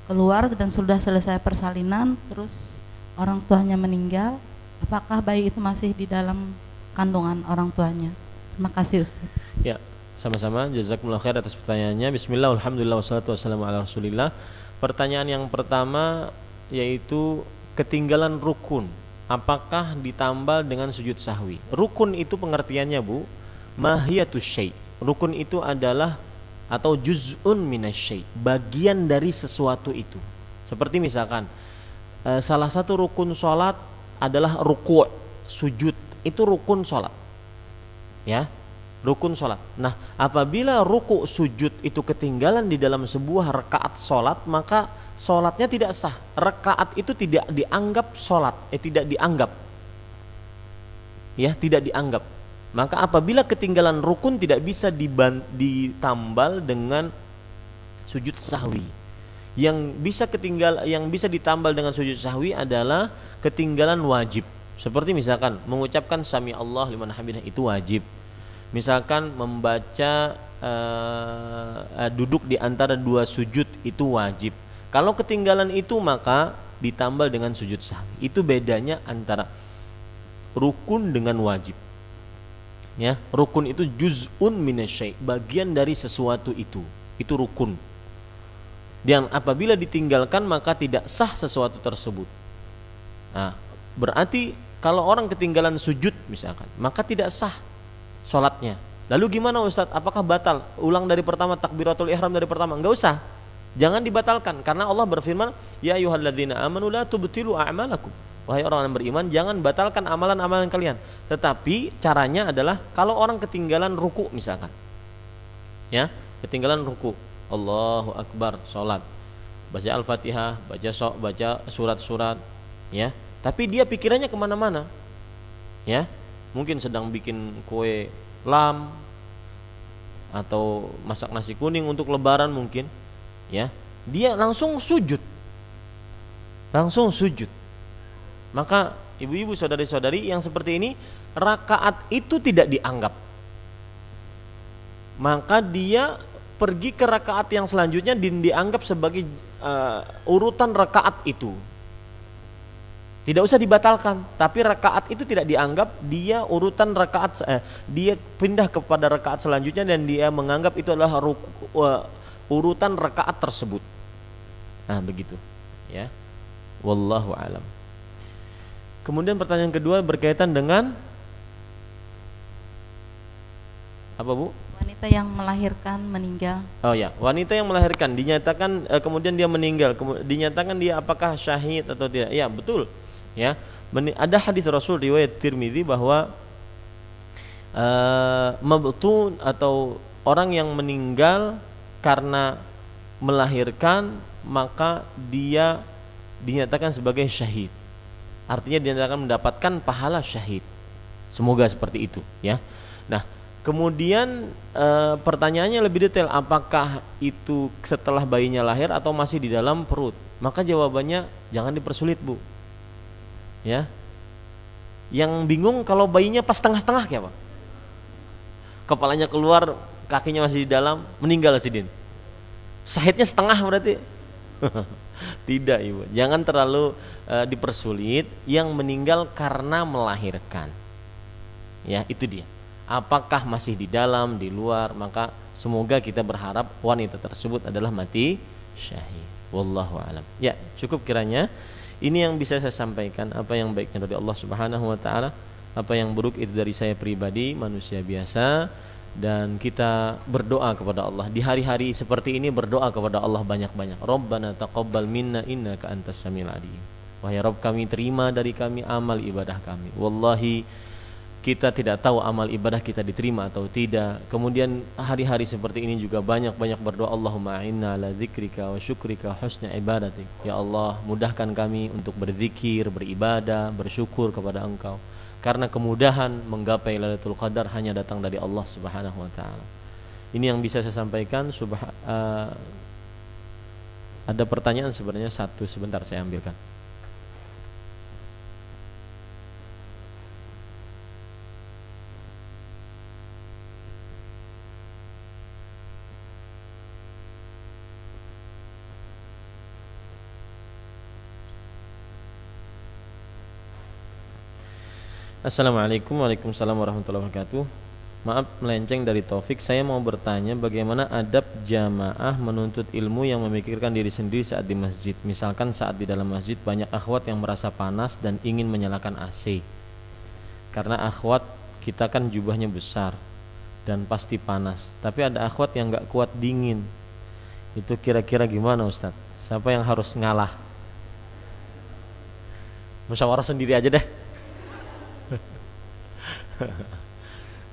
keluar dan sudah selesai persalinan terus orang tuanya meninggal apakah bayi itu masih di dalam kandungan orang tuanya terima kasih Ustadz ya sama-sama, jazakumullah khair atas pertanyaannya. Bismillah, alhamdulillah, wassalatu wassalamu ala rasulillah. Pertanyaan yang pertama yaitu ketinggalan rukun. Apakah ditambal dengan sujud sahwi? Rukun itu pengertiannya, Bu, mahiyatus syai. Rukun itu adalah atau juz'un minasyai, bagian dari sesuatu itu. Seperti misalkan e, salah satu rukun sholat adalah ruku' sujud itu rukun sholat ya rukun sholat. Nah, apabila ruku sujud itu ketinggalan di dalam sebuah rekaat sholat, maka sholatnya tidak sah. Rekaat itu tidak dianggap sholat, eh tidak dianggap. Ya, tidak dianggap. Maka apabila ketinggalan rukun tidak bisa ditambal dengan sujud sahwi. Yang bisa ketinggal yang bisa ditambal dengan sujud sahwi adalah ketinggalan wajib. Seperti misalkan mengucapkan sami Allah liman hamidah itu wajib misalkan membaca uh, duduk di antara dua sujud itu wajib kalau ketinggalan itu maka ditambal dengan sujud sahwi itu bedanya antara rukun dengan wajib ya rukun itu juzun minasyai bagian dari sesuatu itu itu rukun dan apabila ditinggalkan maka tidak sah sesuatu tersebut nah berarti kalau orang ketinggalan sujud misalkan maka tidak sah sholatnya. Lalu gimana Ustadz? Apakah batal? Ulang dari pertama takbiratul ihram dari pertama? Enggak usah. Jangan dibatalkan karena Allah berfirman, "Ya ayuhalladzina amanu la tubtilu a'malakum." Wahai orang yang beriman, jangan batalkan amalan-amalan kalian. Tetapi caranya adalah kalau orang ketinggalan ruku misalkan. Ya, ketinggalan ruku. Allahu akbar, sholat Baca Al-Fatihah, baca sok, baca surat-surat, ya. Tapi dia pikirannya kemana mana Ya, mungkin sedang bikin kue lam atau masak nasi kuning untuk lebaran mungkin ya dia langsung sujud langsung sujud maka ibu-ibu saudari-saudari yang seperti ini rakaat itu tidak dianggap maka dia pergi ke rakaat yang selanjutnya dianggap sebagai uh, urutan rakaat itu tidak usah dibatalkan, tapi rakaat itu tidak dianggap dia urutan rakaat eh, dia pindah kepada rakaat selanjutnya dan dia menganggap itu adalah ruku, uh, eh, urutan rakaat tersebut. Nah, begitu. Ya. Wallahu alam. Kemudian pertanyaan kedua berkaitan dengan apa, Bu? wanita yang melahirkan meninggal. Oh ya, wanita yang melahirkan dinyatakan eh, kemudian dia meninggal, dinyatakan dia apakah syahid atau tidak? Ya, betul ya ada hadis Rasul riwayat Tirmidzi bahwa uh, eh, mabtun atau orang yang meninggal karena melahirkan maka dia dinyatakan sebagai syahid artinya dinyatakan mendapatkan pahala syahid semoga seperti itu ya nah kemudian e, pertanyaannya lebih detail apakah itu setelah bayinya lahir atau masih di dalam perut maka jawabannya jangan dipersulit bu ya yang bingung kalau bayinya pas tengah-tengah kayak apa kepalanya keluar kakinya masih di dalam meninggal sidin sahidnya setengah berarti tidak ibu jangan terlalu uh, dipersulit yang meninggal karena melahirkan ya itu dia apakah masih di dalam di luar maka semoga kita berharap wanita tersebut adalah mati syahid wallahu alam ya cukup kiranya ini yang bisa saya sampaikan apa yang baiknya dari Allah Subhanahu wa taala, apa yang buruk itu dari saya pribadi, manusia biasa dan kita berdoa kepada Allah di hari-hari seperti ini berdoa kepada Allah banyak-banyak. Rabbana taqabbal minna innaka antas Wahai Rabb kami terima dari kami amal ibadah kami. Wallahi kita tidak tahu amal ibadah kita diterima atau tidak. Kemudian hari-hari seperti ini juga banyak-banyak berdoa Allahumma inna ala dzikrika wa syukrika husna ibadati. Ya Allah, mudahkan kami untuk berzikir, beribadah, bersyukur kepada Engkau. Karena kemudahan menggapai Lailatul Qadar hanya datang dari Allah Subhanahu wa taala. Ini yang bisa saya sampaikan subha uh, ada pertanyaan sebenarnya satu sebentar saya ambilkan. Assalamualaikum Waalaikumsalam warahmatullahi wabarakatuh Maaf melenceng dari Taufik Saya mau bertanya bagaimana adab jamaah menuntut ilmu yang memikirkan diri sendiri saat di masjid Misalkan saat di dalam masjid banyak akhwat yang merasa panas dan ingin menyalakan AC Karena akhwat kita kan jubahnya besar dan pasti panas Tapi ada akhwat yang gak kuat dingin Itu kira-kira gimana Ustadz? Siapa yang harus ngalah? Musyawarah sendiri aja deh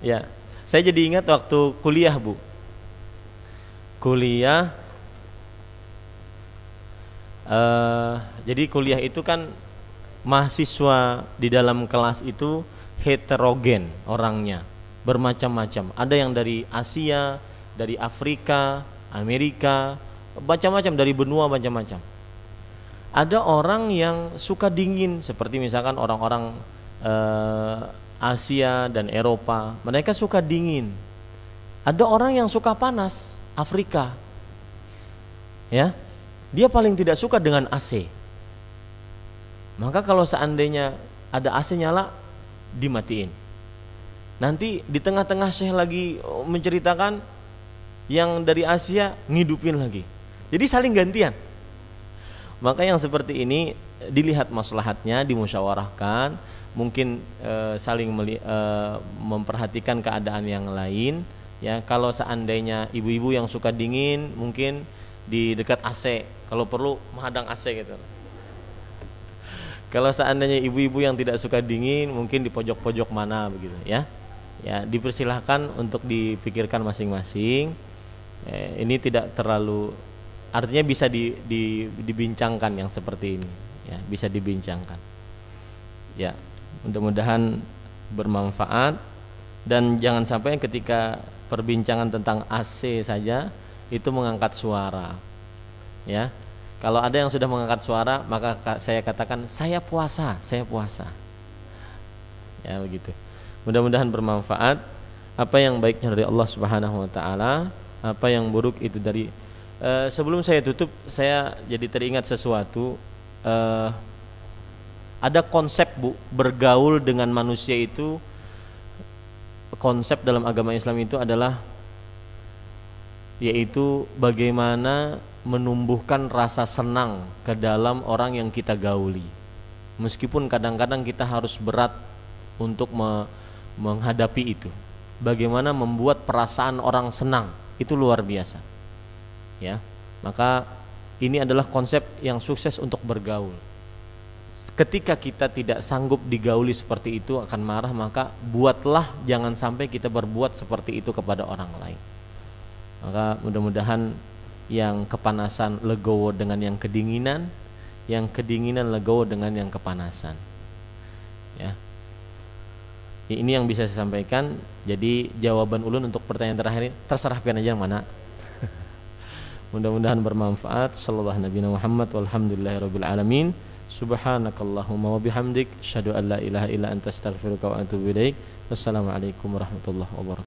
ya, saya jadi ingat waktu kuliah bu. Kuliah, uh, jadi kuliah itu kan mahasiswa di dalam kelas itu heterogen orangnya, bermacam-macam. Ada yang dari Asia, dari Afrika, Amerika, macam-macam dari benua macam-macam. Ada orang yang suka dingin seperti misalkan orang-orang eh, Asia dan Eropa, mereka suka dingin. Ada orang yang suka panas, Afrika. Ya. Dia paling tidak suka dengan AC. Maka kalau seandainya ada AC nyala, dimatiin. Nanti di tengah-tengah Syekh lagi oh, menceritakan yang dari Asia ngidupin lagi. Jadi saling gantian. Maka yang seperti ini dilihat maslahatnya, dimusyawarahkan, mungkin e, saling meli, e, memperhatikan keadaan yang lain ya kalau seandainya ibu-ibu yang suka dingin mungkin di dekat AC kalau perlu menghadang AC gitu kalau seandainya ibu-ibu yang tidak suka dingin mungkin di pojok-pojok mana begitu ya ya dipersilahkan untuk dipikirkan masing-masing e, ini tidak terlalu artinya bisa di, di, dibincangkan yang seperti ini ya bisa dibincangkan ya mudah-mudahan bermanfaat dan jangan sampai ketika perbincangan tentang AC saja itu mengangkat suara ya kalau ada yang sudah mengangkat suara maka saya katakan saya puasa saya puasa ya begitu mudah-mudahan bermanfaat apa yang baiknya dari Allah Subhanahu wa taala apa yang buruk itu dari uh, sebelum saya tutup saya jadi teringat sesuatu uh, ada konsep bu bergaul dengan manusia itu konsep dalam agama Islam itu adalah yaitu bagaimana menumbuhkan rasa senang ke dalam orang yang kita gauli meskipun kadang-kadang kita harus berat untuk me menghadapi itu bagaimana membuat perasaan orang senang itu luar biasa ya maka ini adalah konsep yang sukses untuk bergaul ketika kita tidak sanggup digauli seperti itu akan marah maka buatlah jangan sampai kita berbuat seperti itu kepada orang lain maka mudah-mudahan yang kepanasan legowo dengan yang kedinginan yang kedinginan legowo dengan yang kepanasan ya ini yang bisa saya sampaikan jadi jawaban ulun untuk pertanyaan terakhir ini terserah pian aja yang mana mudah-mudahan bermanfaat sallallahu nabi Muhammad walhamdulillahirabbil alamin Subhanakallahumma wa bihamdik asyhadu an la ilaha illa anta astaghfiruka wa atubu ilaik. Wassalamualaikum warahmatullahi wabarakatuh.